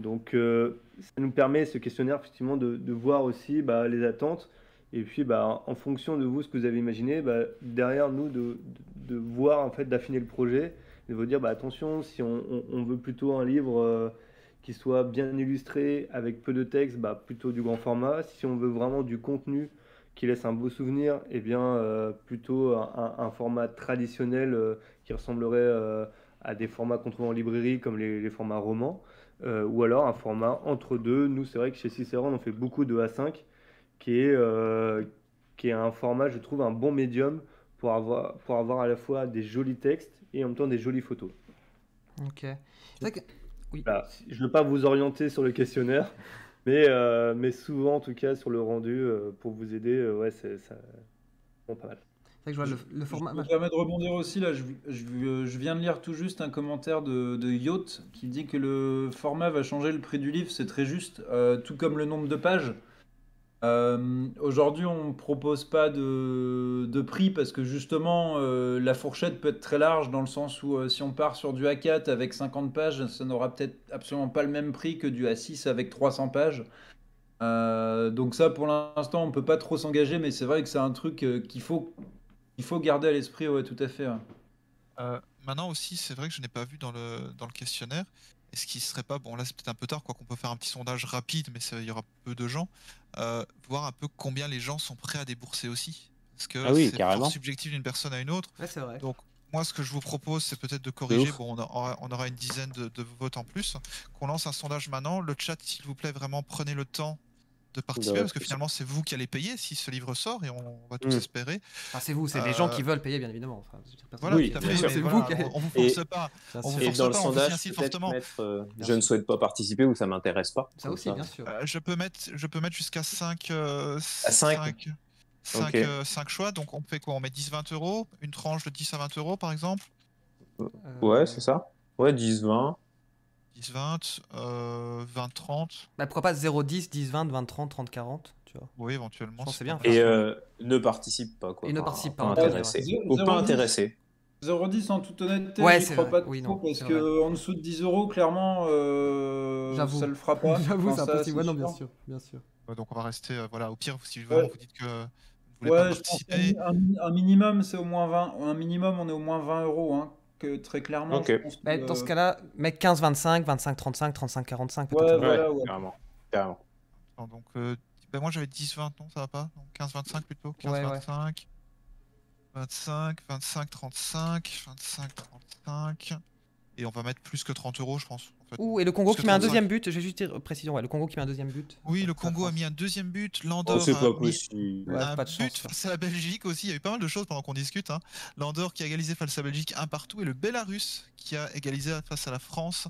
Donc euh, ça nous permet, ce questionnaire, effectivement, de, voir aussi bah, les attentes, et puis bah, en fonction de vous, ce que vous avez imaginé, bah, derrière nous, de, voir, en fait, d'affiner le projet, de vous dire, bah, attention, si on, veut plutôt un livre qui soit bien illustré, avec peu de texte, bah, plutôt du grand format. Si on veut vraiment du contenu qui laisse un beau souvenir, eh bien euh, plutôt un, format traditionnel euh, qui ressemblerait euh, à des formats qu'on trouve en librairie comme les, formats romans, ou alors un format entre deux. Nous, c'est vrai que chez Cicéron, on fait beaucoup de A5, qui est, qui est un format, je trouve, un bon médium pour avoir, pour avoir à la fois des jolis textes et en même temps des jolies photos. Ok. Je ne veux pas vous orienter sur le questionnaire, mais, euh, souvent, en tout cas, sur le rendu, euh, pour vous aider, euh, ouais, c'est pas mal. Que je de rebondir aussi là. Je, viens de lire tout juste un commentaire de, de, Yacht qui dit que le format va changer le prix du livre. C'est très juste, tout comme le nombre de pages. Euh, aujourd'hui, on ne propose pas de, de, prix parce que justement, euh, la fourchette peut être très large dans le sens où euh, si on part sur du A4 avec 50 pages, ça n'aura peut-être absolument pas le même prix que du A6 avec 300 pages. donc ça, pour l'instant, on ne peut pas trop s'engager, mais c'est vrai que c'est un truc qu'il faut, il faut garder à l'esprit, tout à fait. maintenant aussi, c'est vrai que je n'ai pas vu dans le, dans le questionnaire, ce qui serait pas, bon là c'est peut-être un peu tard, quoi qu'on peut faire un petit sondage rapide, mais il y aura peu de gens, euh, voir un peu combien les gens sont prêts à débourser aussi Parce que ah c'est subjectif d'une personne à une autre. vrai. Donc moi ce que je vous propose c'est peut-être de corriger, bon on aura, une dizaine de, de votes en plus, qu'on lance un sondage maintenant. Le chat s'il vous plaît vraiment prenez le temps bah participer parce que finalement c'est vous qui allez payer si ce livre sort et on va tous mm. espérer. c'est vous, c'est les gens euh, qui veulent payer bien évidemment. voilà, oui, tout vous on, vous force pas, on vous force dans pas, le vous fortement. Euh, je ne souhaite pas participer ou ça m'intéresse pas. Ça aussi, bien sûr. Euh, je peux mettre, je peux mettre jusqu'à 5 5 5, choix. Donc on fait quoi On met 10-20 euros, une tranche de 10 à 20 euros par exemple Ouais, c'est ça. Ouais, 10-20. 10, 20, 20, 30. Bah, pourquoi pas 0, 10, 10, 20, 20, 30, 30, 40 tu vois. Oui, éventuellement. c'est bien. Et euh, ne participe pas. Quoi, et ne participe pas. pas intéressé. Ou pas intéressé. 10, en toute honnêteté, ouais, je crois pas oui, non, parce qu'en dessous de 10 euros, clairement, euh, ça le fera pas. J'avoue, non, bien sûr, bien sûr. donc on va rester, euh, voilà, au pire, si vous, vous dites que vous voulez pas participer. Un, minimum, c'est au moins 20. Un minimum, on est au moins 20 euros. Hein très clairement. dans ce euh, cas-là, mec 15-25, 25-35, 35-45. Ouais, ouais, donc, euh, bah, moi j'avais 10-20, non, ça va pas 15-25 plutôt 15-25. 25, 25, 35, 25, 35 et on va mettre plus que 30 euros, je pense. Ouh, et le Congo qui met un deuxième but, je vais juste dire précision, ouais, le Congo qui met un deuxième but. Oui, le Congo a mis un deuxième but, oh, l'Andorre a mis un but face à la Belgique aussi, il y a eu pas mal de choses pendant qu'on discute. Hein. L'Andorre qui a égalisé face à la Belgique un partout, et le Bélarus qui a égalisé face à la France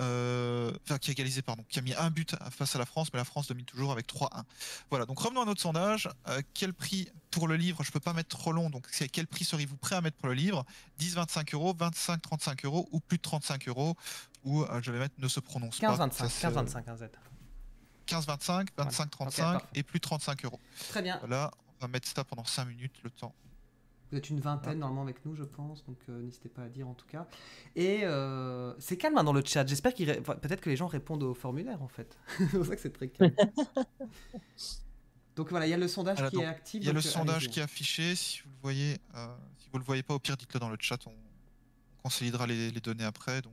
euh, enfin qui a égalisé, pardon, qui a mis un but face à la France, mais la France domine toujours avec 3-1. Voilà, donc revenons à notre sondage. Euh, quel prix pour le livre Je peux pas mettre trop long, donc c'est quel prix seriez-vous prêt à mettre pour le livre 10, 25 euros, 25, 35 euros ou plus de 35 euros Ou euh, je vais mettre ne se prononce 15, pas. 25, 15, 25, 15, 25, 25, 35 et plus de 35 euros. Très bien. Voilà, on va mettre ça pendant 5 minutes, le temps vous êtes une vingtaine ah. normalement avec nous, je pense, donc euh, n'hésitez pas à dire en tout cas. Et euh, c'est calme hein, dans le chat. J'espère qu'il peut-être que les gens répondent au formulaire en fait. c'est pour ça que c'est très calme. donc voilà, il y a le sondage qui est actif. Il y a le euh, sondage qui est affiché. Si vous le voyez, si vous le voyez pas, au pire dites-le dans le chat. On, on consolidera les, données après. Donc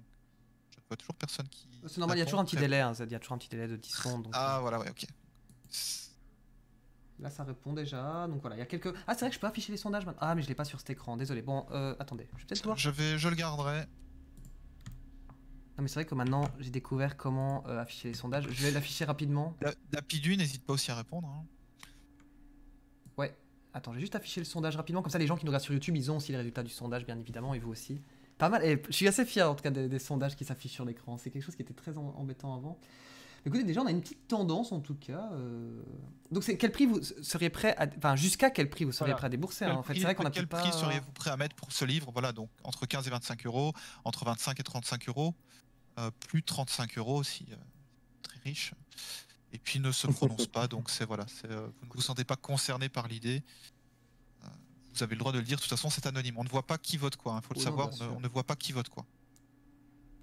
je ne vois toujours personne qui. C'est normal. Il y a toujours un petit délai. Hein, il y a toujours un petit délai de 10 secondes. ah voilà, oui, ok. Là, ça répond déjà. Donc voilà, il y a quelques. Ah, c'est vrai que je peux afficher les sondages maintenant. Ah, mais je l'ai pas sur cet écran. Désolé. Bon, euh, attendez. Je vais peut-être voir. Je vais, je le garderai. Non, mais c'est vrai que maintenant, j'ai découvert comment euh, afficher les sondages. Je vais l'afficher rapidement. La, n'hésite pas aussi à répondre. Hein. Ouais. Attends, j'ai juste affiché le sondage rapidement. Comme ça, les gens qui nous regardent sur YouTube, ils ont aussi les résultats du sondage, bien évidemment, et vous aussi. Pas mal. Et je suis assez fier, en tout cas, des sondages qui s'affichent sur l'écran. C'est quelque chose qui était très embêtant avant. Écoutez, déjà, on a une petite tendance en tout cas. Euh. Donc, c'est quel prix vous seriez prêt à. jusqu'à quel prix vous seriez prêt à débourser hein, en fait. C'est vrai qu'on a Quel prix seriez-vous prêt à mettre pour ce livre Voilà, donc entre 15 et 25 euros, entre 25 et 35 euros, euh, plus 35 euros aussi, euh, très riche. Et puis ne se prononce pas, donc c'est voilà, vous ne vous sentez pas concerné par l'idée. Vous avez le droit de le dire, de toute façon c'est anonyme. On ne voit pas qui vote quoi, il hein, faut le savoir, on ne voit pas qui vote quoi.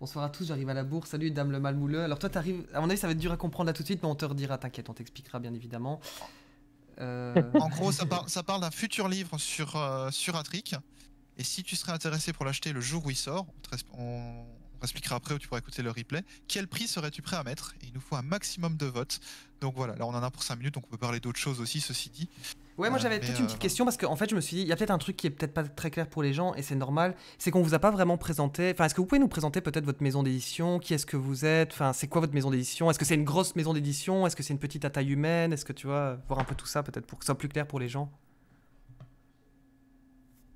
Bonsoir à tous, j'arrive à la bourse. Salut, dame le malmouleux. Alors, toi, t'arrives. À mon avis, ça va être dur à comprendre là tout de suite, mais on te redira, t'inquiète, on t'expliquera bien évidemment. Euh, en gros, ça, parle d'un futur livre sur, euh, sur sur Atric. Et si tu serais intéressé pour l'acheter le jour où il sort, on, expliquera après où tu pourras écouter le replay, quel prix serais-tu prêt à mettre il nous faut un maximum de votes. Donc voilà, là on en a pour 5 minutes, donc on peut parler d'autres choses aussi, ceci dit. Ouais, moi j'avais peut-être une petite euh, question parce qu'en en fait je me suis dit, il y a peut-être un truc qui est peut-être pas très clair pour les gens et c'est normal, c'est qu'on vous a pas vraiment présenté. Enfin, est-ce que vous pouvez nous présenter peut-être votre maison d'édition Qui est-ce que vous êtes Enfin, c'est quoi votre maison d'édition Est-ce que c'est une grosse maison d'édition Est-ce que c'est une petite à taille humaine Est-ce que tu vois, voir un peu tout ça peut-être pour que ce soit plus clair pour les gens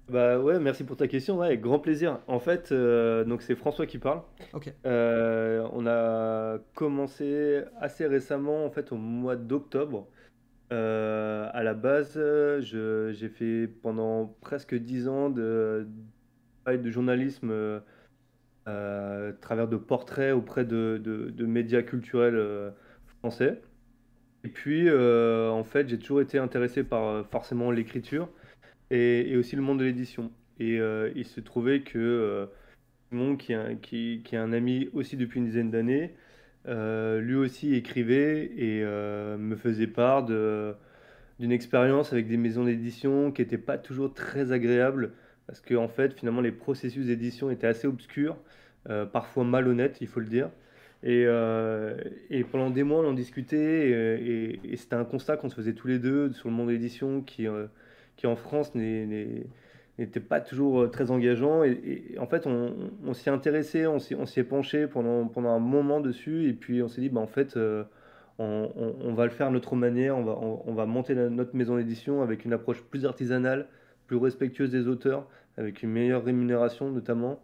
bah ouais, merci pour ta question, ouais, avec grand plaisir. En fait, euh, donc c'est François qui parle. Ok. Euh, on a commencé assez récemment, en fait, au mois d'octobre. Euh, à la base, j'ai fait pendant presque 10 ans de, de journalisme euh, à travers de portraits auprès de, de, médias culturels euh, français. Et puis, en fait, j'ai toujours été intéressé par forcément l'écriture et, aussi le monde de l'édition. Et il se trouvait que Simon, qui, qui est un ami aussi depuis une dizaine d'années, euh, lui aussi écrivait et euh, me faisait part d'une expérience avec des maisons d'édition qui n'était pas toujours très agréable parce que en fait finalement les processus d'édition étaient assez obscurs, euh, parfois malhonnêtes il faut le dire. Et, pendant des mois on en discutait et, c'était un constat qu'on se faisait tous les deux sur le monde d'édition qui, qui en France n'est, n'est n'était pas toujours euh, très engageant. Et, en fait, on, on s'y intéressé, on s'y est penché pendant, pendant un moment dessus. Et puis, on s'est dit, bah, en fait, euh, on, va le faire notre manière. On va, on, va monter notre maison d'édition avec une approche plus artisanale, plus respectueuse des auteurs, avec une meilleure rémunération notamment.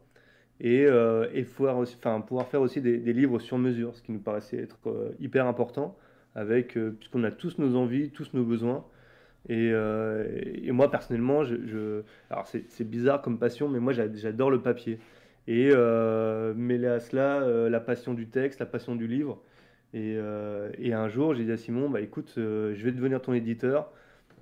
Et, euh, et pouvoir, enfin, pouvoir faire aussi des, livres sur mesure, ce qui nous paraissait être hyper important, avec puisqu'on a tous nos envies, tous nos besoins. Euh, et, moi personnellement, alors c'est bizarre comme passion, mais moi j'adore le papier. Et euh, mêlé à cela, euh, la passion du texte, la passion du livre. Et, un jour, j'ai dit à Simon, bah écoute, je vais devenir ton éditeur,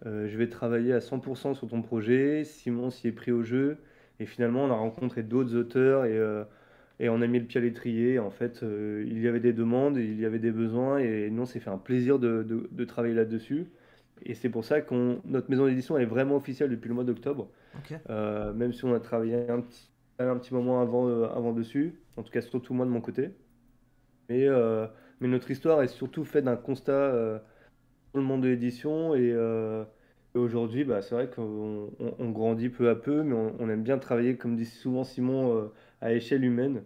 je vais travailler à 100% sur ton projet. Simon s'y est pris au jeu. Et finalement, on a rencontré d'autres auteurs et, on a mis le pied à l'étrier. En fait, il y avait des demandes, il y avait des besoins, et nous, on s'est fait un plaisir de travailler là-dessus. Et c'est pour ça que notre maison d'édition est vraiment officielle depuis le mois d'octobre. Euh, même si on a travaillé un petit, un petit moment avant, euh, avant dessus, en tout cas surtout moi de mon côté. Mais, euh, mais notre histoire est surtout faite d'un constat sur le monde de l'édition. Et, aujourd'hui, bah, c'est vrai qu'on grandit peu à peu, mais on, aime bien travailler, comme dit souvent Simon, à échelle humaine,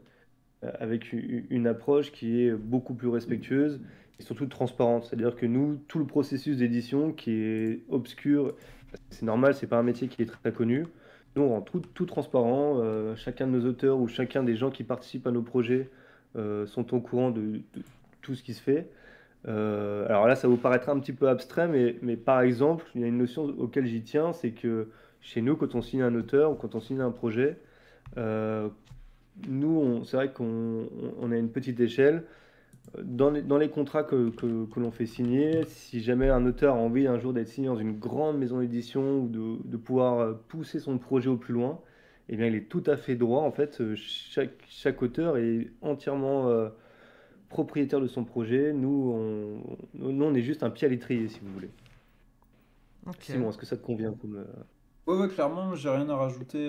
avec une, approche qui est beaucoup plus respectueuse et surtout transparente. C'est-à-dire que nous, tout le processus d'édition qui est obscur, c'est normal, c'est pas un métier qui est très connu. Nous, on rend tout, transparent. Euh, chacun de nos auteurs ou chacun des gens qui participent à nos projets euh, sont au courant de, tout ce qui se fait. Euh, alors là, ça vous paraîtra un petit peu abstrait, mais, mais par exemple, il y a une notion auquel j'y tiens, c'est que chez nous, quand on signe un auteur ou quand on signe un projet, nous, c'est vrai qu'on a une petite échelle dans les, contrats que, que, l'on fait signer, si jamais un auteur a envie un jour d'être signé dans une grande maison d'édition ou de, pouvoir euh, pousser son projet au plus loin, eh bien, il est tout à fait droit. En fait, euh, chaque, chaque auteur est entièrement euh, propriétaire de son projet. Nous on, on est juste un pied à l'étrier, si vous voulez. Simon, est-ce que ça te convient comme, Oui, ouais, clairement, j'ai rien à rajouter,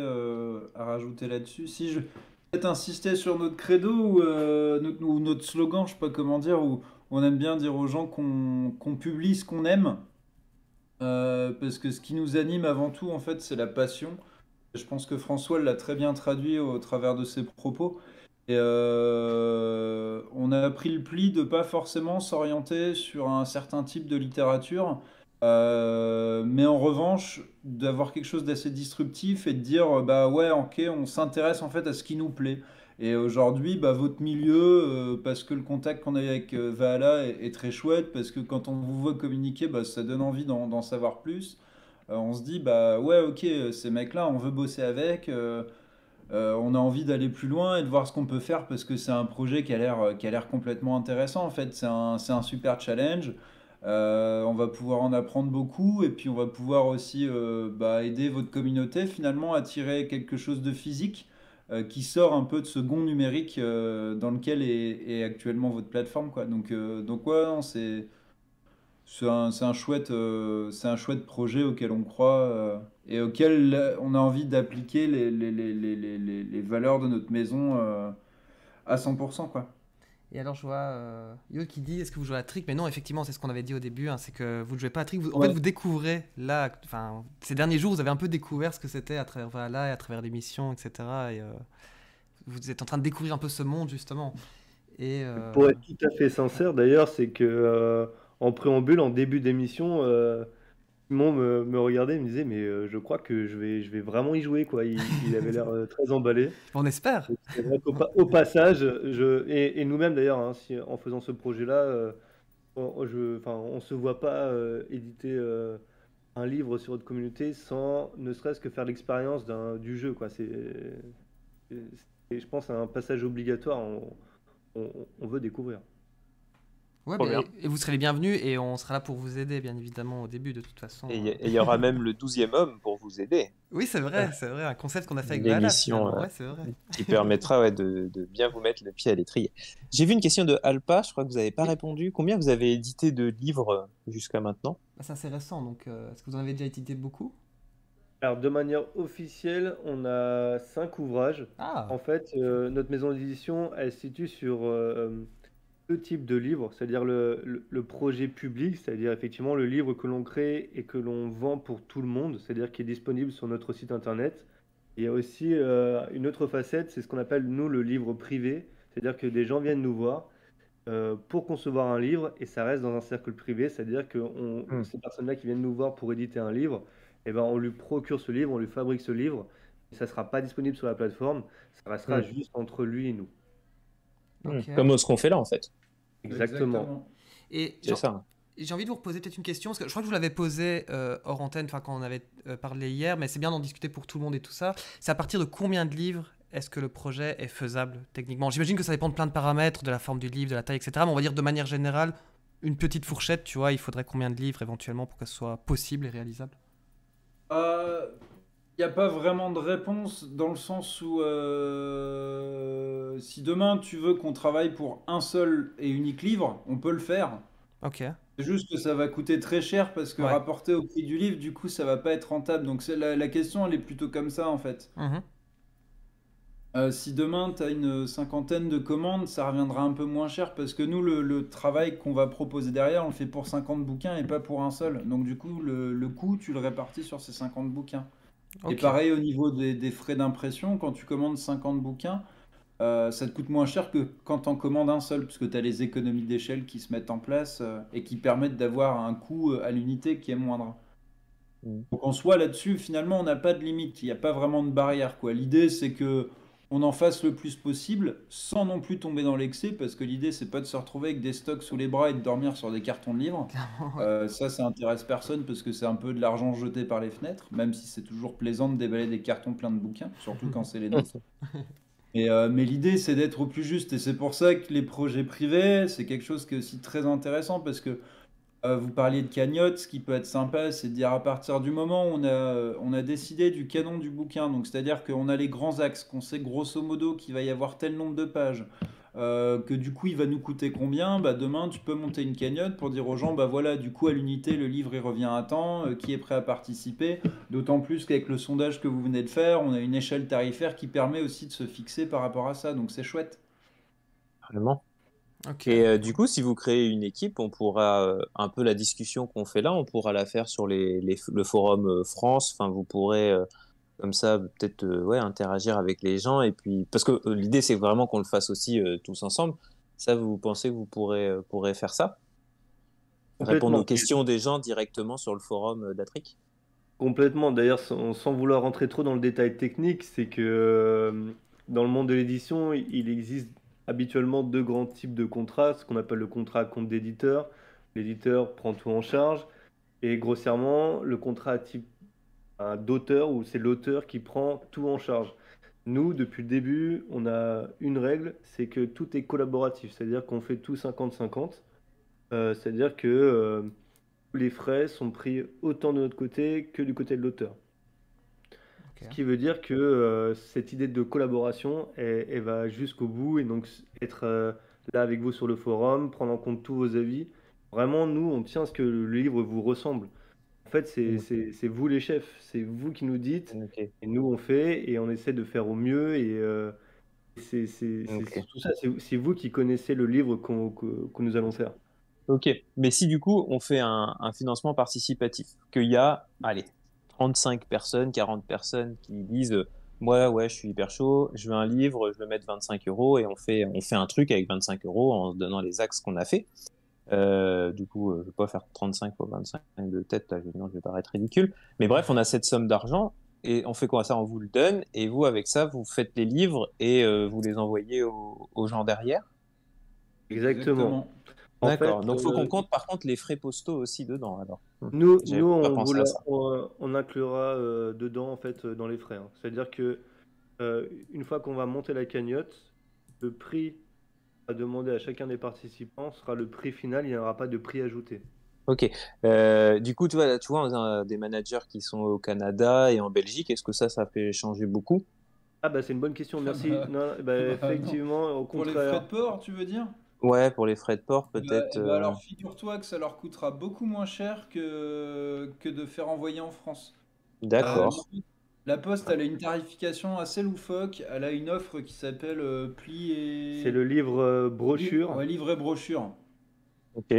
à rajouter là-dessus. Si je, Peut-être insister sur notre credo euh, ou, notre, slogan, je sais pas comment dire, où on aime bien dire aux gens qu'on publie ce qu'on aime. Euh, parce que ce qui nous anime avant tout, en fait, c'est la passion. Je pense que François l'a très bien traduit au travers de ses propos. Et euh, on a pris le pli de pas forcément s'orienter sur un certain type de littérature, euh, mais en revanche, d'avoir quelque chose d'assez disruptif et de dire euh, bah ouais, ok, on s'intéresse en fait à ce qui nous plaît. Et aujourd'hui, bah, votre milieu, euh, parce que le contact qu'on a avec Vala est, très chouette, parce que quand on vous voit communiquer, bah, ça donne envie d'en savoir plus. on se dit bah ouais, ok, ces mecs-là, on veut bosser avec. on a envie d'aller plus loin et de voir ce qu'on peut faire parce que c'est un projet qui a l'air complètement intéressant en fait. C'est un, super challenge. Euh, on va pouvoir en apprendre beaucoup et puis on va pouvoir aussi euh, bah, aider votre communauté finalement à tirer quelque chose de physique euh, qui sort un peu de ce gond numérique dans lequel est, actuellement votre plateforme. Quoi. Donc, donc ouais, c'est, c'est, un, un, chouette, c'est un chouette projet auquel on croit et auquel on a envie d'appliquer les, les, valeurs de notre maison à 100%. Quoi. Et alors je vois euh, Yo qui dit est-ce que vous jouez à Trick Mais non, effectivement, c'est ce qu'on avait dit au début, hein, c'est que vous ne jouez pas à Trick. Vous, en fait, vous découvrez là, enfin, ces derniers jours, vous avez un peu découvert ce que c'était à travers voilà, et à travers l'émission, etc. Et euh, vous êtes en train de découvrir un peu ce monde justement. Et, euh, Pour être tout à fait sincère, d'ailleurs, c'est que en préambule, en début d'émission, Simon me, regardait et me disait mais euh, je crois que je vais, je vais vraiment y jouer quoi. Il, avait l'air euh, très emballé. On espère. au, passage, je, et, nous-mêmes d'ailleurs, hein, en faisant ce projet-là, euh, on, ne se voit pas éditer un livre sur notre communauté sans ne serait-ce que faire l'expérience du jeu quoi. C'est, je pense un passage obligatoire. on veut découvrir. Bah, et vous serez les bienvenus et on sera là pour vous aider, bien évidemment, au début, de toute façon. Et il hein. y aura même le 12e homme pour vous aider. Oui, c'est vrai, c'est vrai, un concept qu'on a fait avec L'émission ouais, qui permettra ouais, de, de, bien vous mettre le pied à l'étrier. J'ai vu une question de Alpa, je crois que vous n'avez pas répondu. Combien vous avez édité de livres euh, jusqu'à maintenant bah, Ça, C'est récent, donc euh, est-ce que vous en avez déjà édité beaucoup alors, de manière officielle, on a cinq ouvrages. Ah. En fait, euh, notre maison d'édition, elle se situe sur deux types de livres, c'est-à-dire le, projet public, c'est-à-dire effectivement le livre que l'on crée et que l'on vend pour tout le monde, c'est-à-dire qui est disponible sur notre site internet. Il y a aussi euh, une autre facette, c'est ce qu'on appelle nous le livre privé, c'est-à-dire que des gens viennent nous voir euh, pour concevoir un livre et ça reste dans un cercle privé, c'est-à-dire que hmm. ces personnes-là qui viennent nous voir pour éditer un livre, eh ben, on lui procure ce livre, on lui fabrique ce livre, ça ne sera pas disponible sur la plateforme, ça restera hmm. juste entre lui et nous. Hmm. comme ce qu'on fait là, en fait. Exactement. Et c'est ça. J'ai envie de vous reposer peut-être une question, parce que je crois que je vous l'avais posé euh, hors antenne, enfin quand on avait euh, parlé hier, mais c'est bien d'en discuter pour tout le monde et tout ça. C'est à partir de combien de livres est-ce que le projet est faisable techniquement J'imagine que ça dépend de plein de paramètres, de la forme du livre, de la taille, etc. Mais on va dire de manière générale, une petite fourchette, tu vois, il faudrait combien de livres éventuellement pour que ce soit possible et réalisable euh, il n'y a pas vraiment de réponse dans le sens où euh, si demain tu veux qu'on travaille pour un seul et unique livre, on peut le faire. Ok. C'est juste que ça va coûter très cher parce que rapporté au prix du livre, du coup, ça va pas être rentable. Donc la, question, elle est plutôt comme ça en fait. Mhm. Euh, si demain tu as une cinquantaine de commandes, ça reviendra un peu moins cher parce que nous, le, travail qu'on va proposer derrière, on le fait pour 50 bouquins et pas pour un seul. Donc du coup, le, le coût, tu le répartis sur ces 50 bouquins. Et pareil au niveau des, frais d'impression, quand tu commandes 50 bouquins, euh, ça te coûte moins cher que quand en commandes un seul, puisque tu as les économies d'échelle qui se mettent en place euh, et qui permettent d'avoir un coût euh, à l'unité qui est moindre. Mmh. Donc en soi, là-dessus, finalement, on n'a pas de limite, il n'y a pas vraiment de barrière, quoi. L'idée, c'est que on en fasse le plus possible sans non plus tomber dans l'excès parce que l'idée c'est pas de se retrouver avec des stocks sous les bras et de dormir sur des cartons de livres. Euh, ça, ça intéresse personne parce que c'est un peu de l'argent jeté par les fenêtres, même si c'est toujours plaisant de déballer des cartons pleins de bouquins, surtout quand c'est les nôtres. Et, euh, mais l'idée c'est d'être au plus juste et c'est pour ça que les projets privés c'est quelque chose qui est aussi très intéressant parce que euh, vous parliez de cagnotte, ce qui peut être sympa, c'est de dire à partir du moment où on a, on a décidé du canon du bouquin, donc c'est-à-dire qu'on a les grands axes, qu'on sait grosso modo qu'il va y avoir tel nombre de pages, euh, que du coup il va nous coûter combien, bah, demain tu peux monter une cagnotte pour dire aux gens, bah voilà, du coup à l'unité le livre il revient à temps, euh, qui est prêt à participer, d'autant plus qu'avec le sondage que vous venez de faire, on a une échelle tarifaire qui permet aussi de se fixer par rapport à ça, donc c'est chouette. Vraiment Ok, Et euh, du coup, si vous créez une équipe, on pourra euh, un peu la discussion qu'on fait là, on pourra la faire sur le forum euh, France. Enfin, vous pourrez comme ça peut-être ouais interagir avec les gens et puis parce que l'idée c'est vraiment qu'on le fasse aussi tous ensemble. Ça, vous pensez que vous pourrez, pourrez faire ça Répondre aux questions des gens directement sur le forum d'Atric Complètement. D'ailleurs, sans, sans, vouloir rentrer trop dans le détail technique, c'est que dans le monde de l'édition, il existe habituellement deux grands types de contrats, ce qu'on appelle le contrat à compte d'éditeur. L'éditeur prend tout en charge. Et grossièrement, le contrat type d'auteur, où c'est l'auteur qui prend tout en charge. Nous, depuis le début, on a une règle, c'est que tout est collaboratif, c'est-à-dire qu'on fait tout 50-50. Euh, c'est-à-dire que euh, les frais sont pris autant de notre côté que du côté de l'auteur. Ce qui veut dire que euh, cette idée de collaboration, est va jusqu'au bout et donc être euh, là avec vous sur le forum, prendre en compte tous vos avis. Vraiment, nous, on tient à ce que le livre vous ressemble. En fait, c'est vous les chefs, c'est vous qui nous dites, et nous on fait, et on essaie de faire au mieux. Et euh, c'est tout ça, c'est vous qui connaissez le livre que nous allons faire. Ok, mais si du coup on fait un, un financement participatif, qu'il y a, allez, 35 personnes, 40 personnes qui disent euh, moi ouais je suis hyper chaud, je veux un livre, je veux mettre 25 euros et on fait on fait un truc avec 25 euros en se donnant les axes qu'on a fait. Euh, du coup, euh, je ne vais pas faire 35 fois 25 de tête, là, je vais paraître ridicule. Mais bref, on a cette somme d'argent et on fait quoi ça On vous le donne et vous, avec ça, vous faites les livres et vous les envoyez aux gens derrière. Exactement. D'accord, donc il faut euh, qu'on compte par contre les frais postaux aussi dedans. Alors. Hum. Nous, on, inclura euh, dedans en fait euh, dans les frais. Hein. C'est-à-dire que une fois qu'on va monter la cagnotte, le prix à demander à chacun des participants sera le prix final. Il n'y aura pas de prix ajouté. Ok. du coup, tu vois, tu vois, des managers qui sont au Canada et en Belgique. Est-ce que ça, ça fait changer beaucoup Ah bah c'est une bonne question. Merci. Bah, bah, effectivement, au contraire. Pour les frais de port, tu veux dire Ouais, pour les frais de port, bah, peut-être. Bah, euh. alors, figure-toi que ça leur coûtera beaucoup moins cher que, que de faire envoyer en France. D'accord. Ah, la Poste, elle a une tarification assez loufoque. Elle a une offre qui s'appelle euh, Pli et. C'est le livre euh, brochure. Ouais, livre et brochure. Ok.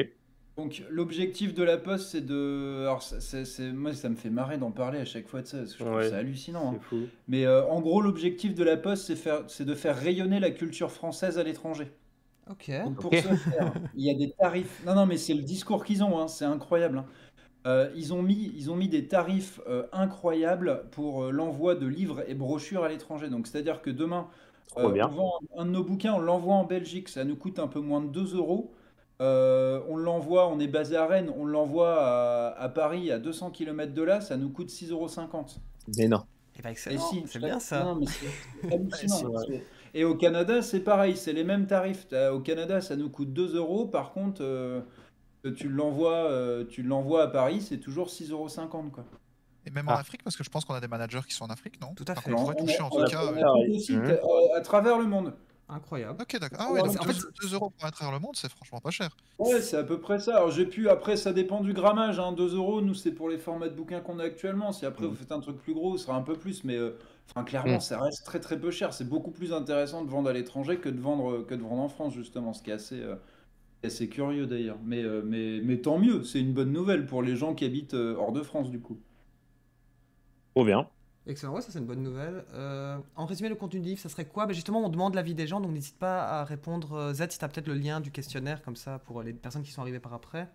Donc, l'objectif de la Poste, c'est de. Alors, c'est, moi, ça me fait marrer d'en parler à chaque fois de ça, parce que je trouve ça hallucinant. C'est hein. fou. Mais en gros, l'objectif de la Poste, c'est, faire... c'est de faire rayonner la culture française à l'étranger pour ce faire, il y a des tarifs. Non, non, mais c'est le discours qu'ils ont, hein, c'est incroyable. Hein. Euh, ils, ont mis, ils ont mis des tarifs euh, incroyables pour euh, l'envoi de livres et brochures à l'étranger. Donc, c'est-à-dire que demain, on vend un de nos bouquins, on l'envoie en Belgique, ça nous coûte un peu moins de 2 euros. on l'envoie, on est basé à Rennes, on l'envoie à, Paris, à 200 km de là, ça nous coûte 6,50 euros. Mais non. Eh ben, et excellent, c'est bien ça. Et au Canada, c'est pareil, c'est les mêmes tarifs. Euh, au Canada, ça nous coûte 2 euros. Par contre, euh, l'envoies, euh, tu l'envoies à Paris, c'est toujours 6,50 euros. Quoi. Et même en ah. Afrique, parce que je pense qu'on a des managers qui sont en Afrique, non Tout à fait. on toucher en tout cas. Mmh. À travers le monde. Incroyable. Ok, d'accord. Ah ouais, en fait... 2 euros pour travers le monde, c'est franchement pas cher. Ouais, c'est à peu près ça. Alors j'ai pu, après, ça dépend du grammage. Hein. 2 euros, nous, c'est pour les formats de bouquins qu'on a actuellement. Si après mmh. vous faites un truc plus gros, ce sera un peu plus. Mais Enfin, clairement, mm. ça reste très très peu cher. C'est beaucoup plus intéressant de vendre à l'étranger que de vendre que de vendre en France justement, ce qui est assez euh, curieux d'ailleurs. Mais, euh, mais mais tant mieux, c'est une bonne nouvelle pour les gens qui habitent euh, hors de France du coup. Trop bien. Excellent, ouais, ça c'est une bonne nouvelle. en résumé, le contenu du livre, ça serait quoi mais ben, Justement, on demande l'avis des gens, donc n'hésite pas à répondre. Z, si tu as peut-être le lien du questionnaire, comme ça, pour les personnes qui sont arrivées par après.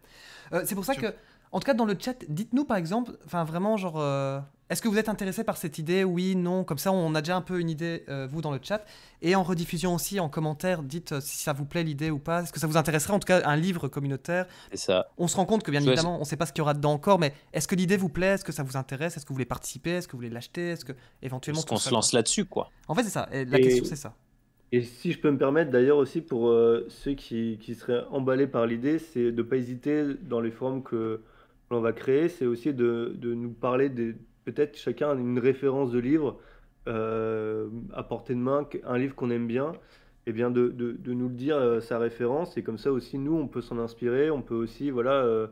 c'est pour ça que, en tout cas, dans le chat, dites-nous par exemple, enfin vraiment, genre, est-ce que vous êtes intéressé par cette idée Oui, non Comme ça, on a déjà un peu une idée, euh, vous, dans le chat. Et en rediffusion aussi, en commentaire, dites euh, si ça vous plaît l'idée ou pas. Est-ce que ça vous intéresserait En tout cas, un livre communautaire. C'est ça. On se rend compte que, bien évidemment, on ne sait pas ce qu'il y aura dedans encore, mais est-ce que l'idée vous plaît Est-ce que ça vous intéresse Est-ce que vous voulez participer Est-ce que vous voulez l'acheter Est-ce que éventuellement. ce qu'on se lance là-dessus, quoi En fait, c'est ça. la question, c'est ça. Et si je peux me permettre, d'ailleurs aussi pour euh, ceux qui, seraient emballés par l'idée, c'est de ne pas hésiter dans les forums que l'on va créer, c'est aussi de, de, nous parler des peut-être chacun une référence de livre euh, à portée de main, un livre qu'on aime bien, et eh bien de, nous le dire euh, sa référence, et comme ça aussi nous on peut s'en inspirer, on peut aussi voilà euh,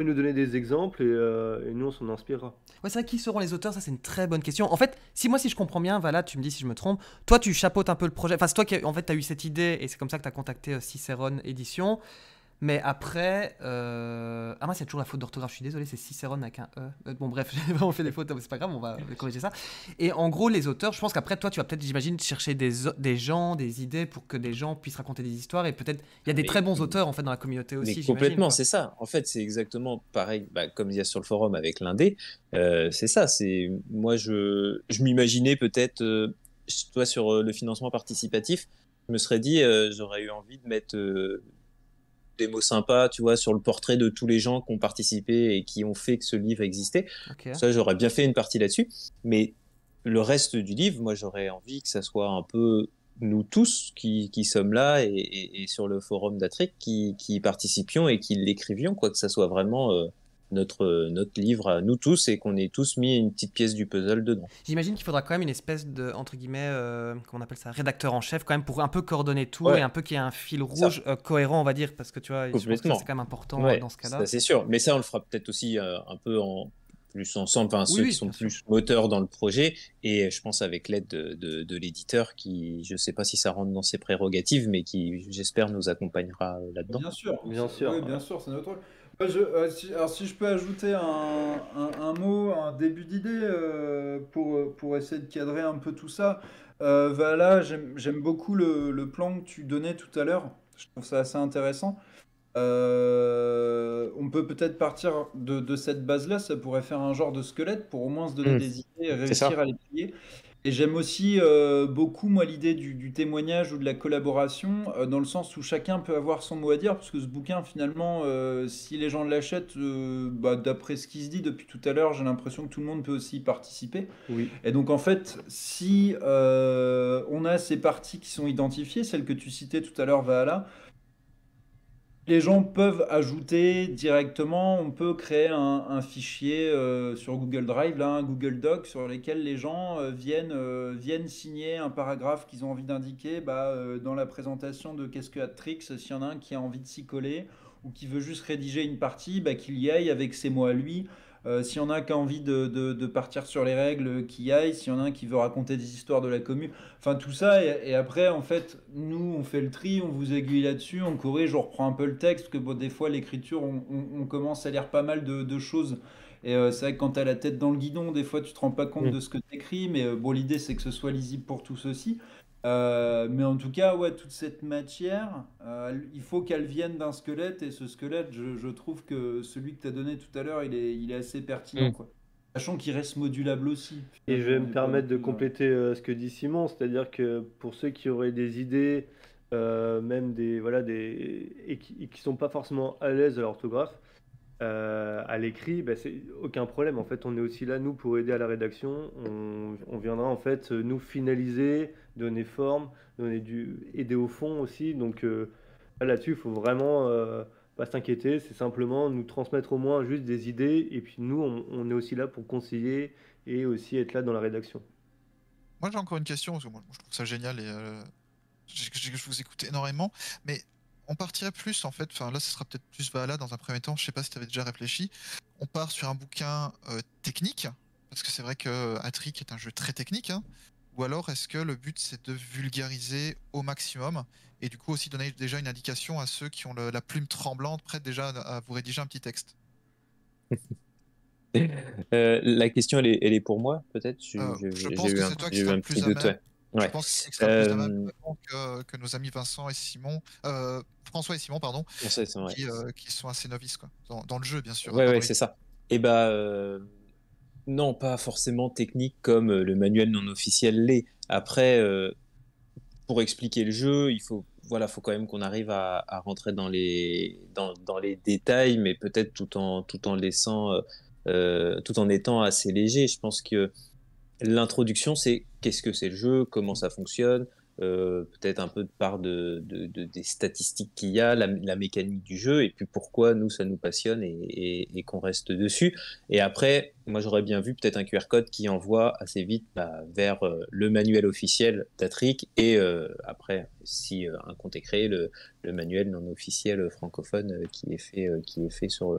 nous donner des exemples euh, et, nous on s'en inspirera. Ouais, c'est vrai, qui seront les auteurs Ça, c'est une très bonne question. En fait, si moi, si je comprends bien, voilà, tu me dis si je me trompe, toi, tu chapeautes un peu le projet. Enfin, c'est toi qui, en fait, tu as eu cette idée et c'est comme ça que tu as contacté Cicérone Édition. Mais après, euh, ah moi c'est toujours la faute d'orthographe, je suis désolé, c'est Cicéron avec un E. Euh, bon bref, j'ai vraiment fait des fautes, c'est pas grave, on va corriger ça. Et en gros, les auteurs, je pense qu'après toi, tu vas peut-être, j'imagine, chercher des, des gens, des idées pour que des gens puissent raconter des histoires. Et peut-être, il y a des très bons auteurs en fait dans la communauté aussi. Mais complètement, c'est ça. En fait, c'est exactement pareil, bah, comme il y a sur le forum avec l'indé. Euh, c'est ça. C'est moi, je, je m'imaginais peut-être, toi sur le financement participatif, je me serais dit, j'aurais eu envie de mettre des mots sympas, tu vois, sur le portrait de tous les gens qui ont participé et qui ont fait que ce livre existait. Ça, j'aurais bien fait une partie là-dessus. Mais le reste du livre, moi, j'aurais envie que ça soit un peu nous tous qui, sommes là et, sur le forum d'Atric qui, participions et qui l'écrivions, quoi que ça soit vraiment euh, notre, notre livre à nous tous et qu'on ait tous mis une petite pièce du puzzle dedans. J'imagine qu'il faudra quand même une espèce de, entre guillemets, euh, comment on appelle ça, rédacteur en chef quand même pour un peu coordonner tout et un peu qu'il y ait un fil rouge euh, cohérent, on va dire, parce que tu vois, c'est quand même important dans ce cas-là. C'est sûr, mais ça on le fera peut-être aussi euh, un peu en plus ensemble, enfin, ceux qui sont plus moteurs dans le projet, et je pense avec l'aide de, l'éditeur qui, je ne sais pas si ça rentre dans ses prérogatives, mais qui, j'espère, nous accompagnera là-dedans. Bien sûr, bien sûr, bien sûr, c'est notre rôle. Euh, si, alors si je peux ajouter un, mot, un début d'idée euh, pour, euh, pour essayer de cadrer un peu tout ça, voilà, j'aime beaucoup le, plan que tu donnais tout à l'heure, je trouve ça assez intéressant. on peut peut-être partir de, cette base-là, ça pourrait faire un genre de squelette pour au moins se donner hmm. des idées et réussir à les plier. Et j'aime aussi euh, beaucoup, moi, l'idée du, témoignage ou de la collaboration, euh, dans le sens où chacun peut avoir son mot à dire, parce que ce bouquin, finalement, euh, si les gens l'achètent, bah, d'après ce qui se dit depuis tout à l'heure, j'ai l'impression que tout le monde peut aussi y participer. Et donc, en fait, si on a ces parties qui sont identifiées, celles que tu citais tout à l'heure, Vahala, les gens peuvent ajouter directement, on peut créer un, fichier euh, sur Google Drive, un Google Doc, sur lequel les gens euh, euh, viennent, signer un paragraphe qu'ils ont envie d'indiquer bah, dans la présentation de Qu'est-ce que Attrix, s'il y en a un qui a envie de s'y coller ou qui veut juste rédiger une partie, bah, qu'il y aille avec ses mots à lui. Euh, si on y en a qui a envie de, partir sur les règles, qui aille. si y en a un qui veut raconter des histoires de la commune. Enfin, tout ça. Et, après, en fait, nous, on fait le tri, on vous aiguille là-dessus, on corrige, on reprend un peu le texte. que bon, des fois, l'écriture, on, commence à lire pas mal de, choses. Et euh, c'est vrai que quand tu as la tête dans le guidon, des fois, tu te rends pas compte mm. de ce que tu écris. Mais euh, bon, l'idée, c'est que ce soit lisible pour tous ceci. Euh, mais en tout cas, ouais, toute cette matière, euh, il faut qu'elle vienne d'un squelette. Et ce squelette, je, trouve que celui que tu as donné tout à l'heure, il est, assez pertinent. Mm. Quoi. Sachant qu'il reste modulable aussi. Et je vais me permettre de euh, compléter ce que dit Simon, c'est-à-dire que pour ceux qui auraient des idées, même des. Voilà, des et qui ne sont pas forcément à l'aise à l'orthographe, à l'écrit, bah, c'est aucun problème. En fait, on est aussi là, nous, pour aider à la rédaction. on viendra, en fait, nous finaliser, donner forme, donner du, aider au fond aussi. Donc euh, là-dessus, il faut vraiment euh, pas s'inquiéter. C'est simplement nous transmettre au moins juste des idées. Et puis nous, on, est aussi là pour conseiller et aussi être là dans la rédaction. Moi, j'ai encore une question, je trouve ça génial et euh, je, vous écoute énormément. Mais on partirait plus, en fait, enfin là, ce sera peut-être plus Valhalla dans un premier temps. Je sais pas si tu avais déjà réfléchi. On part sur un bouquin technique, parce que c'est vrai que Atric est un jeu très technique. Hein. Ou alors est-ce que le but c'est de vulgariser au maximum et du coup aussi donner déjà une indication à ceux qui ont la plume tremblante prête déjà à vous rédiger un petit texte euh, La question elle est, pour moi peut-être je, pense que c'est toi qui seras plus à euh, que que, nos amis Vincent et Simon, euh, François et Simon, pardon, qui, sont assez novices quoi, dans, le jeu, bien sûr. Hein, oui, c'est ça. Et eh bah, non, pas forcément technique comme euh, le manuel non officiel l'est. Après, euh, pour expliquer le jeu, il faut, voilà, faut quand même qu'on arrive à, rentrer dans les, dans, les détails, mais peut-être tout en, tout en laissant, euh, tout en étant assez léger. Je pense que l'introduction, c'est qu'est-ce que c'est le jeu, comment ça fonctionne, euh, peut-être un peu de part de, de, de des statistiques qu'il y a, la, mécanique du jeu, et puis pourquoi nous, ça nous passionne et, et, et qu'on reste dessus. Et après, moi, j'aurais bien vu peut-être un QR code qui envoie assez vite bah, vers euh, le manuel officiel d'Atric, et euh, après, si euh, un compte est créé, le, le manuel non officiel francophone qui est fait, qui est fait sur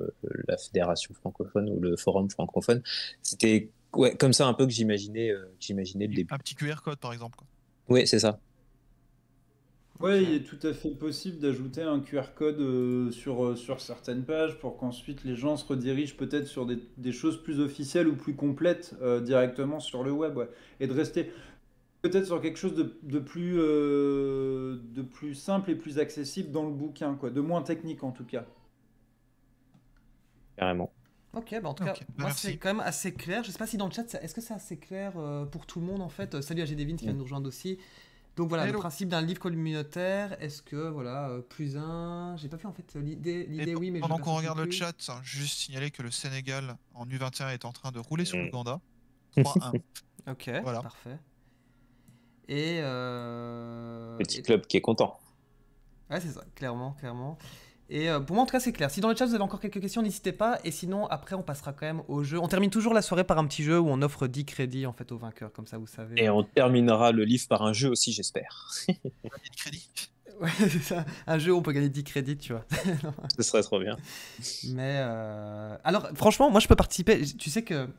la fédération francophone ou le forum francophone. C'était ouais, comme ça un peu que j'imaginais, j'imaginais le début. Un petit QR code, par exemple. Oui, c'est ça. Oui, il est tout à fait possible d'ajouter un QR code euh, sur, euh, sur certaines pages pour qu'ensuite les gens se redirigent peut-être sur des, choses plus officielles ou plus complètes euh, directement sur le web. Et de rester peut-être sur quelque chose de, de plus, de plus simple et plus accessible dans le bouquin, quoi. de moins technique en tout cas. Carrément. Ok, bah en tout cas, bah, c'est quand même assez clair. Je sais pas si dans le chat, est-ce que c'est assez clair pour tout le monde en fait Salut à Gédévin qui vient de mm. nous rejoindre aussi. Donc voilà, le principe d'un livre communautaire, est-ce que, voilà, euh, plus un. J'ai pas fait en fait euh, l'idée, l'idée oui, mais. Pendant qu'on regarde le chat, hein, juste signaler que le Sénégal en U21 est en train de rouler sur mm. l'Ouganda. 3-1. ok, voilà. parfait. Et. Euh... Petit club qui est content. Ouais, c'est ça, clairement, clairement. Et euh, pour moi, en tout cas, c'est clair. Si dans le chat vous avez encore quelques questions, n'hésitez pas. Et sinon, après, on passera quand même au jeu. On termine toujours la soirée par un petit jeu où on offre 10 crédits en fait au vainqueur, comme ça vous savez. Et on terminera le livre par un jeu aussi, j'espère. 10 crédits Ouais, c'est ça. Un jeu où on peut gagner 10 crédits, tu vois. Ce serait trop bien. Mais euh, alors, franchement, moi je peux participer. Tu sais que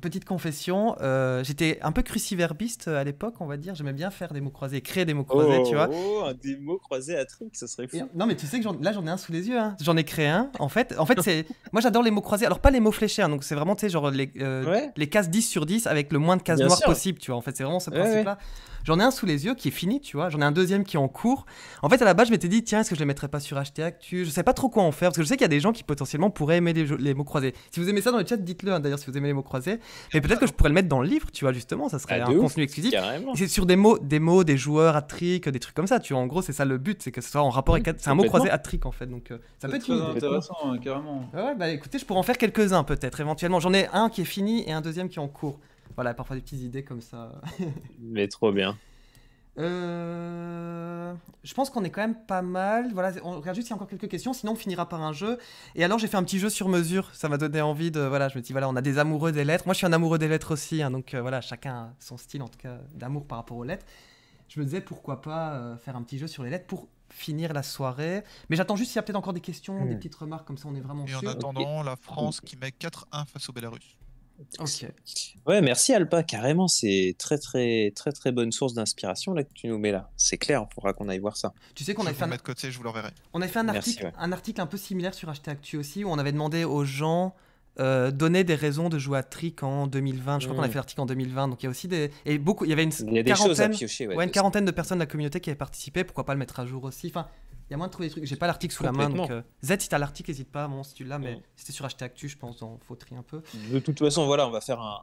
petite confession, euh, j'étais un peu cruciverbiste euh, à l'époque, on va dire. J'aimais bien faire des mots croisés, créer des mots croisés, tu vois. Oh, oh des mots croisés à truc, ça serait fou. non, mais tu sais que là, j'en ai un sous les yeux. Hein. J'en ai créé un. En fait, en fait c'est moi, j'adore les mots croisés. Alors, pas les mots fléchés, hein. donc c'est vraiment, tu sais, genre les, euh, les cases 10 sur 10 avec le moins de cases noires possible, tu vois. En fait, c'est vraiment ce principe-là. J'en ai un sous les yeux qui est fini, tu vois. J'en ai un deuxième qui est en cours. En fait, à la base, je m'étais dit, tiens, est-ce que je les mettrais pas sur HT Actu Je sais pas trop quoi en faire parce que je sais qu'il y a des gens qui potentiellement pourraient aimer les, mots croisés. Si vous aimez ça dans le chat, dites-le hein, d'ailleurs si vous aimez les mots croisés. Mais peut-être que je pourrais le mettre dans le livre, tu vois, justement. Ça serait ah, un contenu exclusif. C'est sur des mots, des mots, des joueurs, attrick, des trucs comme ça. Tu vois, en gros, c'est ça le but, c'est que ce soit en rapport avec. Mmh, c'est un mot croisé trick en fait. Donc euh, ça peut être intéressant, hein, carrément. Ouais, bah écoutez, je pourrais en faire quelques-uns peut-être éventuellement. J'en ai un qui est fini et un deuxième qui est en cours voilà, parfois des petites idées comme ça. Mais trop bien. Euh, je pense qu'on est quand même pas mal. Voilà, on regarde juste s'il y a encore quelques questions, sinon on finira par un jeu. Et alors j'ai fait un petit jeu sur mesure, ça m'a donné envie de. Voilà, je me dis, voilà, on a des amoureux des lettres. Moi je suis un amoureux des lettres aussi, hein, donc euh, voilà, chacun son style en tout cas d'amour par rapport aux lettres. Je me disais pourquoi pas euh, faire un petit jeu sur les lettres pour finir la soirée. Mais j'attends juste s'il y a peut-être encore des questions, des hmm. petites remarques, comme ça on est vraiment Et en attendant, la France qui met 4-1 face au Belarus. Ok. Ouais, merci Alpa, carrément, c'est très très très très bonne source d'inspiration là que tu nous mets là. C'est clair, on pourra qu'on aille voir ça. Tu sais qu'on a fait un... de côté, je vous verrai. On a fait un article, un article un peu similaire sur HT Actu aussi, où on avait demandé aux gens euh, donner des raisons de jouer à Trick en 2020. Je crois qu'on a mmh. fait l'article en 2020, donc il y a aussi des et beaucoup, il y avait une, une quarantaine de personnes de la communauté qui avaient participé. Pourquoi pas le mettre à jour aussi Enfin, il y a moins de trouver des trucs. J'ai pas l'article sous la main. Donc, euh, Z, si t'as l'article, n'hésite pas. Bon, si tu l'as, mais c'était sur HT Actu, je pense, on faut trier un peu. De toute façon, voilà, on va faire un,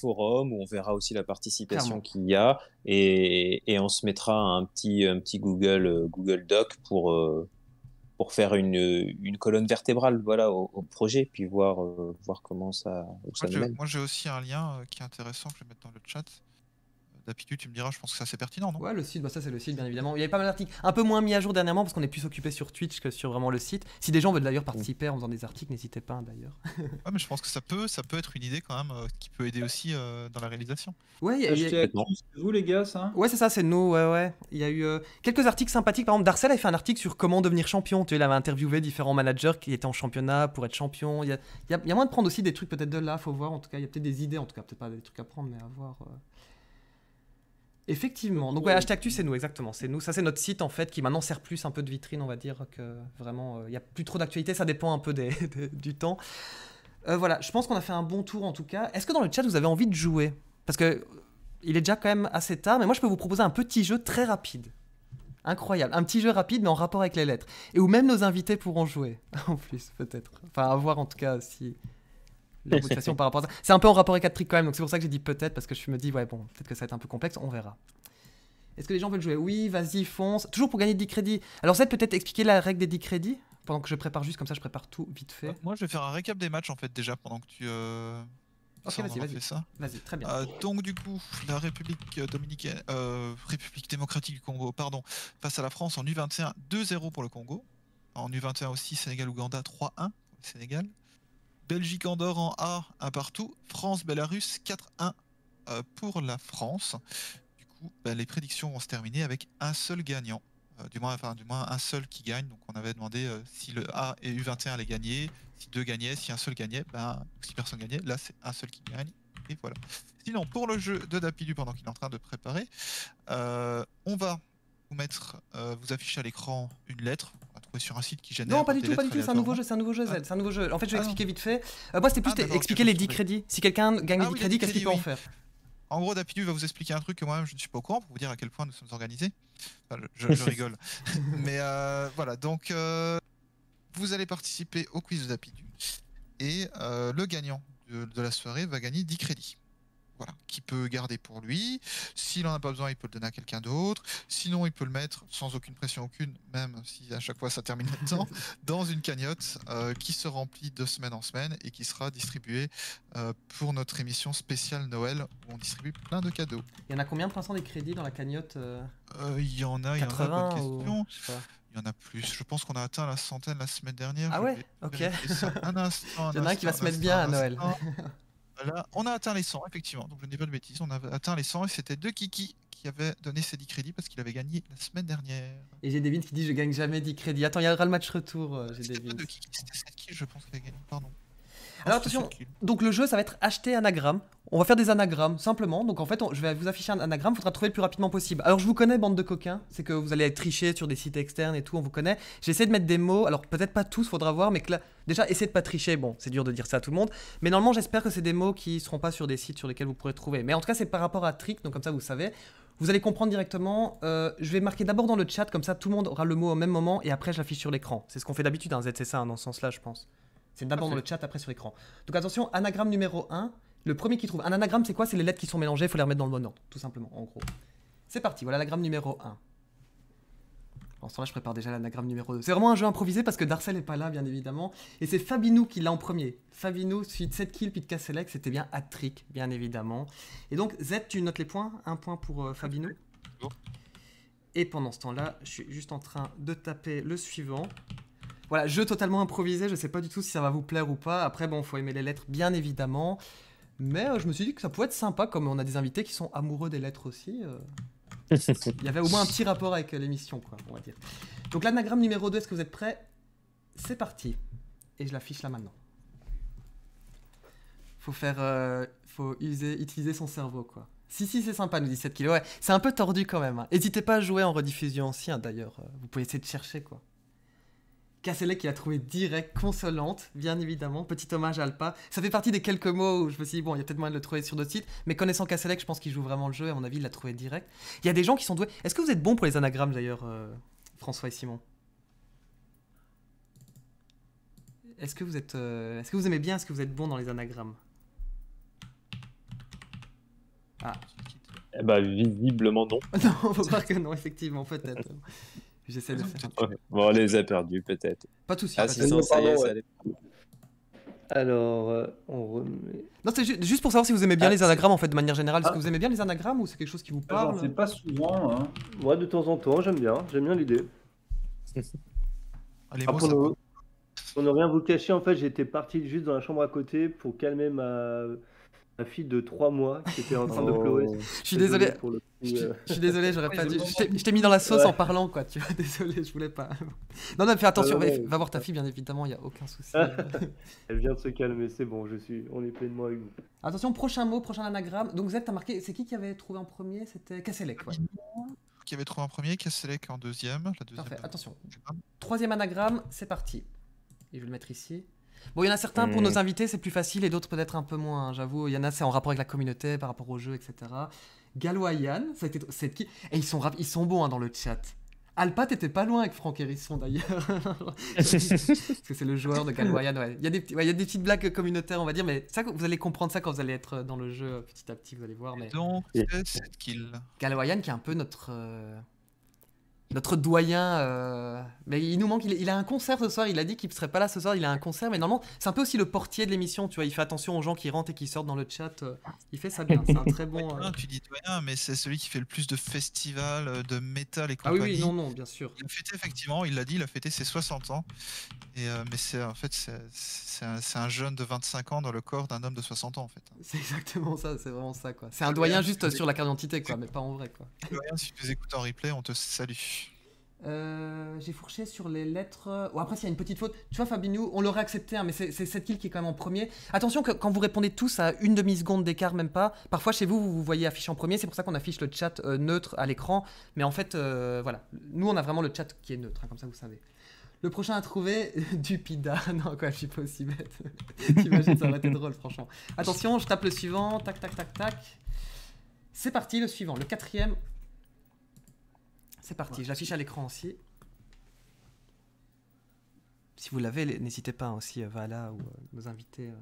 forum où on verra aussi la participation qu'il y a et, on se mettra un petit, un petit Google, euh, Google Doc pour, euh, pour faire une, colonne vertébrale voilà, au, projet, puis voir, voir comment ça, Moi, j'ai aussi un lien qui est intéressant, je vais mettre dans le chat. D'habitude, tu me diras, je pense que ça c'est pertinent, non Ouais, le site, bah ça c'est le site, bien évidemment. Il y avait pas mal d'articles, un peu moins mis à jour dernièrement parce qu'on est plus occupé sur Twitch que sur vraiment le site. Si des gens veulent d'ailleurs participer en faisant des articles, n'hésitez pas d'ailleurs. ouais, mais je pense que ça peut, ça peut être une idée quand même euh, qui peut aider aussi euh, dans la réalisation. Ouais, c'est les gars, ça Ouais, c'est ça, c'est nous, ouais, ouais. Il y a eu euh, quelques articles sympathiques. Par exemple, Darcel a fait un article sur comment devenir champion. Tu sais, il avait interviewé différents managers qui étaient en championnat pour être champion. Il y a, y de prendre aussi des trucs peut-être de là, faut voir. En tout cas, il y a peut-être des idées, en tout cas, peut-être pas des trucs à prendre, mais à voir. Effectivement. Donc ouais, hashtag c'est nous exactement, c'est nous. Ça c'est notre site en fait qui maintenant sert plus un peu de vitrine, on va dire que vraiment euh, il y n'y a plus trop d'actualité, ça dépend un peu du temps. Euh, voilà, je pense qu'on a fait un bon tour en tout cas. Est-ce que dans le chat vous avez envie de jouer Parce que il est déjà quand même assez tard, mais moi je peux vous proposer un petit jeu très rapide. Incroyable, un petit jeu rapide mais en rapport avec les lettres et où même nos invités pourront jouer en plus peut-être. Enfin à voir en tout cas si c'est un peu en rapport avec 4 quand même, donc c'est pour ça que j'ai dit peut-être, parce que je me dis, ouais, bon, peut-être que ça va être un peu complexe, on verra. Est-ce que les gens veulent jouer Oui, vas-y, fonce. Toujours pour gagner 10 crédits. Alors, ça peut-être expliquer la règle des 10 crédits pendant que je prépare juste, comme ça je prépare tout vite fait. Moi, je vais faire un récap des matchs en fait déjà pendant que tu. Euh, ok, vas-y, vas-y. très bien. Euh, donc, du coup, la République euh, dominicaine, République démocratique du Congo, pardon, face à la France en U21, 2-0 pour le Congo. En U21 aussi, Sénégal-Ouganda, 3-1 Sénégal. Belgique-Andorre en A, un partout. France-Bélarus, 4-1 euh, pour la France. Du coup, bah, les prédictions vont se terminer avec un seul gagnant. Euh, du, moins, enfin, du moins, un seul qui gagne. Donc, on avait demandé euh, si le A et U21 allaient gagner, si deux gagnaient, si un seul gagnait, bah, si personne gagnait. Là, c'est un seul qui gagne. Et voilà. Sinon, pour le jeu de Dapidu, pendant qu'il est en train de préparer, on va vous mettre, vous afficher à l'écran une lettre sur un site qui génère. Non, pas du tout, pas du tout. C'est un nouveau jeu, c'est un nouveau jeu, hein. C'est un nouveau jeu. En fait, je vais ah. expliquer vite fait. Euh, moi, c'était plus ah, expliquer les 10 crédits. Si quelqu'un gagne ah les 10 crédits, qu'est-ce qu'il peut en faire en gros, Dapidu va vous expliquer un truc que moi-même je ne suis pas au courant pour vous dire à quel point nous sommes organisés. je, rigole. Mais euh, voilà, donc euh, vous allez participer au quiz de Dapidu et le gagnant de, de la soirée va gagner 10 crédits. Voilà, qui peut garder pour lui. S'il en a pas besoin, il peut le donner à quelqu'un d'autre. Sinon, il peut le mettre sans aucune pression aucune, même si à chaque fois ça termine à temps, dans une cagnotte euh, qui se remplit de semaine en semaine et qui sera distribuée euh, pour notre émission spéciale Noël où on distribue plein de cadeaux. Il y en a combien de printemps des crédits dans la cagnotte euh Il y en a, il y en a. Ou... Il y en a plus. Je pense qu'on a atteint la centaine la semaine dernière. Ah ouais Ok. il y en a un qui va se mettre bien à Noël. on a atteint les 100, effectivement. Donc je ne pas de bêtises. On a atteint les 100 et c'était deux Kiki qui avait donné ses 10 crédits parce qu'il avait gagné la semaine dernière. Et j'ai Devin qui dit Je gagne jamais 10 crédits. Attends, il y aura le match retour. Euh, j'ai Kiki, C'était 7 kills, je pense qu'il a gagné. Pardon. Alors attention, donc le jeu ça va être acheter anagramme on va faire des anagrammes, simplement. Donc en fait, je vais vous afficher un anagramme, il faudra trouver le plus rapidement possible. Alors je vous connais, bande de coquins, c'est que vous allez être triché sur des sites externes et tout, on vous connaît. J'essaie de mettre des mots, alors peut-être pas tous, faudra voir, mais déjà, essayez de pas tricher, bon, c'est dur de dire ça à tout le monde. Mais normalement, j'espère que c'est des mots qui seront pas sur des sites sur lesquels vous pourrez trouver. Mais en tout cas, c'est par rapport à trick, donc comme ça, vous savez. Vous allez comprendre directement. Euh, je vais marquer d'abord dans le chat, comme ça tout le monde aura le mot au même moment, et après je l'affiche sur l'écran. C'est ce qu'on fait d'habitude, un hein, Z, c'est ça, hein, dans ce sens-là, je pense. C'est d'abord dans le chat, après sur l'écran. Donc attention, anagramme numéro 1. Le premier qui trouve. Un anagramme, c'est quoi C'est les lettres qui sont mélangées, il faut les remettre dans le bon ordre, tout simplement, en gros. C'est parti, voilà l'anagramme numéro 1. En ce temps-là, je prépare déjà l'anagramme numéro 2. C'est vraiment un jeu improvisé parce que Darcel n'est pas là, bien évidemment. Et c'est Fabinou qui l'a en premier. Fabinou, suite 7 kills, puis de Casselec, c'était bien trick bien évidemment. Et donc, Z, tu notes les points. Un point pour euh, Fabinou. Et pendant ce temps-là, je suis juste en train de taper le suivant. Voilà, jeu totalement improvisé. Je ne sais pas du tout si ça va vous plaire ou pas. Après, bon, faut aimer les lettres, bien évidemment. Mais euh, je me suis dit que ça pouvait être sympa, comme on a des invités qui sont amoureux des lettres aussi. Euh. Il y avait au moins un petit rapport avec l'émission, quoi, on va dire. Donc l'anagramme numéro 2, est-ce que vous êtes prêts C'est parti. Et je l'affiche là maintenant. Faut faire... Euh, faut user, utiliser son cerveau, quoi. Si, si, c'est sympa, nous 17 7 kilos. c'est un peu tordu quand même. Hein. N'hésitez pas à jouer en rediffusion aussi, hein, d'ailleurs. Vous pouvez essayer de chercher, quoi. Casselet qui a trouvé direct, consolante, bien évidemment. Petit hommage à Alpa. Ça fait partie des quelques mots où je me suis dit, bon, il y a peut-être moyen de le trouver sur d'autres sites, mais connaissant Casselec, je pense qu'il joue vraiment le jeu, à mon avis, il l'a trouvé direct. Il y a des gens qui sont doués. Est-ce que vous êtes bon pour les anagrammes d'ailleurs, euh, François et Simon Est-ce que vous êtes, euh, est-ce que vous aimez bien, est-ce que vous êtes bon dans les anagrammes Ah. Eh ben, visiblement non. non, faut pas que non, effectivement, peut-être. J'essaie de faire. Bon, on les a perdus peut-être. Pas tout ah, ça Alors, euh, on remet. Non, c'est juste pour savoir si vous aimez bien ah, les anagrammes en fait, de manière générale. Est-ce que ah. vous aimez bien les anagrammes ou c'est quelque chose qui vous parle C'est pas souvent. Hein. Moi, de temps en temps, j'aime bien. J'aime bien l'idée. Allez, on ne... rien vous cacher, en fait, j'étais parti juste dans la chambre à côté pour calmer ma, fille de 3 mois qui était en train de oh. pleurer. Je suis désolé. Euh, je, suis désolé, j'aurais pas dû. Je t'ai mis dans la sauce en parlant, quoi. Tu vois, désolé, je voulais pas. Non, non, fais attention. Ah va voir ta fille, bien évidemment, il y a aucun souci. Ah. Elle vient de se calmer, c'est bon, je suis. On est pleinement avec vous. Attention, prochain mot, prochain anagramme. Donc, Z, t'as marqué. C'est qui qui avait trouvé en premier C'était Kasselek, quoi. Qui avait trouvé en premier, Kasselek en deuxième. La Parfait, attention. Troisième anagramme, c'est parti. Et je vais le mettre ici. Bon, il y en a certains pour hmm. nos invités, c'est plus facile, et d'autres peut-être un peu moins, hein, j'avoue. Il y en a, c'est en rapport avec la communauté, par rapport au jeu, etc. Galwayan, ça a été cette qui Et ils sont, ils sont bons hein, dans le chat. Alpat était pas loin avec Franck Hérisson d'ailleurs. Parce que c'est le joueur de Galwayan. Ouais. Il, y a des, il petites blagues communautaires, on va dire, mais ça, vous allez comprendre ça quand vous allez être euh, dans le jeu euh, petit à petit, vous allez voir. Mais... donc, cette Galwayan qui est un peu notre. Euh, notre doyen. Euh, mais il nous manque. Il, a un concert ce soir. Il a dit qu'il ne serait pas là ce soir. Il a un concert. Mais normalement, c'est un peu aussi le portier de l'émission. Tu vois, il fait attention aux gens qui rentrent et qui sortent dans le chat. Euh, il fait ça bien. C'est un très bon. Euh, tu dis doyen, mais c'est celui qui fait le plus de festivals de métal et compagnie. Ah oui, non, non, bien sûr. Il a fêté effectivement. Il l'a dit. Il a fêté ses 60 ans. Et mais c'est en fait c'est un, jeune de 25 ans dans le corps d'un homme de 60 ans en fait. C'est exactement ça. C'est vraiment ça quoi. C'est un doyen juste sur la carte d'identité quoi, mais pas en vrai quoi. Doyen, si tu nous écoutes en replay, on te salue. Euh, j'ai fourché sur les lettres. Ou après, s'il y a une petite faute, tu vois, Fabinou on l'aurait accepté, hein, mais c'est cette kill qui est quand même en premier. Attention que quand vous répondez tous à une demi-seconde d'écart, même pas, parfois chez vous, vous vous voyez affiché en premier, c'est pour ça qu'on affiche le chat euh, neutre à l'écran. Mais en fait, euh, voilà, nous, on a vraiment le chat qui est neutre, hein, comme ça, vous savez. Le prochain à trouver, Dupida. non, quoi, je suis pas aussi bête. T'imagines, ça aurait été drôle, franchement. Attention, je tape le suivant, tac, tac, tac, tac. C'est parti, le suivant, le quatrième. C'est parti, je l'affiche à l'écran aussi. Si vous l'avez, n'hésitez pas hein, aussi, euh, Voilà, ou euh, nos invités. Euh.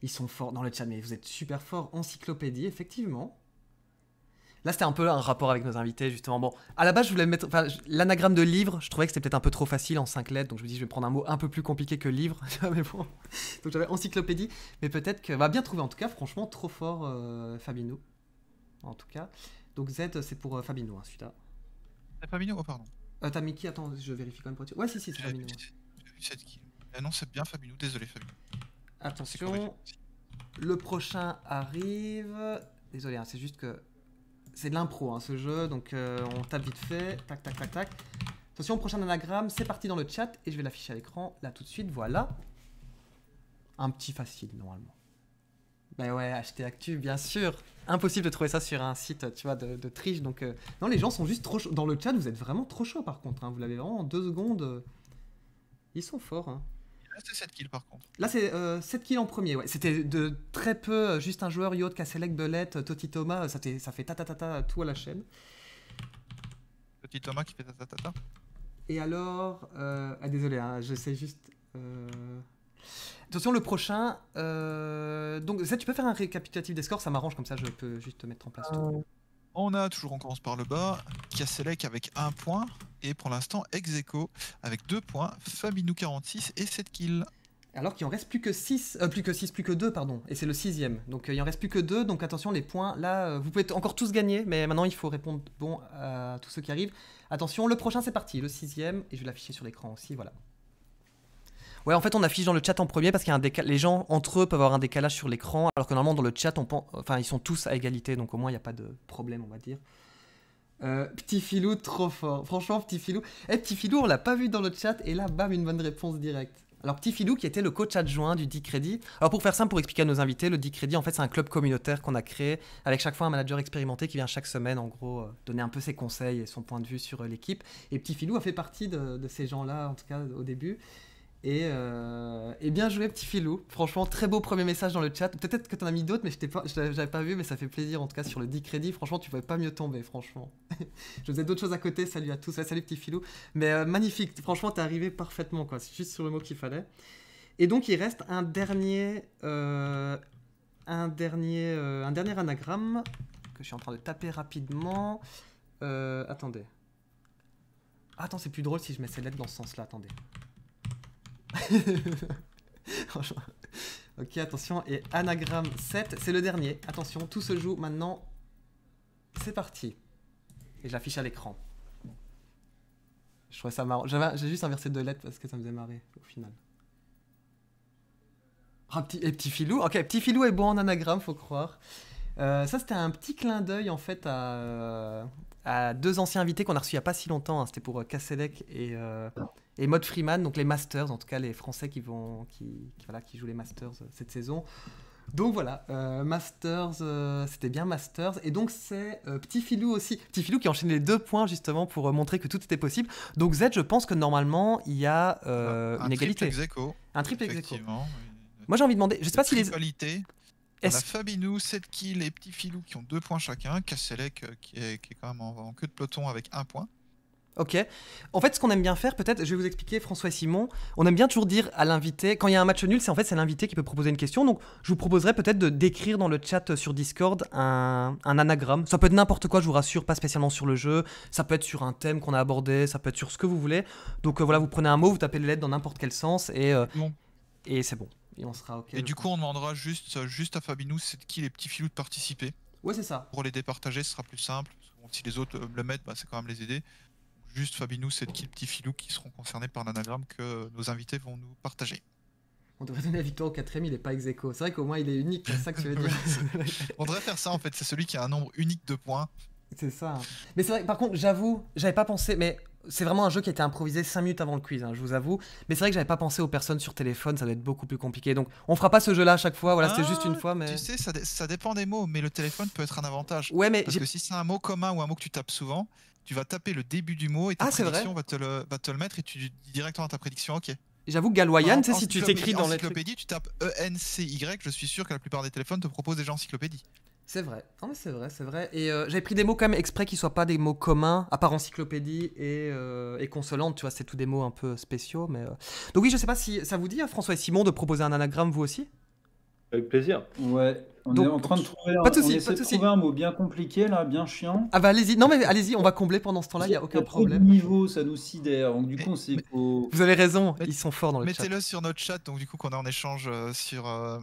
Ils sont forts dans le chat, mais vous êtes super forts. Encyclopédie, effectivement. Là, c'était un peu un rapport avec nos invités, justement. Bon, à la base, je voulais mettre. l'anagramme de livre, je trouvais que c'était peut-être un peu trop facile en cinq lettres, donc je me dis, je vais prendre un mot un peu plus compliqué que livre. mais bon. Donc j'avais encyclopédie, mais peut-être que. va bah, bien trouver, en tout cas, franchement, trop fort, Fabino. En tout cas. Donc Z, c'est pour Fabino, hein, celui-là. C'est pas Oh, pardon. Euh, t'as mis qui Attends, je vérifie quand même pour Ouais, si, si, c'est Famino. J'ai ah non, c'est bien Famino, désolé Attention, le prochain arrive. Désolé, hein, c'est juste que c'est de l'impro hein, ce jeu, donc euh, on tape vite fait. Tac, tac, tac, tac. Attention, prochain anagramme, c'est parti dans le chat et je vais l'afficher à l'écran là tout de suite. Voilà. Un petit facile normalement. Bah ouais, acheter Actu, bien sûr. Impossible de trouver ça sur un site, tu vois, de, triche. Donc, euh, non, les gens sont juste trop chauds. Dans le chat, vous êtes vraiment trop chaud par contre. Hein. Vous l'avez vraiment en deux secondes. Euh, ils sont forts. Hein. Là, ah, c'est 7 kills par contre. Là, c'est 7 euh, kills en premier, ouais. C'était de très peu, juste un joueur, Yacht, Casselec, Belette, Toti Thomas. Ça fait, ça fait ta, ta, ta, ta tout à la chaîne. Toti Thomas qui fait ta, Et alors. Euh... Ah, désolé, hein, je sais juste. Attention, le prochain. Euh, donc, ça, tu peux faire un récapitulatif des scores, ça m'arrange, comme ça je peux juste te mettre en place euh, On a toujours, on commence par le bas, Kasselec avec un point, et pour l'instant, Execo avec deux points, Fabinou 46 et 7 kills. Alors qu'il en reste plus que 6, euh, plus que 6, plus que 2, pardon, et c'est le sixième. Donc il en reste plus que 2, donc attention, les points, là, vous pouvez encore tous gagner, mais maintenant il faut répondre bon à tous ceux qui arrivent. Attention, le prochain c'est parti, le sixième, et je vais l'afficher sur l'écran aussi, voilà. Ouais, en fait, on affiche dans le chat en premier parce qu'il un décal. les gens entre eux peuvent avoir un décalage sur l'écran, alors que normalement dans le chat, on enfin, ils sont tous à égalité, donc au moins il n'y a pas de problème, on va dire. Euh, petit filou, trop fort. Franchement, petit filou. Eh, petit filou, on l'a pas vu dans le chat, et là, bam, une bonne réponse directe. Alors, petit filou qui était le coach adjoint du 10 Crédit. Alors, pour faire simple, pour expliquer à nos invités, le 10 Crédit, en fait, c'est un club communautaire qu'on a créé avec chaque fois un manager expérimenté qui vient chaque semaine, en gros, euh, donner un peu ses conseils et son point de vue sur euh, l'équipe. Et petit filou a fait partie de, de ces gens-là, en tout cas au début. Euh, et, bien joué, petit filou. Franchement, très beau premier message dans le chat. Peut-être que t'en as mis d'autres, mais je pas, pas vu, mais ça fait plaisir en tout cas sur le 10 crédits. Franchement, tu pouvais pas mieux tomber, franchement. je faisais d'autres choses à côté. Salut à tous, salut petit filou. Mais euh, magnifique, franchement, es arrivé parfaitement, quoi. C'est juste sur le mot qu'il fallait. Et donc, il reste un dernier, euh, un dernier, un dernier anagramme que je suis en train de taper rapidement. attendez. Ah, attends, c'est plus drôle si je mets ces lettres dans ce sens-là. Attendez. ok, attention, et anagramme 7, c'est le dernier. Attention, tout se joue maintenant. C'est parti. Et je l'affiche à l'écran. Je trouvais ça marrant. J'ai juste inversé deux lettres parce que ça me faisait marrer au final. petit, et petit filou. Ok, petit filou est bon en anagramme, faut croire. Euh, ça, c'était un petit clin d'œil en fait à, deux anciens invités qu'on a reçus il n'y a pas si longtemps. Hein. C'était pour euh, Kasselec et. Euh, et mode Freeman, donc les Masters, en tout cas les Français qui, vont, qui, voilà, qui jouent les Masters euh, cette saison. Donc voilà, euh, Masters, euh, c'était bien Masters. Et donc c'est Petit Filou aussi. Petit Filou qui enchaîne les deux points justement pour montrer que tout était possible. Donc Z, je pense que normalement, il y a une égalité. ex Un triple ex Moi j'ai envie de demander, je sais pas si les... On a Fabinou, Kill et Petit Filou qui ont deux points chacun, Kasselec qui est, quand même en, en, queue de peloton avec un point. Ok. En fait, ce qu'on aime bien faire, peut-être, je vais vous expliquer, François et Simon, on aime bien toujours dire à l'invité, quand il y a un match nul, c'est en fait c'est l'invité qui peut proposer une question. Donc, je vous proposerai peut-être de décrire dans le chat sur Discord un, anagramme. Ça peut être n'importe quoi, je vous rassure, pas spécialement sur le jeu. Ça peut être sur un thème qu'on a abordé, ça peut être sur ce que vous voulez. Donc euh, voilà, vous prenez un mot, vous tapez les lettres dans n'importe quel sens et, euh, et c'est bon. Et on sera ok. Et du coup, on demandera juste, euh, juste à Fabinou, c'est qui les petits filous de participer. Ouais, c'est ça. Pour les départager, ce sera plus simple. si les autres le mettent, bah, c'est quand même les aider juste Fabinou, et qui, le petit filou qui seront concernés par l'anagramme que nos invités vont nous partager. On devrait donner la victoire au quatrième, il n'est pas ex C'est vrai qu'au moins il est unique, c'est ça que tu veux dire. on devrait faire ça en fait, c'est celui qui a un nombre unique de points. C'est ça. Mais c'est vrai, par contre, j'avoue, j'avais pas pensé, mais c'est vraiment un jeu qui a été improvisé 5 minutes avant le quiz, hein, je vous avoue. Mais c'est vrai que j'avais pas pensé aux personnes sur téléphone, ça va être beaucoup plus compliqué. Donc on fera pas ce jeu-là à chaque fois, voilà, c'était juste une ah, fois. Mais... Tu sais, ça, dépend des mots, mais le téléphone peut être un avantage. Parce que si c'est un mot commun ou un mot que tu tapes souvent, tu vas taper le début du mot et ta ah, prédiction va te, le, mettre et tu dis directement à ta prédiction, ok. J'avoue, Galoyan, tu sais, si tu t'écris dans l'encyclopédie, tu tapes E-N-C-Y, je suis sûr que la plupart des téléphones te proposent déjà encyclopédie. C'est vrai, c'est vrai, c'est vrai. Et euh, j'avais pris des mots quand même exprès qui ne soient pas des mots communs, à part encyclopédie et, euh, et consolante, tu vois, c'est tous des mots un peu spéciaux. Mais euh. Donc oui, je ne sais pas si ça vous dit, hein, François et Simon, de proposer un anagramme vous aussi avec plaisir. Ouais. On est en train de trouver un, pas de soucis, de un mot bien compliqué là, bien chiant. Ah bah allez-y, non mais allez-y, on va combler pendant ce temps-là, il n'y a aucun problème. Le niveau, ça nous sidère, donc du coup c'est faut... Vous avez raison, ils sont forts dans le chat. Mettez-le sur notre chat, donc du coup qu'on a en échange euh, sur... Euh,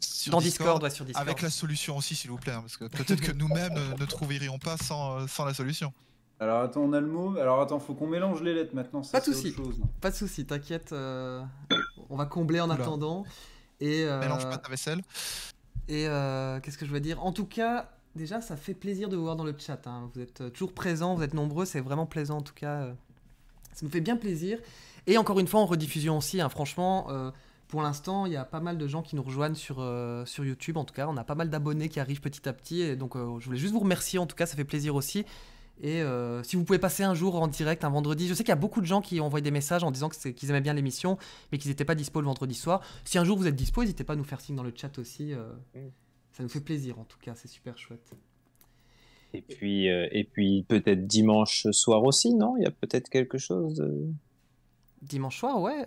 sur Discord, sur Discord. Avec la solution aussi, s'il vous plaît, hein, parce que peut-être que nous-mêmes ne, trouverions pas sans, euh, sans la solution. Alors attends, on a le mot. Alors attends, faut qu'on mélange les lettres maintenant. Ça, pas, de souci. Pas de souci, t'inquiète. on va combler en attendant. Et, Mélange euh, pas ta vaisselle. Et euh, qu'est-ce que je veux dire En tout cas, déjà, ça fait plaisir de vous voir dans le chat. Hein. Vous êtes euh, toujours présents, vous êtes nombreux, c'est vraiment plaisant en tout cas. Ça nous fait bien plaisir. Et encore une fois, en rediffusion aussi, hein, franchement, pour l'instant, il y a pas mal de gens qui nous rejoignent sur, sur YouTube. En tout cas, on a pas mal d'abonnés qui arrivent petit à petit. Et donc, je voulais juste vous remercier. En tout cas, ça fait plaisir aussi. Et euh, si vous pouvez passer un jour en direct, un vendredi, je sais qu'il y a beaucoup de gens qui ont envoyé des messages en disant qu'ils aimaient bien l'émission, mais qu'ils n'étaient pas dispo le vendredi soir. Si un jour vous êtes dispo, n'hésitez pas à nous faire signe dans le chat aussi. Euh. Mm. Ça nous fait plaisir en tout cas, c'est super chouette. Et puis, euh, et puis peut-être dimanche soir aussi, non Il y a peut-être quelque chose. Dimanche soir, ouais.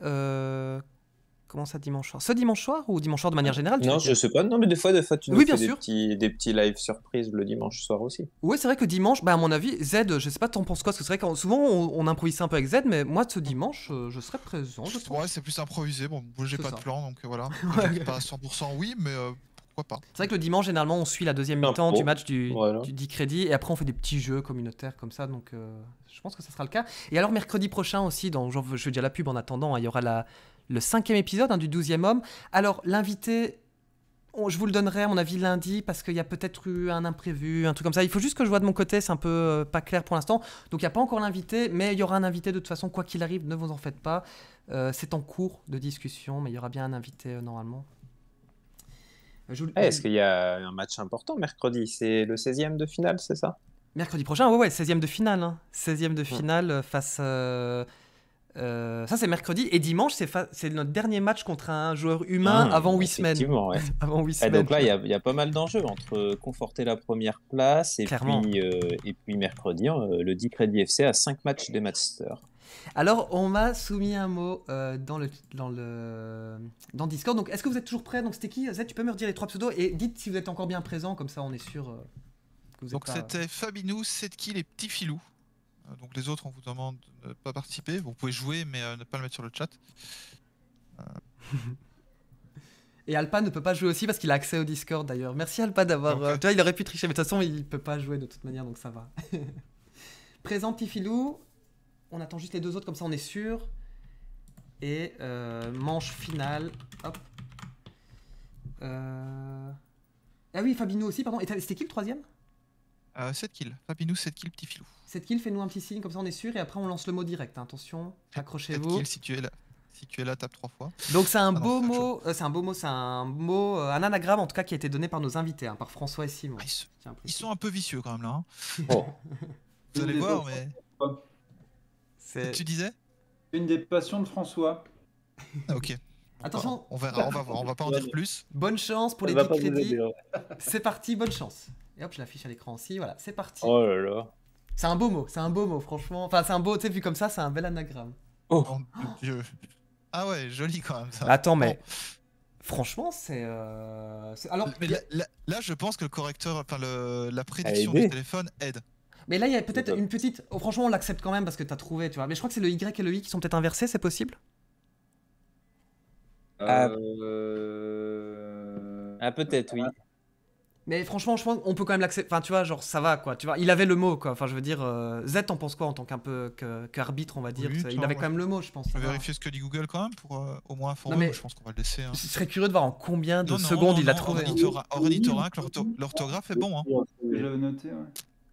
Comment ça, dimanche soir Ce dimanche soir ou dimanche soir de manière générale Non, je sais pas. Non, mais des fois, tu nous des, Petits, des petits lives surprises le dimanche soir aussi. Oui, c'est vrai que dimanche, bah, à mon avis, Z, je sais pas, t'en penses quoi Parce que c'est vrai que souvent, on, on improvise un peu avec Z, mais moi, ce dimanche, euh, je serai présent. Je ouais, c'est plus improvisé. Bon, j'ai pas de plan, donc euh, voilà. Pas à 100% oui, mais. Euh, pourquoi pas C'est vrai que le dimanche, généralement, on suit la deuxième mi-temps du match du, 10 crédits et après on fait des petits jeux communautaires comme ça. Donc je pense que ça sera le cas. Et alors mercredi prochain aussi, je veux dire la pub en attendant, hein, il y aura la, le cinquième épisode hein, du 12e homme. Alors, l'invité je vous le donnerai à mon avis lundi parce qu'il y a peut-être eu un imprévu, un truc comme ça. Il faut juste que je vois de mon côté, c'est un peu euh, pas clair pour l'instant. Donc il n'y a pas encore l'invité, mais il y aura un invité de toute façon, quoi qu'il arrive, ne vous en faites pas. Euh, c'est en cours de discussion, mais il y aura bien un invité euh, normalement. Eh, est-ce qu'il y a un match important mercredi C'est le 16e de finale, c'est ça Mercredi prochain, ouais, ouais, 16e de finale. 16e hein. de hmm. finale face euh, ça, c'est mercredi. Et dimanche, c'est notre dernier match contre un joueur humain ah, avant 8 semaines. Et eh, donc là, il y, a pas mal d'enjeux entre euh, conforter la première place et, puis, euh, et puis mercredi, hein, le 10 Crédit FC à 5 matchs des Masters. Alors, on m'a soumis un mot dans, le, dans, le, dans Discord. Donc, est-ce que vous êtes toujours prêts Donc, c'était qui Z, tu peux me redire les trois pseudos et dites si vous êtes encore bien présent, comme ça, on est sûr. que vous êtes Donc, c'était Fabinou, c'est qui les petits filous euh, donc les autres, on vous demande de ne pas participer. Vous pouvez jouer, mais euh, ne pas le mettre sur le chat. Euh. Et Alpa ne peut pas jouer aussi parce qu'il a accès au Discord d'ailleurs. Merci Alpa d'avoir. tu vois, il aurait pu tricher, mais de toute façon, il peut pas jouer de toute manière, donc ça va. Présent Tifilou. On attend juste les deux autres, comme ça on est sûr. Et manche finale. Hop. Ah oui, Fabino aussi, pardon. Et c'était qui le troisième 7 euh, kills. Papinou, 7 kills, petit filou. 7 kills, fais-nous un petit signe, comme ça on est sûr, et après on lance le mot direct. Hein. Attention, accrochez-vous. 7 kills, si tu es là. Si tu es là, tape trois fois. Donc c'est un, ah beau mot, euh, c'est un beau mot, c'est un mot, euh, un anagramme en tout cas qui a été donné par nos invités, hein, par François et Simon. Ah, ils, sont un peu vicieux quand même là. Hein. Vous allez voir, mais. C'est... Tu disais Une des passions de François. Ah, ok. Attention. On, va, verra, on va voir, on va pas en dire plus. Bonne chance pour les 10 crédits. C'est parti, bonne chance hop, je l'affiche à l'écran aussi. Voilà, c'est parti. Oh là là. C'est un beau mot, c'est un beau mot, franchement. Enfin, c'est un beau, tu sais, vu comme ça, c'est un bel anagramme. Oh. oh ah ouais, joli quand même ça. Attends, mais. Franchement, c'est. Euh, alors. là, je pense que le correcteur, enfin, le... la prédiction du téléphone aide. Mais là, il y a peut-être une petite. Oh, franchement, on l'accepte quand même parce que t'as trouvé, tu vois. Mais je crois que c'est le Y et le I qui sont peut-être inversés, c'est possible euh ah. euh... ah, peut-être, oui. Mais franchement, je pense qu'on peut quand même l'accepter. Enfin, tu vois, genre, ça va, quoi. Tu vois, il avait le mot, quoi. Enfin, je veux dire, euh, Z, t'en penses quoi en tant qu'un peu qu'arbitre, on va dire Il avait quand même le mot, je pense. On vérifier ce que dit Google quand même, pour euh, au moins informer. Je pense qu'on va le laisser. Hein. Je serais curieux de voir en combien de secondes il a trouvé. l'orthographe est bon. Hein.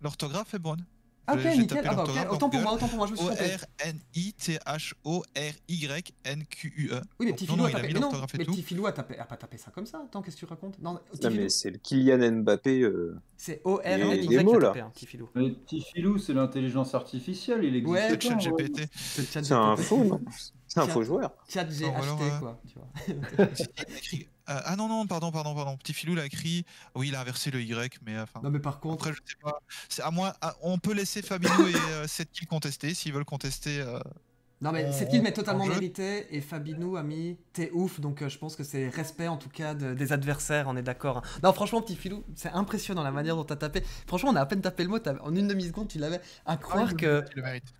L'orthographe est bonne. Ah, ok, nickel. Ah, bah, autant pour moi, autant pour moi, je me suis trompé. O-R-N-I-T-H-O-R-Y-N-Q-U-E. Oui, mais petit a tapé. pas tapé ça comme ça. Attends, que tu racontes Non, mais c'est Kylian Mbappé. Euh. C'est O-R-N-Y-N-Q-U-E. Hein, mais petit c'est l'intelligence artificielle. Il existe. Ouais, GPT. C'est un faux, C'est un faux joueur. Chat quoi. Euh. Tu vois. ah non, non, pardon, pardon, pardon. Petit filou l'a écrit. Oui, il a inversé le Y, mais euh, enfin. Non, mais par contre. je sais pas. À moi, on peut laisser Fabinho et euh, cette contester s'ils veulent contester. Euh, non mais cette guide m'est totalement méritée et Fabinou a mis t'es ouf donc euh, je pense que c'est respect en tout cas des adversaires on est d'accord. Hein. Non franchement petit filou c'est impressionnant la manière dont t'as tapé. Franchement on a à peine tapé le mot en une demi seconde tu l'avais à ah croire que.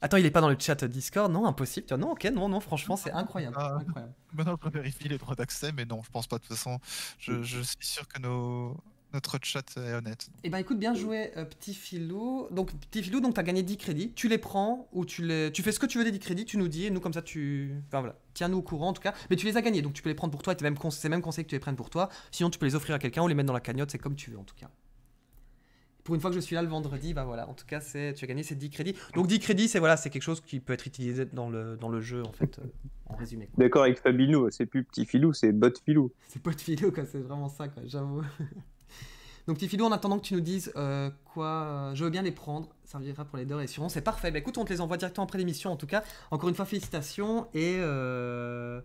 Attends il est pas dans le chat euh, Discord non impossible non ok non non franchement c'est ah, incroyable. Ah, maintenant, on peut vérifier les droits d'accès mais non je pense pas de toute façon je mm. suis sûr que nos votre chat est euh, honnête. Eh ben écoute, bien joué, euh, petit filou. Donc, petit filou, donc t'as gagné 10 crédits. Tu les prends ou tu les. Tu fais ce que tu veux des 10 crédits, tu nous dis, et nous, comme ça, tu. Enfin voilà, tiens-nous au courant en tout cas. Mais tu les as gagnés, donc tu peux les prendre pour toi, et c'est même, même conseil que tu les prennes pour toi. Sinon, tu peux les offrir à quelqu'un ou les mettre dans la cagnotte, c'est comme tu veux en tout cas. Pour une fois que je suis là le vendredi, bah voilà, en tout cas, c'est tu as gagné ces 10 crédits. Donc 10 crédits, c'est voilà, c'est quelque chose qui peut être utilisé dans le, dans le jeu en fait, euh, en résumé. D'accord avec Fabinou, c'est plus petit filou, c'est bot filou. C'est bot filou, quoi, c'est vraiment ça, quoi, j'avoue. Donc Tifidou, en attendant que tu nous dises euh, quoi, euh, je veux bien les prendre, ça servira pour les deux réactions. c'est parfait. Bah, écoute, on te les envoie directement après l'émission en tout cas. Encore une fois, félicitations et... Euh,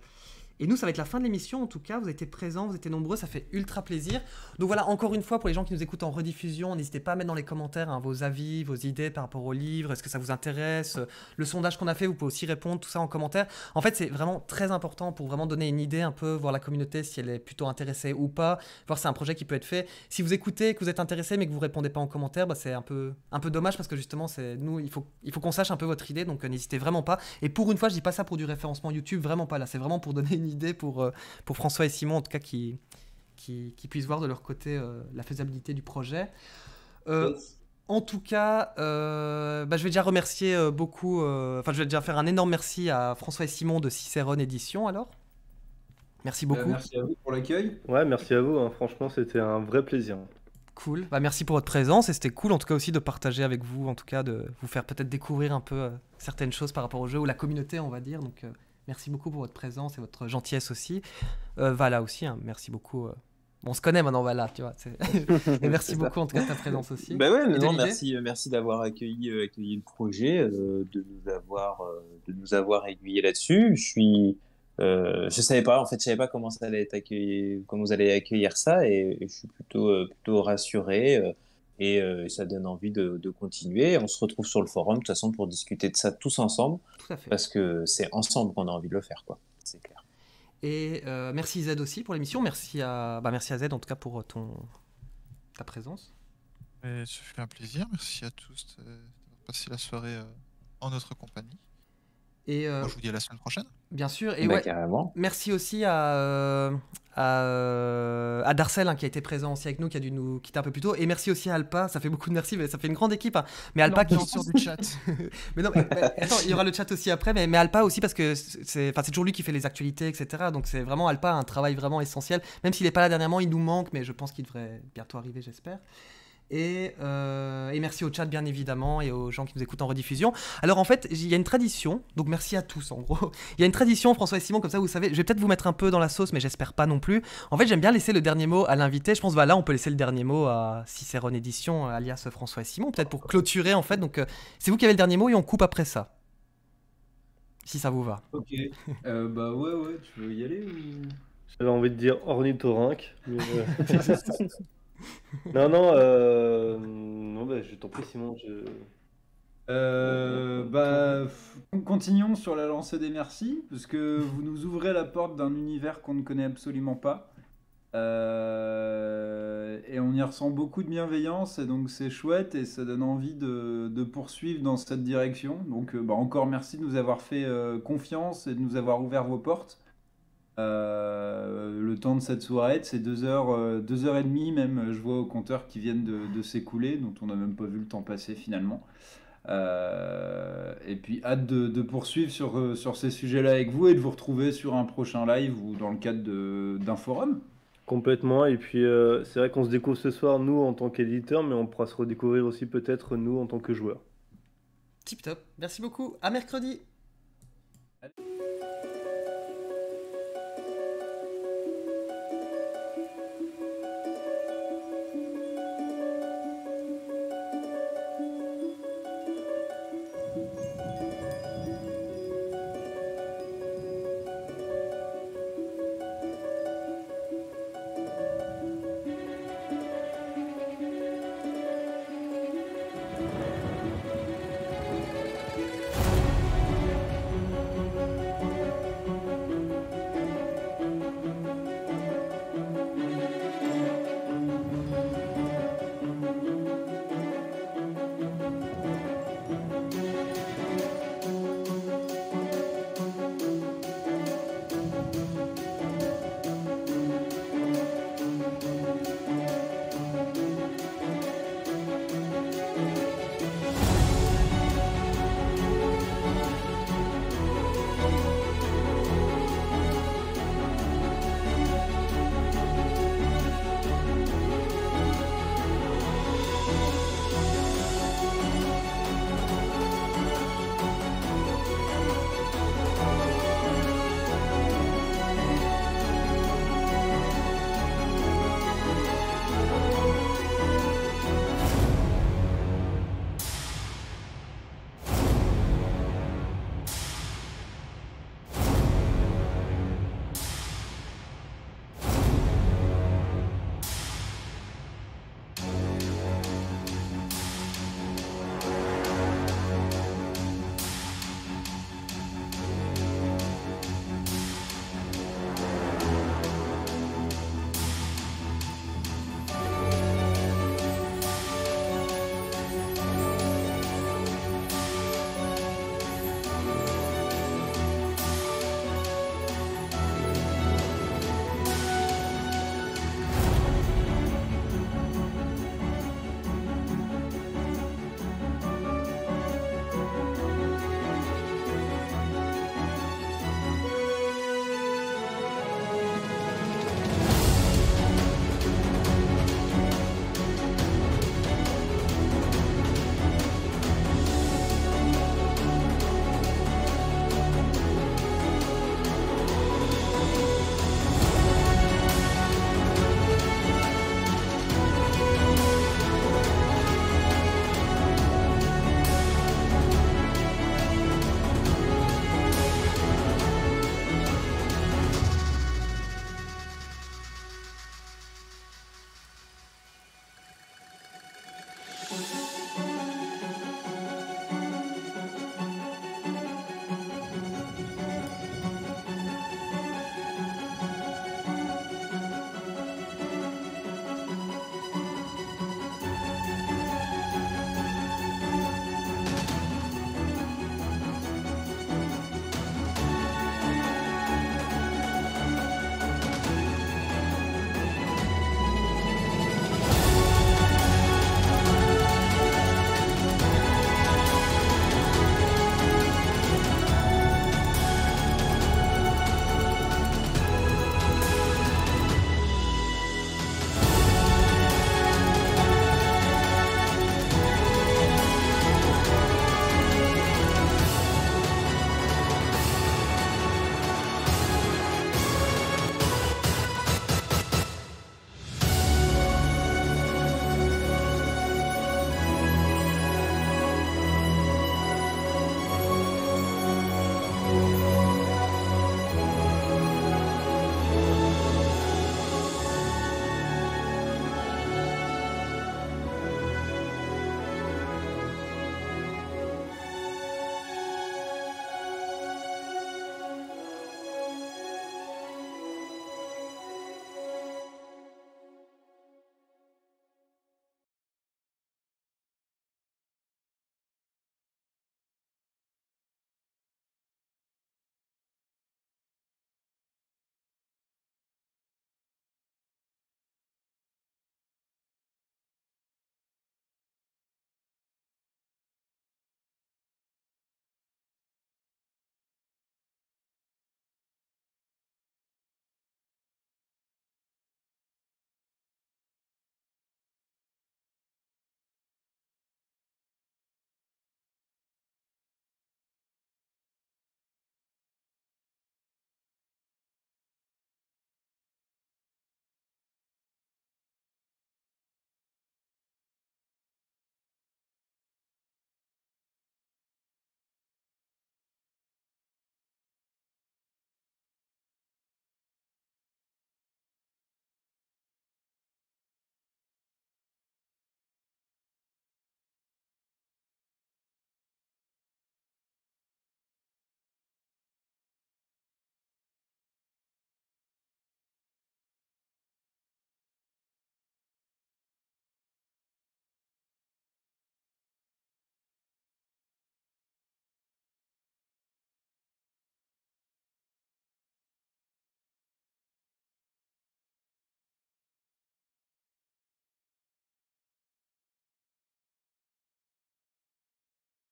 et nous, ça va être la fin de l'émission. En tout cas, vous étiez présents, vous étiez nombreux, ça fait ultra plaisir. Donc voilà, encore une fois, pour les gens qui nous écoutent en rediffusion, n'hésitez pas à mettre dans les commentaires hein, vos avis, vos idées par rapport au livre. Est-ce que ça vous intéresse Le sondage qu'on a fait, vous pouvez aussi répondre, tout ça en commentaire. En fait, c'est vraiment très important pour vraiment donner une idée un peu, voir la communauté si elle est plutôt intéressée ou pas, voir si c'est un projet qui peut être fait. Si vous écoutez, que vous êtes intéressé, mais que vous répondez pas en commentaire, bah, c'est un peu, un peu dommage parce que justement, c'est nous, il faut, il faut qu'on sache un peu votre idée, donc euh, n'hésitez vraiment pas. Et pour une fois, je dis pas ça pour du référencement YouTube, vraiment pas là. C'est vraiment pour donner idée pour, euh, pour François et Simon, en tout cas, qui, qui, puissent voir de leur côté euh, la faisabilité du projet. Euh, en tout cas, bah, je vais déjà remercier beaucoup, enfin je vais déjà faire un énorme merci à François et Simon de Cicéron Édition alors. Merci bah, beaucoup. merci à vous pour l'accueil. Ouais, merci à vous, hein. franchement c'était un vrai plaisir. Cool, bah, merci pour votre présence et c'était cool en tout cas aussi de partager avec vous, en tout cas de vous faire peut-être découvrir un peu certaines choses par rapport au jeu ou la communauté on va dire, donc Merci beaucoup pour votre présence et votre gentillesse aussi. Euh, Vala aussi, hein. merci beaucoup. Euh. on se connaît maintenant, Vala, tu vois. merci beaucoup en tout cas de ta présence aussi. Ben ouais, non, merci, euh, merci d'avoir accueilli, accueilli le projet, de nous avoir, de nous avoir aiguillé là-dessus. Je suis, je savais pas, en fait, je savais pas comment ça allait être accueilli, comment vous allez accueillir ça, et, je suis plutôt, plutôt rassuré. Euh, et, ça donne envie de, continuer. On se retrouve sur le forum de toute façon pour discuter de ça tous ensemble, parce que c'est ensemble qu'on a envie de le faire, quoi. C'est clair. Et euh, merci Z aussi pour l'émission. Merci à bah, merci à Z en tout cas pour euh, ton ta présence. Et fait un plaisir. Merci à tous d'avoir passé la soirée en notre compagnie. Bah, euh, je vous dis à la semaine prochaine. Bien sûr. Et bah, merci aussi à, euh, euh, à, Darcel hein, qui a été présent aussi avec nous, qui a dû nous quitter un peu plus tôt. Et merci aussi à Alpa. Ça fait beaucoup de merci, mais ça fait une grande équipe. Hein. Mais Alpa qui en sur du chat. mais il y aura le chat aussi après. Mais, mais Alpa aussi parce que c'est toujours lui qui fait les actualités, etc. Donc c'est vraiment Alpa un travail vraiment essentiel. Même s'il n'est pas là dernièrement, il nous manque, mais je pense qu'il devrait bientôt arriver, j'espère. Euh, et, merci au chat, bien évidemment, et aux gens qui nous écoutent en rediffusion. Alors, en fait, il y a une tradition, donc merci à tous, en gros. Il y a une tradition, François et Simon, comme ça, vous savez, je vais peut-être vous mettre un peu dans la sauce, mais j'espère pas non plus. En fait, j'aime bien laisser le dernier mot à l'invité. Je pense, voilà, on peut laisser le dernier mot à Cicerone Édition, euh, alias François et Simon, peut-être pour clôturer, en fait. Donc, euh, c'est vous qui avez le dernier mot et on coupe après ça. Si ça vous va. Ok. bah ouais, ouais, tu veux y aller J'avais envie de dire ornithorynque. Mais... non, non, euh, non bah, je t'en prie, Simon. Je... Euh, bah, continuons sur la lancée des merci, parce que vous nous ouvrez la porte d'un univers qu'on ne connaît absolument pas. Euh, et on y ressent beaucoup de bienveillance, et donc c'est chouette, et ça donne envie de, poursuivre dans cette direction. Donc bah, encore merci de nous avoir fait confiance et de nous avoir ouvert vos portes. Euh, le temps de cette soirée, c'est ces 2 heures, 2 euh, heures et demie même, je vois au compteur qui viennent de, s'écouler, dont on n'a même pas vu le temps passer finalement. Euh, et puis hâte de, poursuivre sur, ces sujets-là avec vous et de vous retrouver sur un prochain live ou dans le cadre d'un forum. Complètement, et puis c'est vrai qu'on se découvre ce soir, nous, en tant qu'éditeurs mais on pourra se redécouvrir aussi peut-être, nous, en tant que joueurs. Tip top, merci beaucoup, à mercredi